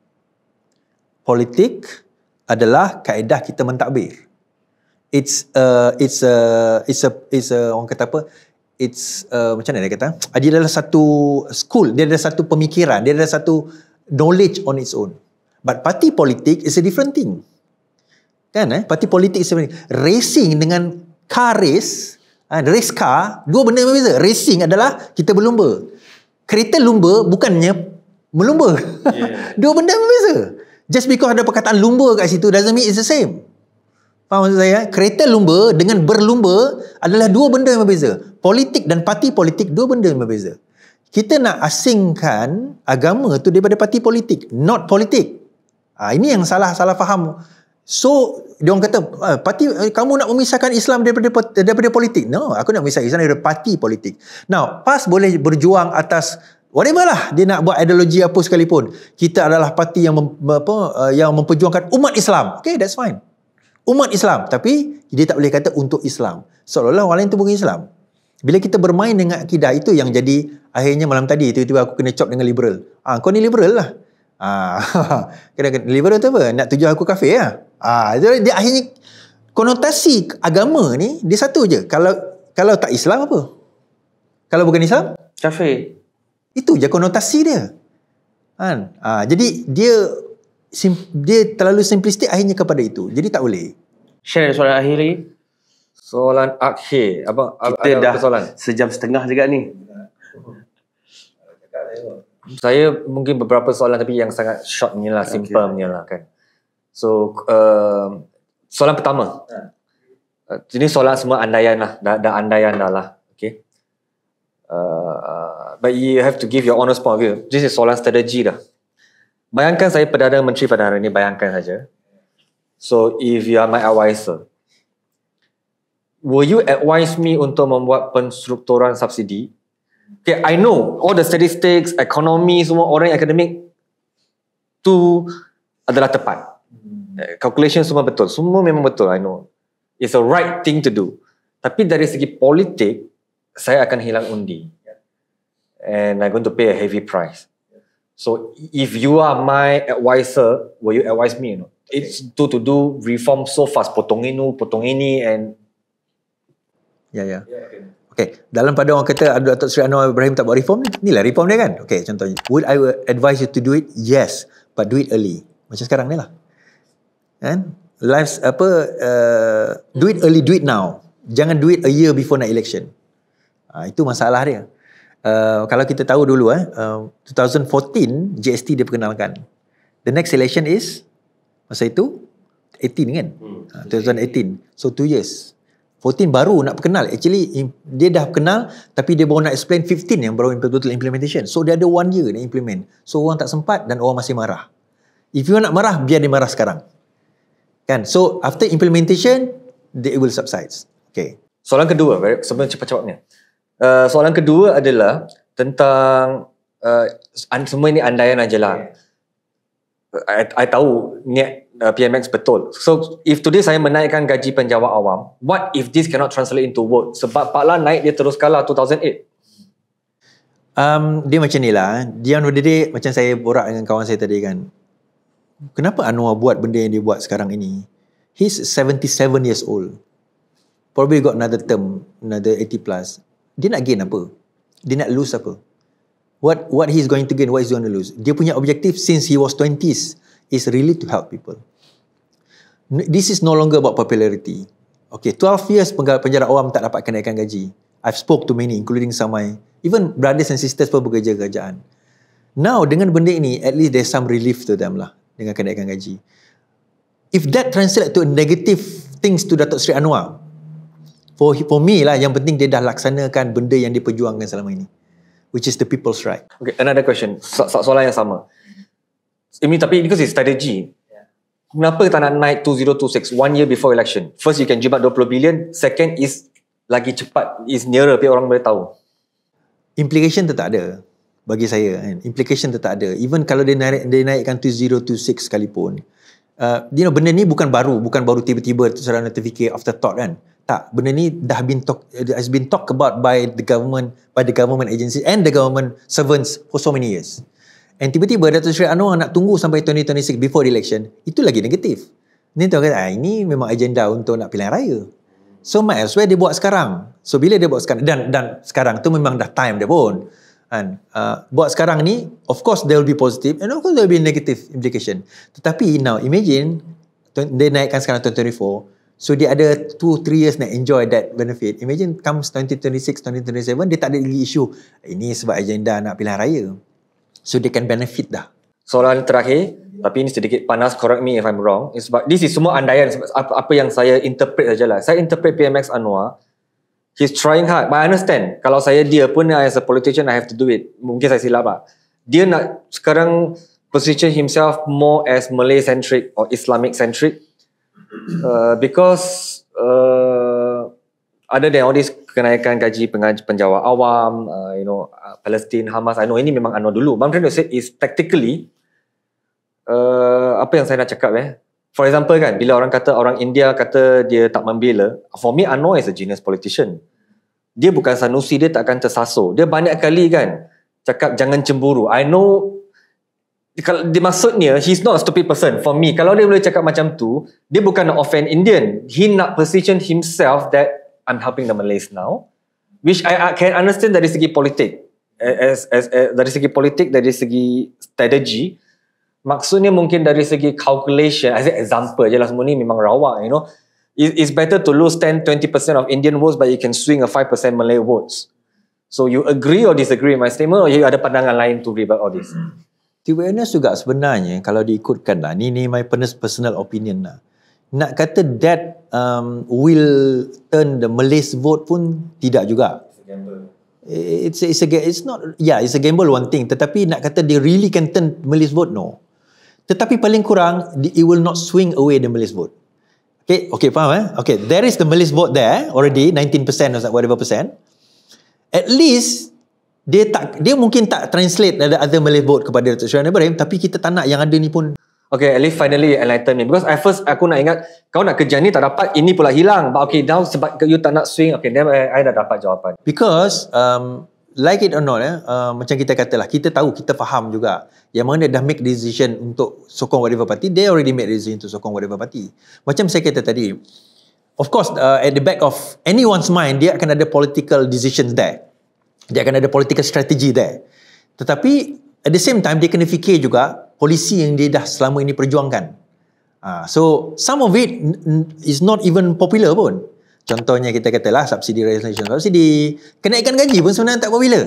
Politik adalah kaedah kita mentadbir. It's a, it's a, it's a, it's a, orang kata apa, it's uh, macam mana dia kata ah, dia adalah satu school dia adalah satu pemikiran dia adalah satu knowledge on its own but party politik is a different thing kan eh party politik is a different thing. racing dengan car race uh, race car dua benda berbeza racing adalah kita berlumba kereta lumba bukannya melumba yeah. dua benda berbeza just because ada perkataan lumba kat situ doesn't mean it's the same Faham maksud saya? Eh? Kereta lumba dengan berlumba adalah dua benda yang berbeza. Politik dan parti politik dua benda yang berbeza. Kita nak asingkan agama tu daripada parti politik, not politik. Ha, ini yang salah-salah faham. So, dia orang kata, eh, parti, eh, kamu nak memisahkan Islam daripada, daripada politik. No, aku nak memisahkan Islam daripada parti politik. Now, PAS boleh berjuang atas Whatever lah dia nak buat ideologi apa sekalipun. Kita adalah parti yang mem, apa, yang memperjuangkan umat Islam. Okay, that's fine umat Islam tapi dia tak boleh kata untuk Islam seolah-olah orang lain tu bukan Islam bila kita bermain dengan akidah itu yang jadi akhirnya malam tadi tiba-tiba aku kena chop dengan liberal ah kau ni liberal lah ah liberal tu apa nak tuju aku kafir lah ah jadi ah, dia akhirnya konotasi agama ni dia satu je kalau kalau tak Islam apa kalau bukan Islam kafir itu je konotasi dia kan ah jadi dia sim, dia terlalu simplistik akhirnya kepada itu. Jadi tak boleh. Share soalan akhir, Soalan akhir. Apa? Kita dah soalan. sejam setengah juga ni. Saya mungkin beberapa soalan tapi yang sangat short ni lah, simple okay. ni lah kan. So, uh, soalan pertama. Uh, ini soalan semua andaian lah, dah, dah andaian dah lah. Okay. Uh, but you have to give your honest point of view. This is soalan strategi dah. Bayangkan saya Perdana Menteri pada hari ini, bayangkan saja. So, if you are my advisor, will you advise me untuk membuat penstrukturan subsidi? Okay, I know all the statistics, ekonomi, semua orang akademik tu adalah tepat. Hmm. Calculation semua betul. Semua memang betul, I know. It's a right thing to do. Tapi dari segi politik, saya akan hilang undi. Ya. And I'm going to pay a heavy price. So if you are my advisor, will you advise me? You know? okay. It's to to do reform so fast, potong ini, potong ini and... yeah, Yeah. Yeah, okay. okay. dalam pada orang kata Abdul atau Sri Anwar Ibrahim tak buat reform ni, inilah reform dia kan? Okay, contohnya. Would I advise you to do it? Yes. But do it early. Macam sekarang ni lah. And Life's apa, uh, do it early, do it now. Jangan do it a year before na election. Uh, itu masalah dia uh, kalau kita tahu dulu eh, uh, 2014 GST perkenalkan. The next election is masa itu 18 kan? Hmm. Uh, 2018. So 2 years. 14 baru nak perkenal. Actually dia dah kenal tapi dia baru nak explain 15 yang baru betul implementation. So dia ada 1 year nak implement. So orang tak sempat dan orang masih marah. If you nak marah, biar dia marah sekarang. Kan? So after implementation, it will subsides. Okay. Soalan kedua, sebenarnya cepat-cepatnya. Eh, soalan kedua adalah tentang uh, semua ini andaian aja lah. Yeah. I, I tahu niat uh, eh, PMX betul. So if today saya menaikkan gaji penjawat awam, what if this cannot translate into work? Sebab Pak Lan naik dia terus kalah 2008. Um, dia macam ni lah. Dia on the day, macam saya borak dengan kawan saya tadi kan. Kenapa Anwar buat benda yang dia buat sekarang ini? He's 77 years old. Probably got another term, another 80 plus dia nak gain apa? Dia nak lose apa? What what he's going to gain, what he's going to lose? Dia punya objektif since he was 20s is really to help people. This is no longer about popularity. Okay, 12 years penjara awam tak dapat kenaikan gaji. I've spoke to many, including some my, even brothers and sisters pun bekerja kerajaan. Now, dengan benda ini, at least there's some relief to them lah dengan kenaikan gaji. If that translate to negative things to Datuk Sri Anwar, for, for me lah yang penting dia dah laksanakan benda yang dia perjuangkan selama ini which is the people's right okay another question so, so, soalan yang sama ini tapi ini kasi strategi yeah. kenapa kita nak naik 2026 one year before election first you can jimat 20 billion second is lagi cepat is nearer tapi orang boleh tahu implication tetap ada bagi saya kan implication tetap ada even kalau dia naik dia naikkan 2026 sekalipun uh, you know benda ni bukan baru bukan baru tiba-tiba terserah notifikasi after thought kan tak benda ni dah been talk, has been talked about by the government by the government agency and the government servants for so many years and tiba-tiba Dato' Sri Anwar nak tunggu sampai 2026 before the election itu lagi negatif ni tu kata ah, ini memang agenda untuk nak pilihan raya so might as dia buat sekarang so bila dia buat sekarang dan dan sekarang tu memang dah time dia pun kan uh, buat sekarang ni of course there will be positive and of course there will be negative implication tetapi now imagine dia naikkan sekarang 2024 So dia ada 2-3 years nak enjoy that benefit. Imagine comes 2026, 2027, dia tak ada lagi isu. Ini sebab agenda nak pilihan raya. So dia can benefit dah. Soalan terakhir, tapi ini sedikit panas, correct me if I'm wrong. It's about, this is semua andaian, apa, apa yang saya interpret sajalah. Saya interpret PMX Anwar, he's trying hard. But I understand, kalau saya dia pun as a politician, I have to do it. Mungkin saya silap lah. Dia nak sekarang position himself more as Malay-centric or Islamic-centric uh, because uh, other than all this kenaikan gaji penjawa awam uh, you know uh, Palestine Hamas I know ini memang anu dulu but I'm trying say is tactically uh, apa yang saya nak cakap eh for example kan bila orang kata orang India kata dia tak membela for me Anwar is a genius politician dia bukan sanusi dia tak akan tersasul dia banyak kali kan cakap jangan cemburu I know Eh, kalau dia maksudnya he's not a stupid person for me kalau dia boleh cakap macam tu dia bukan nak offend Indian he nak position himself that I'm helping the Malays now which I, I can understand dari segi politik as, as, as, eh, dari segi politik dari segi strategy maksudnya mungkin dari segi calculation as an example je lah semua ni memang rawak you know it's better to lose 10-20% of Indian votes but you can swing a 5% Malay votes so you agree or disagree with my statement or you ada pandangan lain to rebut all this mm-hmm. Tiba juga sebenarnya kalau diikutkan lah. Ni ni my personal opinion lah. Nak kata that um, will turn the Malays vote pun tidak juga. It's a, it's a it's not yeah it's a gamble one thing. Tetapi nak kata they really can turn Malays vote no. Tetapi paling kurang it will not swing away the Malays vote. Okay, okay, faham eh? Okay, there is the Malays vote there already, 19% or whatever percent. At least dia tak dia mungkin tak translate ada other Malay vote kepada Datuk Syarif Ibrahim tapi kita tak nak yang ada ni pun Okay, at least finally you enlighten me. Because at first, aku nak ingat, kau nak kerja ni tak dapat, ini pula hilang. But okay, now sebab you tak nak swing, okay, then I, eh, I dah dapat jawapan. Because, um, like it or not, eh, uh, macam kita kata lah, kita tahu, kita faham juga, yang mana dah make decision untuk sokong whatever party, they already make decision untuk sokong whatever party. Macam saya kata tadi, of course, uh, at the back of anyone's mind, dia akan ada political decisions there dia akan ada political strategy there. Tetapi at the same time dia kena fikir juga polisi yang dia dah selama ini perjuangkan. Uh, so some of it is not even popular pun. Contohnya kita katalah subsidi resolution subsidi, kenaikan gaji pun sebenarnya tak popular.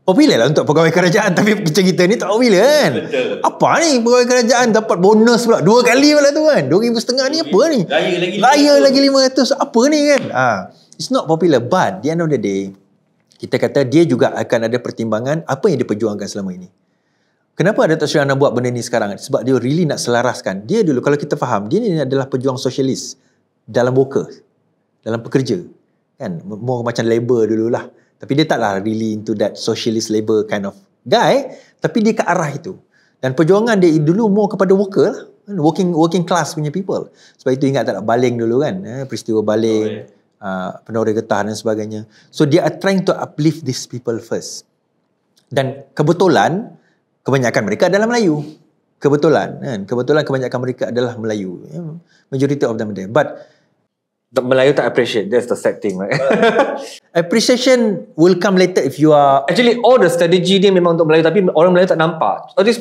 Popular lah untuk pegawai kerajaan tapi kita kita ni tak popular kan. Betul. Apa ni pegawai kerajaan dapat bonus pula dua kali pula tu kan. ribu setengah ni apa ni? Raya lagi. lima ratus Apa ni kan? Ah, it's not popular but the end of the day kita kata dia juga akan ada pertimbangan apa yang dia perjuangkan selama ini. Kenapa ada Sri Anwar buat benda ni sekarang? Sebab dia really nak selaraskan. Dia dulu kalau kita faham, dia ni adalah pejuang sosialis dalam worker, dalam pekerja. Kan? More macam labor dululah. Tapi dia taklah really into that socialist labor kind of guy. Tapi dia ke arah itu. Dan perjuangan dia dulu more kepada worker lah. Kan? Working, working class punya people. Sebab itu ingat tak nak baling dulu kan? Eh, peristiwa baling. Oh, yeah uh, penoreh getah dan sebagainya. So they are trying to uplift these people first. Dan kebetulan kebanyakan mereka adalah Melayu. Kebetulan kan? Kebetulan kebanyakan mereka adalah Melayu. Majority of them there. But the Melayu tak appreciate. That's the sad thing, right? appreciation will come later if you are actually all the strategy dia memang untuk Melayu tapi orang Melayu tak nampak. Oh, this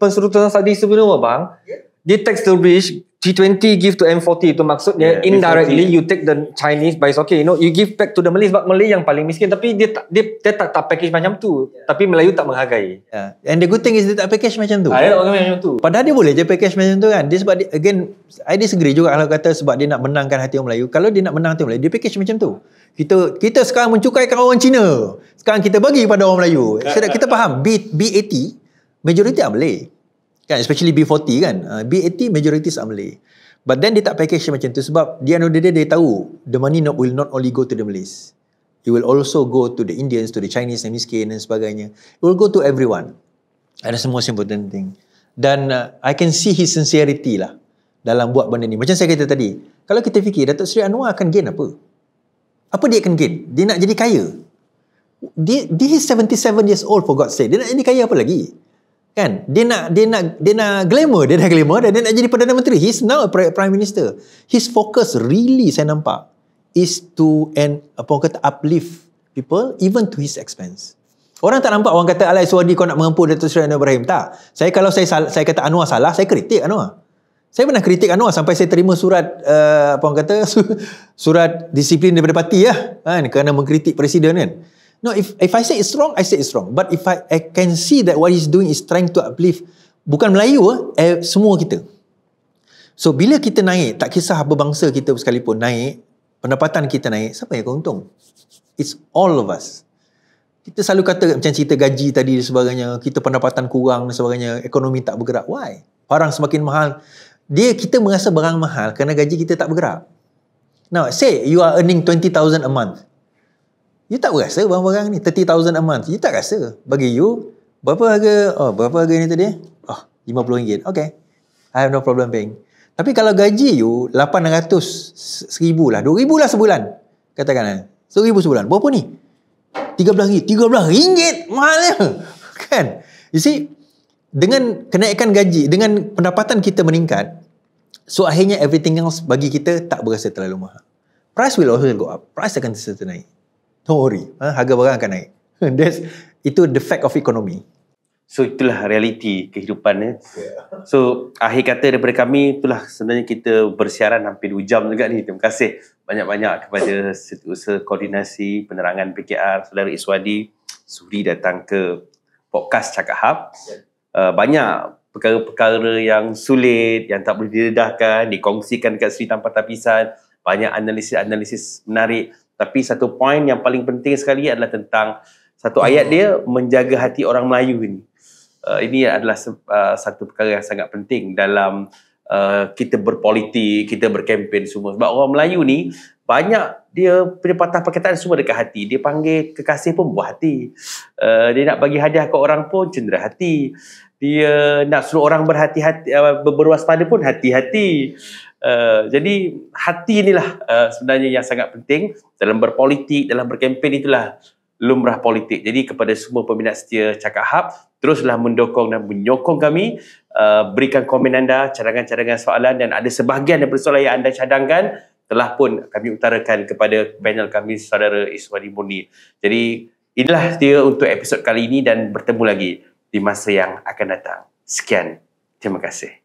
penserutan tadi sebenarnya bang. Yeah. Dia text the bridge, t 20 give to M40 itu maksudnya yeah, indirectly you take the Chinese by okay you know you give back to the Malay sebab Malay yang paling miskin tapi dia tak dia, dia tak tak package macam tu yeah. tapi Melayu tak menghargai. Yeah. And the good thing is dia tak package macam tu. Ada ah, Padahal dia boleh je package macam tu kan. Dia sebab dia, again I disagree juga kalau kata sebab dia nak menangkan hati orang Melayu. Kalau dia nak menang hati orang Melayu dia package macam tu. Kita kita sekarang mencukaikan orang Cina. Sekarang kita bagi pada orang Melayu. Kita kita faham B, B80 majority are kan especially B40 kan ah, B80 majority are Malay but then dia tak package macam tu sebab dia know dia dia tahu the money not will not only go to the Malays it will also go to the Indians to the Chinese and miskin dan sebagainya it will go to everyone and that's the most important thing dan uh, I can see his sincerity lah dalam buat benda ni macam saya kata tadi kalau kita fikir Datuk Seri Anwar akan gain apa apa dia akan gain dia nak jadi kaya dia, dia is 77 years old for God's sake dia nak jadi kaya apa lagi kan dia nak dia nak dia nak glamour dia dah glamour dan dia nak jadi perdana menteri he's now a prime minister his focus really saya nampak is to and apa orang kata uplift people even to his expense orang tak nampak orang kata alai suwadi kau nak mengempur datuk Sri Anwar Ibrahim tak saya kalau saya saya kata Anwar salah saya kritik Anwar saya pernah kritik Anwar sampai saya terima surat uh, apa orang kata surat disiplin daripada parti ya, kan kerana mengkritik presiden kan No, if if I say it's wrong, I say it's wrong. But if I I can see that what he's doing is trying to uplift bukan Melayu eh, eh, semua kita. So bila kita naik, tak kisah apa bangsa kita sekalipun naik, pendapatan kita naik, siapa yang keuntung? It's all of us. Kita selalu kata macam cerita gaji tadi dan sebagainya, kita pendapatan kurang dan sebagainya, ekonomi tak bergerak. Why? Barang semakin mahal. Dia kita merasa barang mahal kerana gaji kita tak bergerak. Now, say you are earning 20,000 a month. You tak berasa barang-barang ni 30,000 a month You tak rasa Bagi you Berapa harga oh, Berapa harga ni tadi Oh RM50 Okay I have no problem paying Tapi kalau gaji you 800 1000 lah 2000 lah sebulan Katakan Katakanlah eh. 1000 sebulan Berapa ni 13 ringgit 13 ringgit Mahalnya eh. Kan You see Dengan kenaikan gaji Dengan pendapatan kita meningkat So akhirnya everything else Bagi kita tak berasa terlalu mahal Price will also go up Price akan tersebut naik don't worry, ha, harga barang akan naik. That's, itu the fact of economy. So itulah realiti kehidupan ni. Eh. So akhir kata daripada kami itulah sebenarnya kita bersiaran hampir 2 jam juga ni. Terima kasih banyak-banyak kepada setiausaha koordinasi penerangan PKR saudara Iswadi Suri datang ke podcast Cakap Hub. Uh, banyak perkara-perkara yang sulit yang tak boleh diredahkan dikongsikan dekat Sri Tanpa Tapisan banyak analisis-analisis menarik tapi satu poin yang paling penting sekali adalah tentang satu hmm. ayat dia menjaga hati orang Melayu ini. Uh, ini adalah uh, satu perkara yang sangat penting dalam uh, kita berpolitik, kita berkempen semua. Sebab orang Melayu ni banyak dia punya patah perkataan semua dekat hati. Dia panggil kekasih pun buah hati. Uh, dia nak bagi hadiah ke orang pun cendera hati. Dia nak suruh orang berhati-hati, uh, berwaspada pun hati-hati. Eh, jadi hati inilah uh, sebenarnya yang sangat penting dalam berpolitik, dalam berkempen itulah lumrah politik. Jadi kepada semua peminat setia Cakap Hub, teruslah mendukung dan menyokong kami. Uh, berikan komen anda, cadangan-cadangan soalan dan ada sebahagian daripada soalan yang anda cadangkan telah pun kami utarakan kepada panel kami saudara Iswadi Murni. Jadi inilah dia untuk episod kali ini dan bertemu lagi di masa yang akan datang. Sekian. Terima kasih.